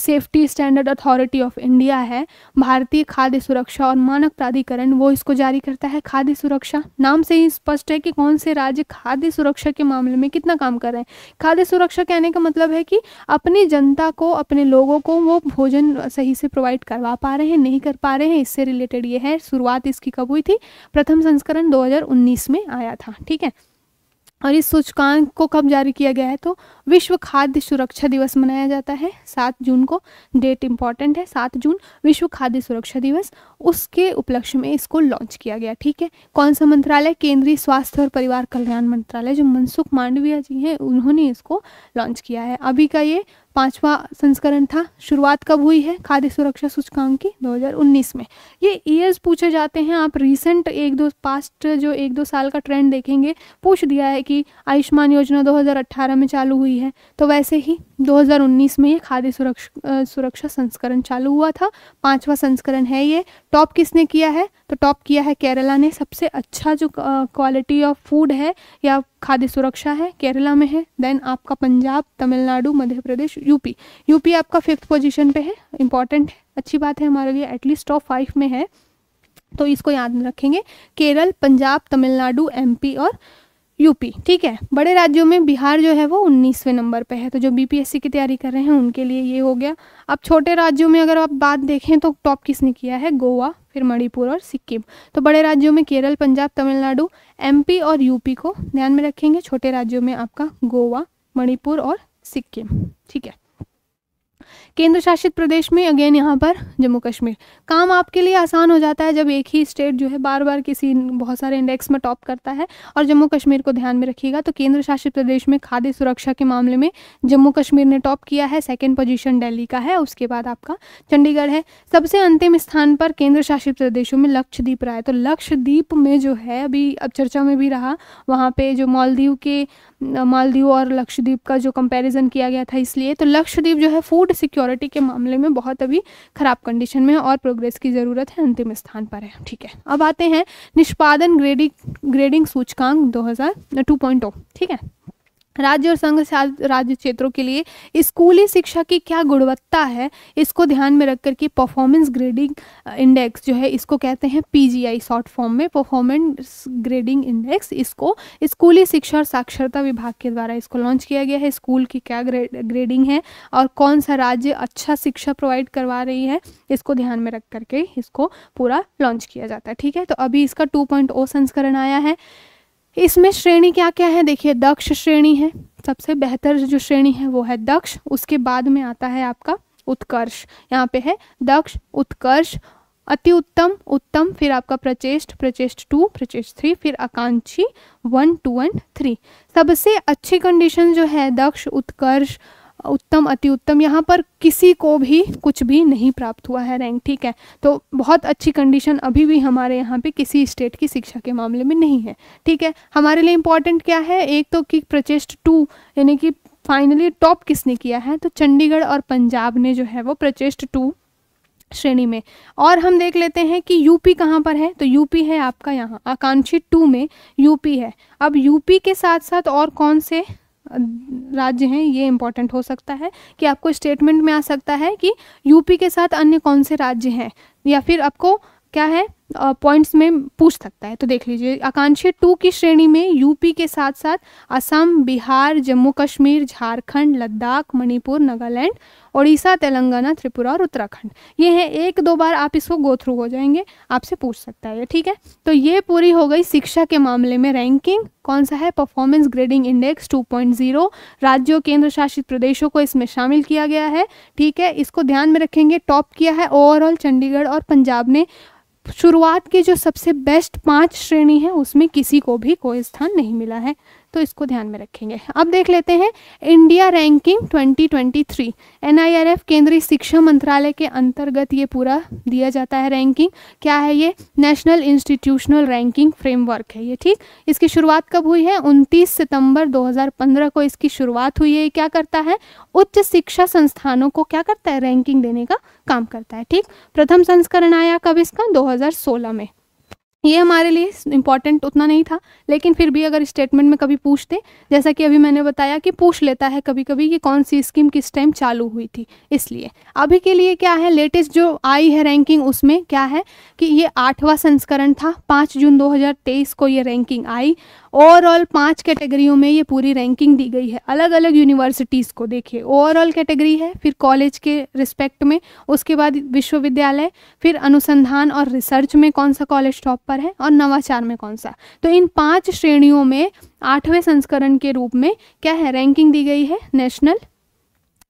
safety standard authority of India है भारतीय खाद्य सुरक्षा और मानक प्राधिकरण प्राधिकरण वो इसको जारी करता है खाद्य सुरक्षा नाम से ही स्पष्ट है कि कौन से राज्य खाद्य सुरक्षा के मामले में कितना काम कर रहे हैं खाद्य सुरक्षा कहने का मतलब है कि अपनी जनता को अपने लोगों को वो भोजन सही से प्रोवाइड करवा पा रहे हैं नहीं कर पा रहे हैं इससे रिलेटेड ये है शुरुआत इसकी कब हुई थी प्रथम संस्करण दो में आया था ठीक है और इस सूचकांक को कब जारी किया गया है तो विश्व खाद्य सुरक्षा दिवस मनाया जाता है सात जून को डेट इम्पॉर्टेंट है सात जून विश्व खाद्य सुरक्षा दिवस उसके उपलक्ष्य में इसको लॉन्च किया गया ठीक है कौन सा मंत्रालय केंद्रीय स्वास्थ्य और परिवार कल्याण मंत्रालय जो मनसुख मांडविया जी हैं उन्होंने इसको लॉन्च किया है अभी का ये पांचवा संस्करण था शुरुआत कब हुई है खाद्य सुरक्षा सूचकांक की 2019 में ये ईयर्स पूछे जाते हैं आप रिसेंट एक दो पास्ट जो एक दो साल का ट्रेंड देखेंगे पूछ दिया है कि आयुष्मान योजना 2018 में चालू हुई है तो वैसे ही 2019 में ये खाद्य सुरक्षा सुरक्षा संस्करण चालू हुआ था पाँचवा संस्करण है ये टॉप किसने किया है तो टॉप किया है केरला ने सबसे अच्छा जो क्वालिटी ऑफ फूड है या खाद्य सुरक्षा है केरला में है देन आपका पंजाब तमिलनाडु मध्य प्रदेश यूपी यूपी आपका फिफ्थ पोजीशन पे है इंपॉर्टेंट है अच्छी बात है हमारे लिए एटलीस्ट टॉप फाइव में है तो इसको याद रखेंगे केरल पंजाब तमिलनाडु एमपी और यूपी ठीक है बड़े राज्यों में बिहार जो है वो उन्नीसवें नंबर पे है तो जो बीपीएससी की तैयारी कर रहे हैं उनके लिए ये हो गया अब छोटे राज्यों में अगर आप बात देखें तो टॉप किसने किया है गोवा फिर मणिपुर और सिक्किम तो बड़े राज्यों में केरल पंजाब तमिलनाडु एमपी और यूपी को ध्यान में रखेंगे छोटे राज्यों में आपका गोवा मणिपुर और सिक्किम ठीक है केंद्र शासित प्रदेश में अगेन यहाँ पर जम्मू कश्मीर काम आपके लिए आसान हो जाता है जब एक ही स्टेट जो है बार बार किसी बहुत सारे इंडेक्स में टॉप करता है और जम्मू कश्मीर को ध्यान में रखिएगा तो केंद्र शासित प्रदेश में खाद्य सुरक्षा के मामले में जम्मू कश्मीर ने टॉप किया है सेकेंड पोजिशन डेली का है उसके बाद आपका चंडीगढ़ है सबसे अंतिम स्थान पर केंद्र शासित प्रदेशों में लक्षद्वीप रहा है तो लक्षद्वीप में जो है अभी अब चर्चा में भी रहा वहाँ पे जो मालदीव के मालदीव और लक्षद्वीप का जो कंपैरिजन किया गया था इसलिए तो लक्षद्वीप जो है फूड सिक्योरिटी के मामले में बहुत अभी ख़राब कंडीशन में है और प्रोग्रेस की ज़रूरत है अंतिम स्थान पर है ठीक है अब आते हैं निष्पादन ग्रेडिंग ग्रेडिंग सूचकांक दो हज़ार oh, ठीक है राज्य और संघ राज्य क्षेत्रों के लिए स्कूली शिक्षा की क्या गुणवत्ता है इसको ध्यान में रख कर के परफॉर्मेंस ग्रेडिंग इंडेक्स जो है इसको कहते हैं पीजीआई शॉर्ट फॉर्म में परफॉर्मेंस ग्रेडिंग इंडेक्स इसको स्कूली शिक्षा और साक्षरता विभाग के द्वारा इसको लॉन्च किया गया है स्कूल की क्या ग्रेडिंग है और कौन सा राज्य अच्छा शिक्षा प्रोवाइड करवा रही है इसको ध्यान में रख करके इसको पूरा लॉन्च किया जाता है ठीक है तो अभी इसका टू oh संस्करण आया है इसमें श्रेणी क्या क्या है देखिए दक्ष श्रेणी है सबसे बेहतर जो श्रेणी है वो है दक्ष उसके बाद में आता है आपका उत्कर्ष यहाँ पे है दक्ष उत्कर्ष अति उत्तम उत्तम फिर आपका प्रचेष्ट प्रचेष्ट टू प्रचेष्ट थ्री फिर आकांक्षी वन टू एंड थ्री सबसे अच्छी कंडीशन जो है दक्ष उत्कर्ष उत्तम अति उत्तम यहाँ पर किसी को भी कुछ भी नहीं प्राप्त हुआ है रैंक ठीक है तो बहुत अच्छी कंडीशन अभी भी हमारे यहाँ पे किसी स्टेट की शिक्षा के मामले में नहीं है ठीक है हमारे लिए इंपॉर्टेंट क्या है एक तो कि प्रचेस्ट टू यानी कि फाइनली टॉप किसने किया है तो चंडीगढ़ और पंजाब ने जो है वो प्रचेस्ट टू श्रेणी में और हम देख लेते हैं कि यूपी कहाँ पर है तो यूपी है आपका यहाँ आकांक्षी टू में यूपी है अब यूपी के साथ साथ और कौन से राज्य हैं ये इम्पॉर्टेंट हो सकता है कि आपको स्टेटमेंट में आ सकता है कि यूपी के साथ अन्य कौन से राज्य हैं या फिर आपको क्या है पॉइंट्स में पूछ सकता है तो देख लीजिए आकांक्षी टू की श्रेणी में यूपी के साथ साथ असम बिहार जम्मू कश्मीर झारखंड लद्दाख मणिपुर नागालैंड ओडिशा तेलंगाना त्रिपुरा और उत्तराखंड ये है एक दो बार आप इसको गो थ्रू हो जाएंगे आपसे पूछ सकता है ठीक है तो ये पूरी हो गई शिक्षा के मामले में रैंकिंग कौन सा है परफॉर्मेंस ग्रेडिंग इंडेक्स 2.0 राज्यों केंद्र शासित प्रदेशों को इसमें शामिल किया गया है ठीक है इसको ध्यान में रखेंगे टॉप किया है ओवरऑल चंडीगढ़ और पंजाब ने शुरुआत के जो सबसे बेस्ट पांच श्रेणी है उसमें किसी को भी कोई स्थान नहीं मिला है तो इसको ध्यान में रखेंगे अब देख लेते हैं इंडिया रैंकिंग 2023 एनआईआरएफ केंद्रीय शिक्षा मंत्रालय के अंतर्गत ये पूरा दिया जाता है रैंकिंग क्या है ये नेशनल इंस्टीट्यूशनल रैंकिंग फ्रेमवर्क है ये ठीक इसकी शुरुआत कब हुई है उनतीस सितंबर दो को इसकी शुरुआत हुई है क्या करता है उच्च शिक्षा संस्थानों को क्या करता है रैंकिंग देने का काम करता है ठीक प्रथम संस्करण आया कब इसका 2016 में ये हमारे लिए इम्पॉर्टेंट उतना नहीं था लेकिन फिर भी अगर स्टेटमेंट में कभी पूछते जैसा कि अभी मैंने बताया कि पूछ लेता है कभी कभी कि कौन सी स्कीम किस टाइम चालू हुई थी इसलिए अभी के लिए क्या है लेटेस्ट जो आई है रैंकिंग उसमें क्या है कि ये आठवां संस्करण था पाँच जून दो को ये रैंकिंग आई ओवरऑल पांच कैटेगरियों में ये पूरी रैंकिंग दी गई है अलग अलग यूनिवर्सिटीज़ को देखिए ओवरऑल कैटेगरी है फिर कॉलेज के रिस्पेक्ट में उसके बाद विश्वविद्यालय फिर अनुसंधान और रिसर्च में कौन सा कॉलेज टॉप पर है और नवाचार में कौन सा तो इन पाँच श्रेणियों में आठवें संस्करण के रूप में क्या है रैंकिंग दी गई है नेशनल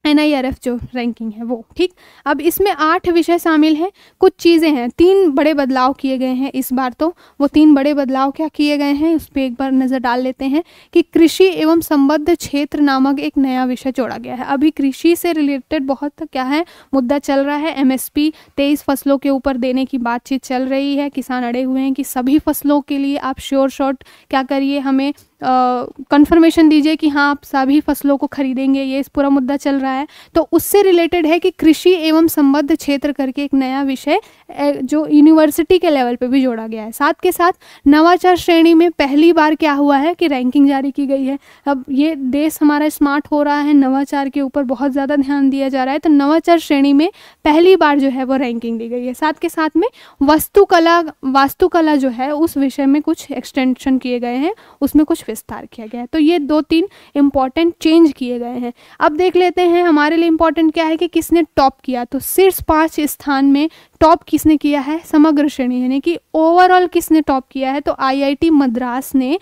एन जो रैंकिंग है वो ठीक अब इसमें आठ विषय शामिल हैं कुछ चीज़ें हैं तीन बड़े बदलाव किए गए हैं इस बार तो वो तीन बड़े बदलाव क्या किए गए हैं उस पर एक बार नज़र डाल लेते हैं कि कृषि एवं संबद्ध क्षेत्र नामक एक नया विषय जोड़ा गया है अभी कृषि से रिलेटेड बहुत क्या है मुद्दा चल रहा है एम एस फसलों के ऊपर देने की बातचीत चल रही है किसान अड़े हुए हैं कि सभी फसलों के लिए आप श्योर शॉर्ट क्या करिए हमें कंफर्मेशन दीजिए कि हाँ आप सभी फसलों को खरीदेंगे ये इस पूरा मुद्दा चल रहा है तो उससे रिलेटेड है कि कृषि एवं संबद्ध क्षेत्र करके एक नया विषय जो यूनिवर्सिटी के लेवल पे भी जोड़ा गया है साथ के साथ नवाचार श्रेणी में पहली बार क्या हुआ है कि रैंकिंग जारी की गई है अब ये देश हमारा स्मार्ट हो रहा है नवाचार के ऊपर बहुत ज़्यादा ध्यान दिया जा रहा है तो नवाचार श्रेणी में पहली बार जो है वो रैंकिंग दी गई है साथ के साथ में वस्तुकला वास्तुकला जो है उस विषय में कुछ एक्सटेंशन किए गए हैं उसमें कुछ विस्तार किया गया है तो ये दो तीन इम्पॉर्टेंट चेंज किए गए हैं अब देख लेते हैं हमारे लिए इम्पॉर्टेंट क्या है कि किसने टॉप किया तो शीर्ष पाँच स्थान में टॉप किसने किया है समग्र श्रेणी यानी कि ओवरऑल किसने टॉप किया है तो आई मद्रास ने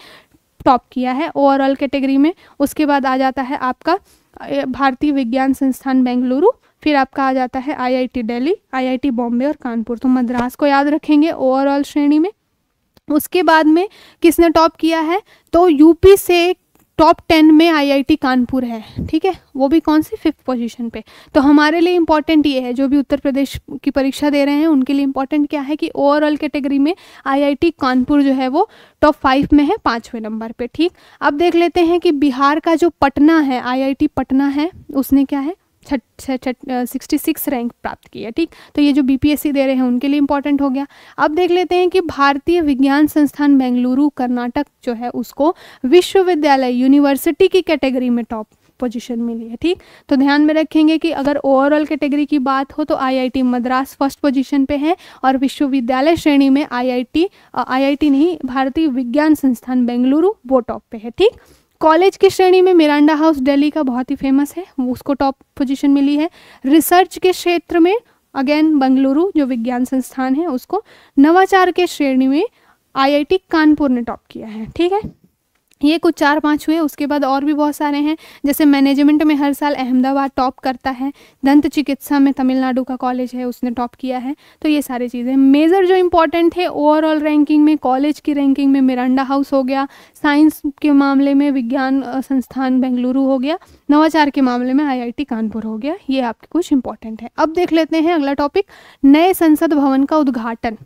टॉप किया है ओवरऑल कैटेगरी में उसके बाद आ जाता है आपका भारतीय विज्ञान संस्थान बेंगलुरु फिर आपका आ जाता है आईआईटी दिल्ली आईआईटी बॉम्बे और कानपुर तो मद्रास को याद रखेंगे ओवरऑल श्रेणी में उसके बाद में किसने टॉप किया है तो यूपी से टॉप टेन में आईआईटी कानपुर है ठीक है वो भी कौन सी फिफ्थ पोजीशन पे तो हमारे लिए इम्पॉर्टेंट ये है जो भी उत्तर प्रदेश की परीक्षा दे रहे हैं उनके लिए इम्पॉर्टेंट क्या है कि ओवरऑल कैटेगरी में आईआईटी कानपुर जो है वो टॉप फाइव में है पाँचवें नंबर पे ठीक अब देख लेते हैं कि बिहार का जो पटना है आई पटना है उसने क्या है सिक्सटी सिक्स रैंक प्राप्त की है ठीक तो ये जो बीपीएससी दे रहे हैं उनके लिए इंपॉर्टेंट हो गया अब देख लेते हैं कि भारतीय विज्ञान संस्थान बेंगलुरु कर्नाटक जो है उसको विश्वविद्यालय यूनिवर्सिटी की कैटेगरी में टॉप पोजीशन मिली है ठीक तो ध्यान में रखेंगे कि अगर ओवरऑल कैटेगरी की बात हो तो आईआईटी मद्रास फर्स्ट पोजीशन पे है और विश्वविद्यालय श्रेणी में आईआईटी आईआईटी नहीं भारतीय विज्ञान संस्थान बेंगलुरु वो टॉप पे है ठीक कॉलेज की श्रेणी में मिरांडा हाउस दिल्ली का बहुत ही फेमस है उसको टॉप पोजीशन मिली है रिसर्च के क्षेत्र में अगेन बंगलुरु जो विज्ञान संस्थान है उसको नवाचार के श्रेणी में आईआईटी कानपुर ने टॉप किया है ठीक है ये कुछ चार पाँच हुए उसके बाद और भी बहुत सारे हैं जैसे मैनेजमेंट में हर साल अहमदाबाद टॉप करता है दंत चिकित्सा में तमिलनाडु का कॉलेज है उसने टॉप किया है तो ये सारी चीज़ें मेजर जो इम्पोर्टेंट है ओवरऑल रैंकिंग में कॉलेज की रैंकिंग में मिरांडा हाउस हो गया साइंस के मामले में विज्ञान संस्थान बेंगलुरु हो गया नवाचार के मामले में आई कानपुर हो गया ये आपके कुछ इंपॉर्टेंट है अब देख लेते हैं अगला टॉपिक नए संसद भवन का उद्घाटन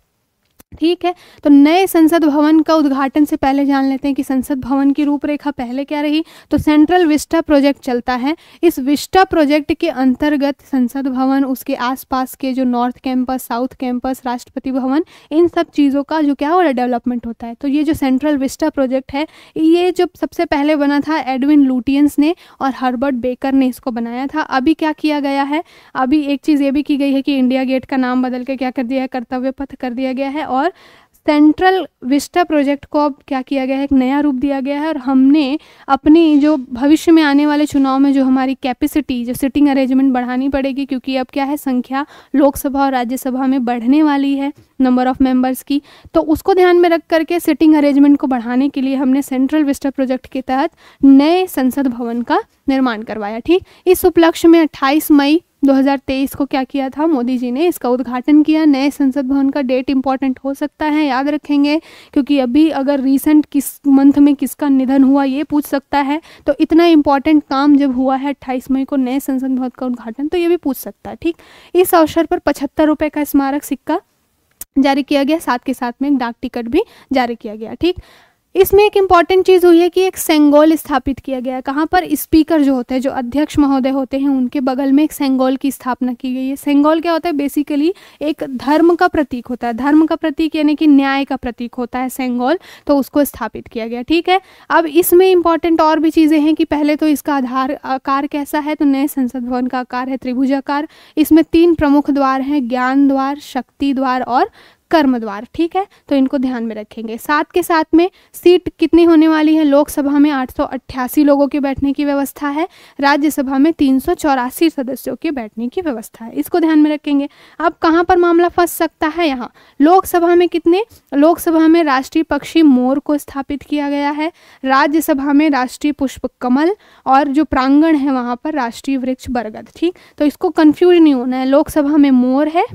ठीक है तो नए संसद भवन का उद्घाटन से पहले जान लेते हैं कि संसद भवन की रूपरेखा पहले क्या रही तो सेंट्रल विस्टा प्रोजेक्ट चलता है इस विस्टा प्रोजेक्ट के अंतर्गत संसद भवन उसके आसपास के जो नॉर्थ कैंपस साउथ कैंपस राष्ट्रपति भवन इन सब चीज़ों का जो क्या हो रहा डेवलपमेंट होता है तो ये जो सेंट्रल विस्टा प्रोजेक्ट है ये जो सबसे पहले बना था एडविन लूटियंस ने और हर्बर्ट बेकर ने इसको बनाया था अभी क्या किया गया है अभी एक चीज़ ये भी की गई है कि इंडिया गेट का नाम बदल के क्या कर दिया है कर्तव्य पथ कर दिया गया है और और सेंट्रल विस्टा प्रोजेक्ट को अब क्या किया गया है एक नया रूप दिया गया है और हमने अपनी जो भविष्य में आने वाले चुनाव में जो हमारी कैपेसिटी जो सिटिंग अरेंजमेंट बढ़ानी पड़ेगी क्योंकि अब क्या है संख्या लोकसभा और राज्यसभा में बढ़ने वाली है नंबर ऑफ़ मेंबर्स की तो उसको ध्यान में रख करके सिटिंग अरेंजमेंट को बढ़ाने के लिए हमने सेंट्रल विस्टा प्रोजेक्ट के तहत नए संसद भवन का निर्माण करवाया ठीक इस उपलक्ष्य में अट्ठाईस मई 2023 को क्या किया था मोदी जी ने इसका उद्घाटन किया नए संसद भवन का डेट इम्पॉर्टेंट हो सकता है याद रखेंगे क्योंकि अभी अगर रिसेंट किस मंथ में किसका निधन हुआ ये पूछ सकता है तो इतना इम्पॉर्टेंट काम जब हुआ है अट्ठाईस मई को नए संसद भवन का उद्घाटन तो ये भी पूछ सकता है ठीक इस अवसर पर पचहत्तर रुपये का स्मारक सिक्का जारी किया गया साथ के साथ में एक डाक टिकट भी जारी किया गया ठीक इसमें एक इम्पॉर्टेंट चीज़ हुई है कि एक सेंगोल स्थापित किया गया है कहाँ पर स्पीकर जो होते हैं जो अध्यक्ष महोदय होते हैं उनके बगल में एक सेंगोल की स्थापना की गई है सेंगोल क्या होता है बेसिकली एक धर्म का प्रतीक होता है धर्म का प्रतीक यानी कि न्याय का प्रतीक होता है सेंगोल तो उसको स्थापित किया गया ठीक है अब इसमें इंपॉर्टेंट और भी चीज़ें हैं कि पहले तो इसका आधार आकार कैसा है तो नए संसद भवन का आकार है त्रिभुजाकार इसमें तीन प्रमुख द्वार हैं ज्ञान द्वार शक्ति द्वार और कर्म द्वार ठीक है तो इनको ध्यान में रखेंगे साथ के साथ में सीट कितनी होने वाली है लोकसभा में 888 लोगों के बैठने की व्यवस्था है राज्यसभा में तीन सदस्यों के बैठने की व्यवस्था है इसको ध्यान में रखेंगे अब कहाँ पर मामला फंस सकता है यहाँ लोकसभा में कितने लोकसभा में राष्ट्रीय पक्षी मोर को स्थापित किया गया है राज्यसभा में राष्ट्रीय पुष्प कमल और जो प्रांगण है वहाँ पर राष्ट्रीय वृक्ष बरगद ठीक तो इसको कन्फ्यूज नहीं होना है लोकसभा में मोर है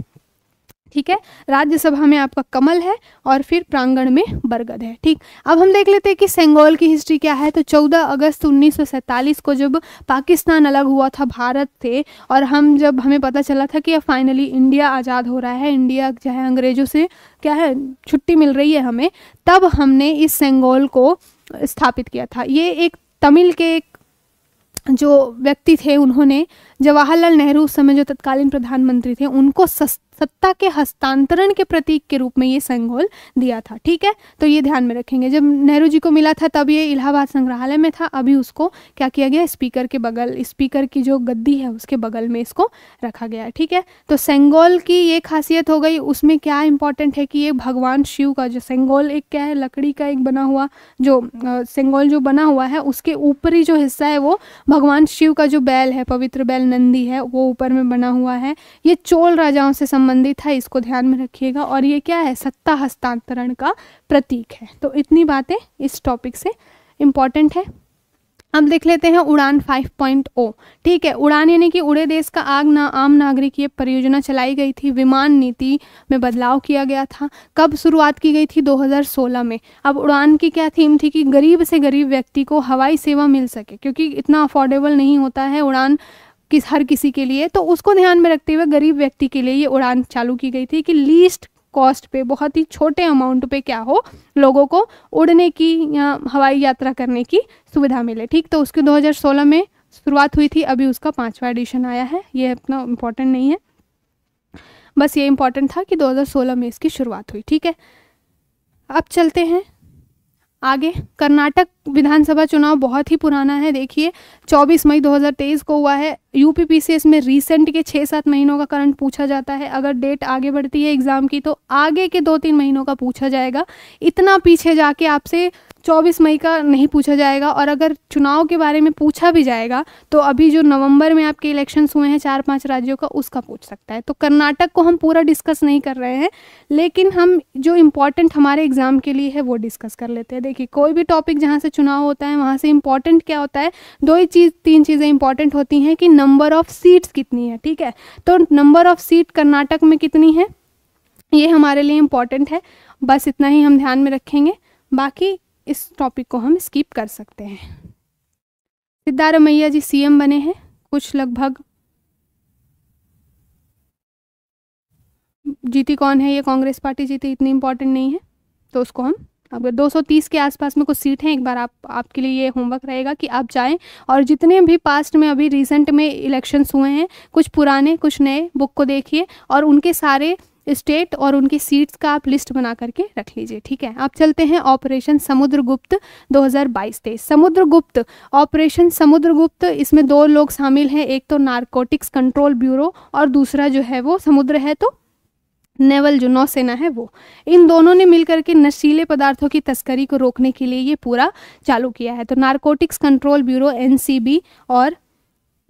ठीक है राज्यसभा में आपका कमल है और फिर प्रांगण में बरगद है ठीक अब हम देख लेते हैं कि सेंगोल की हिस्ट्री क्या है तो 14 अगस्त 1947 को जब पाकिस्तान अलग हुआ था भारत से और हम जब हमें पता चला था कि अब फाइनली इंडिया आज़ाद हो रहा है इंडिया जो है अंग्रेज़ों से क्या है छुट्टी मिल रही है हमें तब हमने इस सेंगोल को स्थापित किया था ये एक तमिल के एक जो व्यक्ति थे उन्होंने जवाहरलाल नेहरू उस समय जो तत्कालीन प्रधानमंत्री थे उनको सस्ता सत्ता के हस्तांतरण के प्रतीक के रूप में ये संगोल दिया था ठीक है तो ये ध्यान में रखेंगे जब नेहरू जी को मिला था तब ये इलाहाबाद संग्रहालय में था अभी उसको क्या किया गया स्पीकर के बगल स्पीकर की जो गद्दी है उसके बगल में इसको रखा गया है ठीक है तो सेंगोल की ये खासियत हो गई उसमें क्या इंपॉर्टेंट है कि ये भगवान शिव का जो सेंगोल एक क्या है लकड़ी का एक बना हुआ जो सेंगोल जो बना हुआ है उसके ऊपरी जो हिस्सा है वो भगवान शिव का जो बैल है पवित्र बैल नंदी है वो ऊपर में बना हुआ है ये चोल राजाओं से संबंध संबंधित है इसको ध्यान में रखिएगा और ये क्या है सत्ता हस्तांतरण का प्रतीक है तो इतनी बातें इस टॉपिक से इम्पॉर्टेंट है अब देख लेते हैं उड़ान 5.0 ठीक है उड़ान यानी कि उड़े देश का आग ना आम नागरिक ये परियोजना चलाई गई थी विमान नीति में बदलाव किया गया था कब शुरुआत की गई थी 2016 में अब उड़ान की क्या थीम थी कि गरीब से गरीब व्यक्ति को हवाई सेवा मिल सके क्योंकि इतना अफोर्डेबल नहीं होता है उड़ान किस हर किसी के लिए तो उसको ध्यान में रखते हुए गरीब व्यक्ति के लिए ये उड़ान चालू की गई थी कि लीस्ट कॉस्ट पे बहुत ही छोटे अमाउंट पे क्या हो लोगों को उड़ने की या हवाई यात्रा करने की सुविधा मिले ठीक तो उसके 2016 में शुरुआत हुई थी अभी उसका पाँचवा एडिशन आया है ये अपना इम्पोर्टेंट नहीं है बस ये इम्पोर्टेंट था कि 2016 में इसकी शुरुआत हुई ठीक है अब चलते हैं आगे कर्नाटक विधानसभा चुनाव बहुत ही पुराना है देखिए 24 मई 2023 को हुआ है यूपी पीसीएस में रीसेंट के छः सात महीनों का करंट पूछा जाता है अगर डेट आगे बढ़ती है एग्ज़ाम की तो आगे के दो तीन महीनों का पूछा जाएगा इतना पीछे जाके आपसे चौबीस मई का नहीं पूछा जाएगा और अगर चुनाव के बारे में पूछा भी जाएगा तो अभी जो नवंबर में आपके इलेक्शंस हुए हैं चार पांच राज्यों का उसका पूछ सकता है तो कर्नाटक को हम पूरा डिस्कस नहीं कर रहे हैं लेकिन हम जो इम्पोर्टेंट हमारे एग्ज़ाम के लिए है वो डिस्कस कर लेते हैं देखिए कोई भी टॉपिक जहाँ से चुनाव होता है वहाँ से इम्पॉर्टेंट क्या होता है दो ही चीज़ तीन चीज़ें इंपॉर्टेंट होती हैं कि नंबर ऑफ़ सीट्स कितनी है ठीक है तो नंबर ऑफ़ सीट कर्नाटक में कितनी है ये हमारे लिए इम्पॉर्टेंट है बस इतना ही हम ध्यान में रखेंगे बाकी इस टॉपिक को हम स्किप कर सकते हैं सिद्धारमैया जी सीएम बने हैं कुछ लगभग जीती कौन है ये कांग्रेस पार्टी जीती इतनी इम्पोर्टेंट नहीं है तो उसको हम अगर 230 के आसपास में कुछ सीट हैं एक बार आप आपके लिए ये होमवर्क रहेगा कि आप जाएं और जितने भी पास्ट में अभी रिसेंट में इलेक्शंस हुए हैं कुछ पुराने कुछ नए बुक को देखिए और उनके सारे स्टेट और उनकी सीट्स का आप लिस्ट बना करके रख लीजिए ठीक है आप चलते हैं ऑपरेशन समुद्रगुप्त 2022-23 समुद्रगुप्त ऑपरेशन समुद्रगुप्त इसमें दो लोग शामिल हैं एक तो नारकोटिक्स कंट्रोल ब्यूरो और दूसरा जो है वो समुद्र है तो नेवल जो नौसेना है वो इन दोनों ने मिलकर के नशीले पदार्थों की तस्करी को रोकने के लिए ये पूरा चालू किया है तो नारकोटिक्स कंट्रोल ब्यूरो एनसीबी और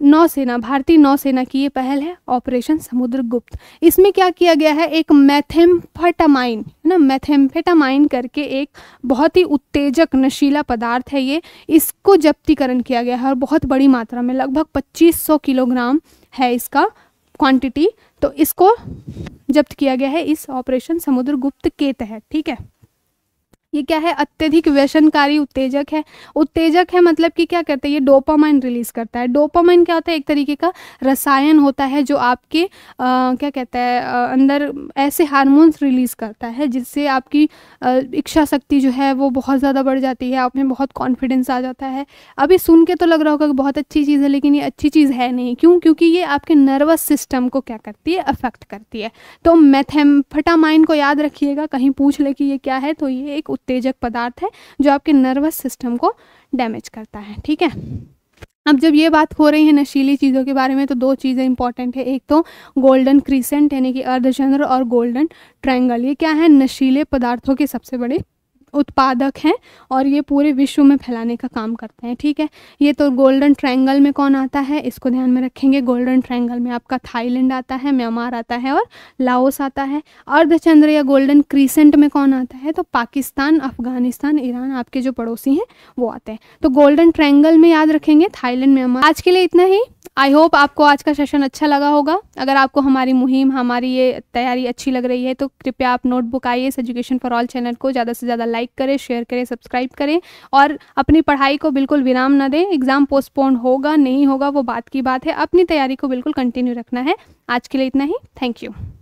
नौसेना भारतीय नौसेना की ये पहल है ऑपरेशन समुद्र गुप्त इसमें क्या किया गया है एक मैथेम्फेटामाइन है ना मैथेम्फेटामाइन करके एक बहुत ही उत्तेजक नशीला पदार्थ है ये इसको जब्तीकरण किया गया है और बहुत बड़ी मात्रा में लगभग 2500 किलोग्राम है इसका क्वांटिटी तो इसको जब्त किया गया है इस ऑपरेशन समुद्र के तहत ठीक है ये क्या है अत्यधिक व्यसनकारी उत्तेजक है उत्तेजक है मतलब कि क्या करते हैं ये डोपामाइन रिलीज करता है डोपामाइन क्या होता है एक तरीके का रसायन होता है जो आपके आ, क्या कहता है आ, अंदर ऐसे हारमोन्स रिलीज करता है जिससे आपकी आ, इच्छा शक्ति जो है वो बहुत ज़्यादा बढ़ जाती है आप में बहुत कॉन्फिडेंस आ जाता है अभी सुन के तो लग रहा होगा कि बहुत अच्छी चीज़ है लेकिन ये अच्छी चीज़ है नहीं क्यों क्योंकि ये आपके नर्वस सिस्टम को क्या करती है अफेक्ट करती है तो मैथेम्फटामाइन को याद रखिएगा कहीं पूछ ले कि ये क्या है तो ये एक उत्तेजक पदार्थ है जो आपके नर्वस सिस्टम को डैमेज करता है ठीक है अब जब ये बात हो रही है नशीली चीज़ों के बारे में तो दो चीज़ें इंपॉर्टेंट है एक तो गोल्डन क्रीसेंट यानी कि अर्धचंद्र और गोल्डन ट्रायंगल ये क्या है नशीले पदार्थों के सबसे बड़े उत्पादक हैं और ये पूरे विश्व में फैलाने का काम करते हैं ठीक है ये तो गोल्डन ट्रायंगल में कौन आता है इसको ध्यान में रखेंगे गोल्डन ट्रायंगल में आपका थाईलैंड आता है म्यांमार आता है और लाओस आता है अर्धचंद्र या गोल्डन क्रीसेंट में कौन आता है तो पाकिस्तान अफगानिस्तान ईरान आपके जो पड़ोसी हैं वो आते हैं तो गोल्डन ट्रैंगल में याद रखेंगे थाईलैंड म्यांमार आज के लिए इतना ही आई होप आपको आज का सेशन अच्छा लगा होगा अगर आपको हमारी मुहिम हमारी ये तैयारी अच्छी लग रही है तो कृपया आप नोटबुक आइए एजुकेशन फॉर ऑल चैनल को ज़्यादा से ज़्यादा लाइक लाइक करें शेयर करें सब्सक्राइब करें और अपनी पढ़ाई को बिल्कुल विराम ना दें एग्ज़ाम पोस्टपोन होगा नहीं होगा वो बात की बात है अपनी तैयारी को बिल्कुल कंटिन्यू रखना है आज के लिए इतना ही थैंक यू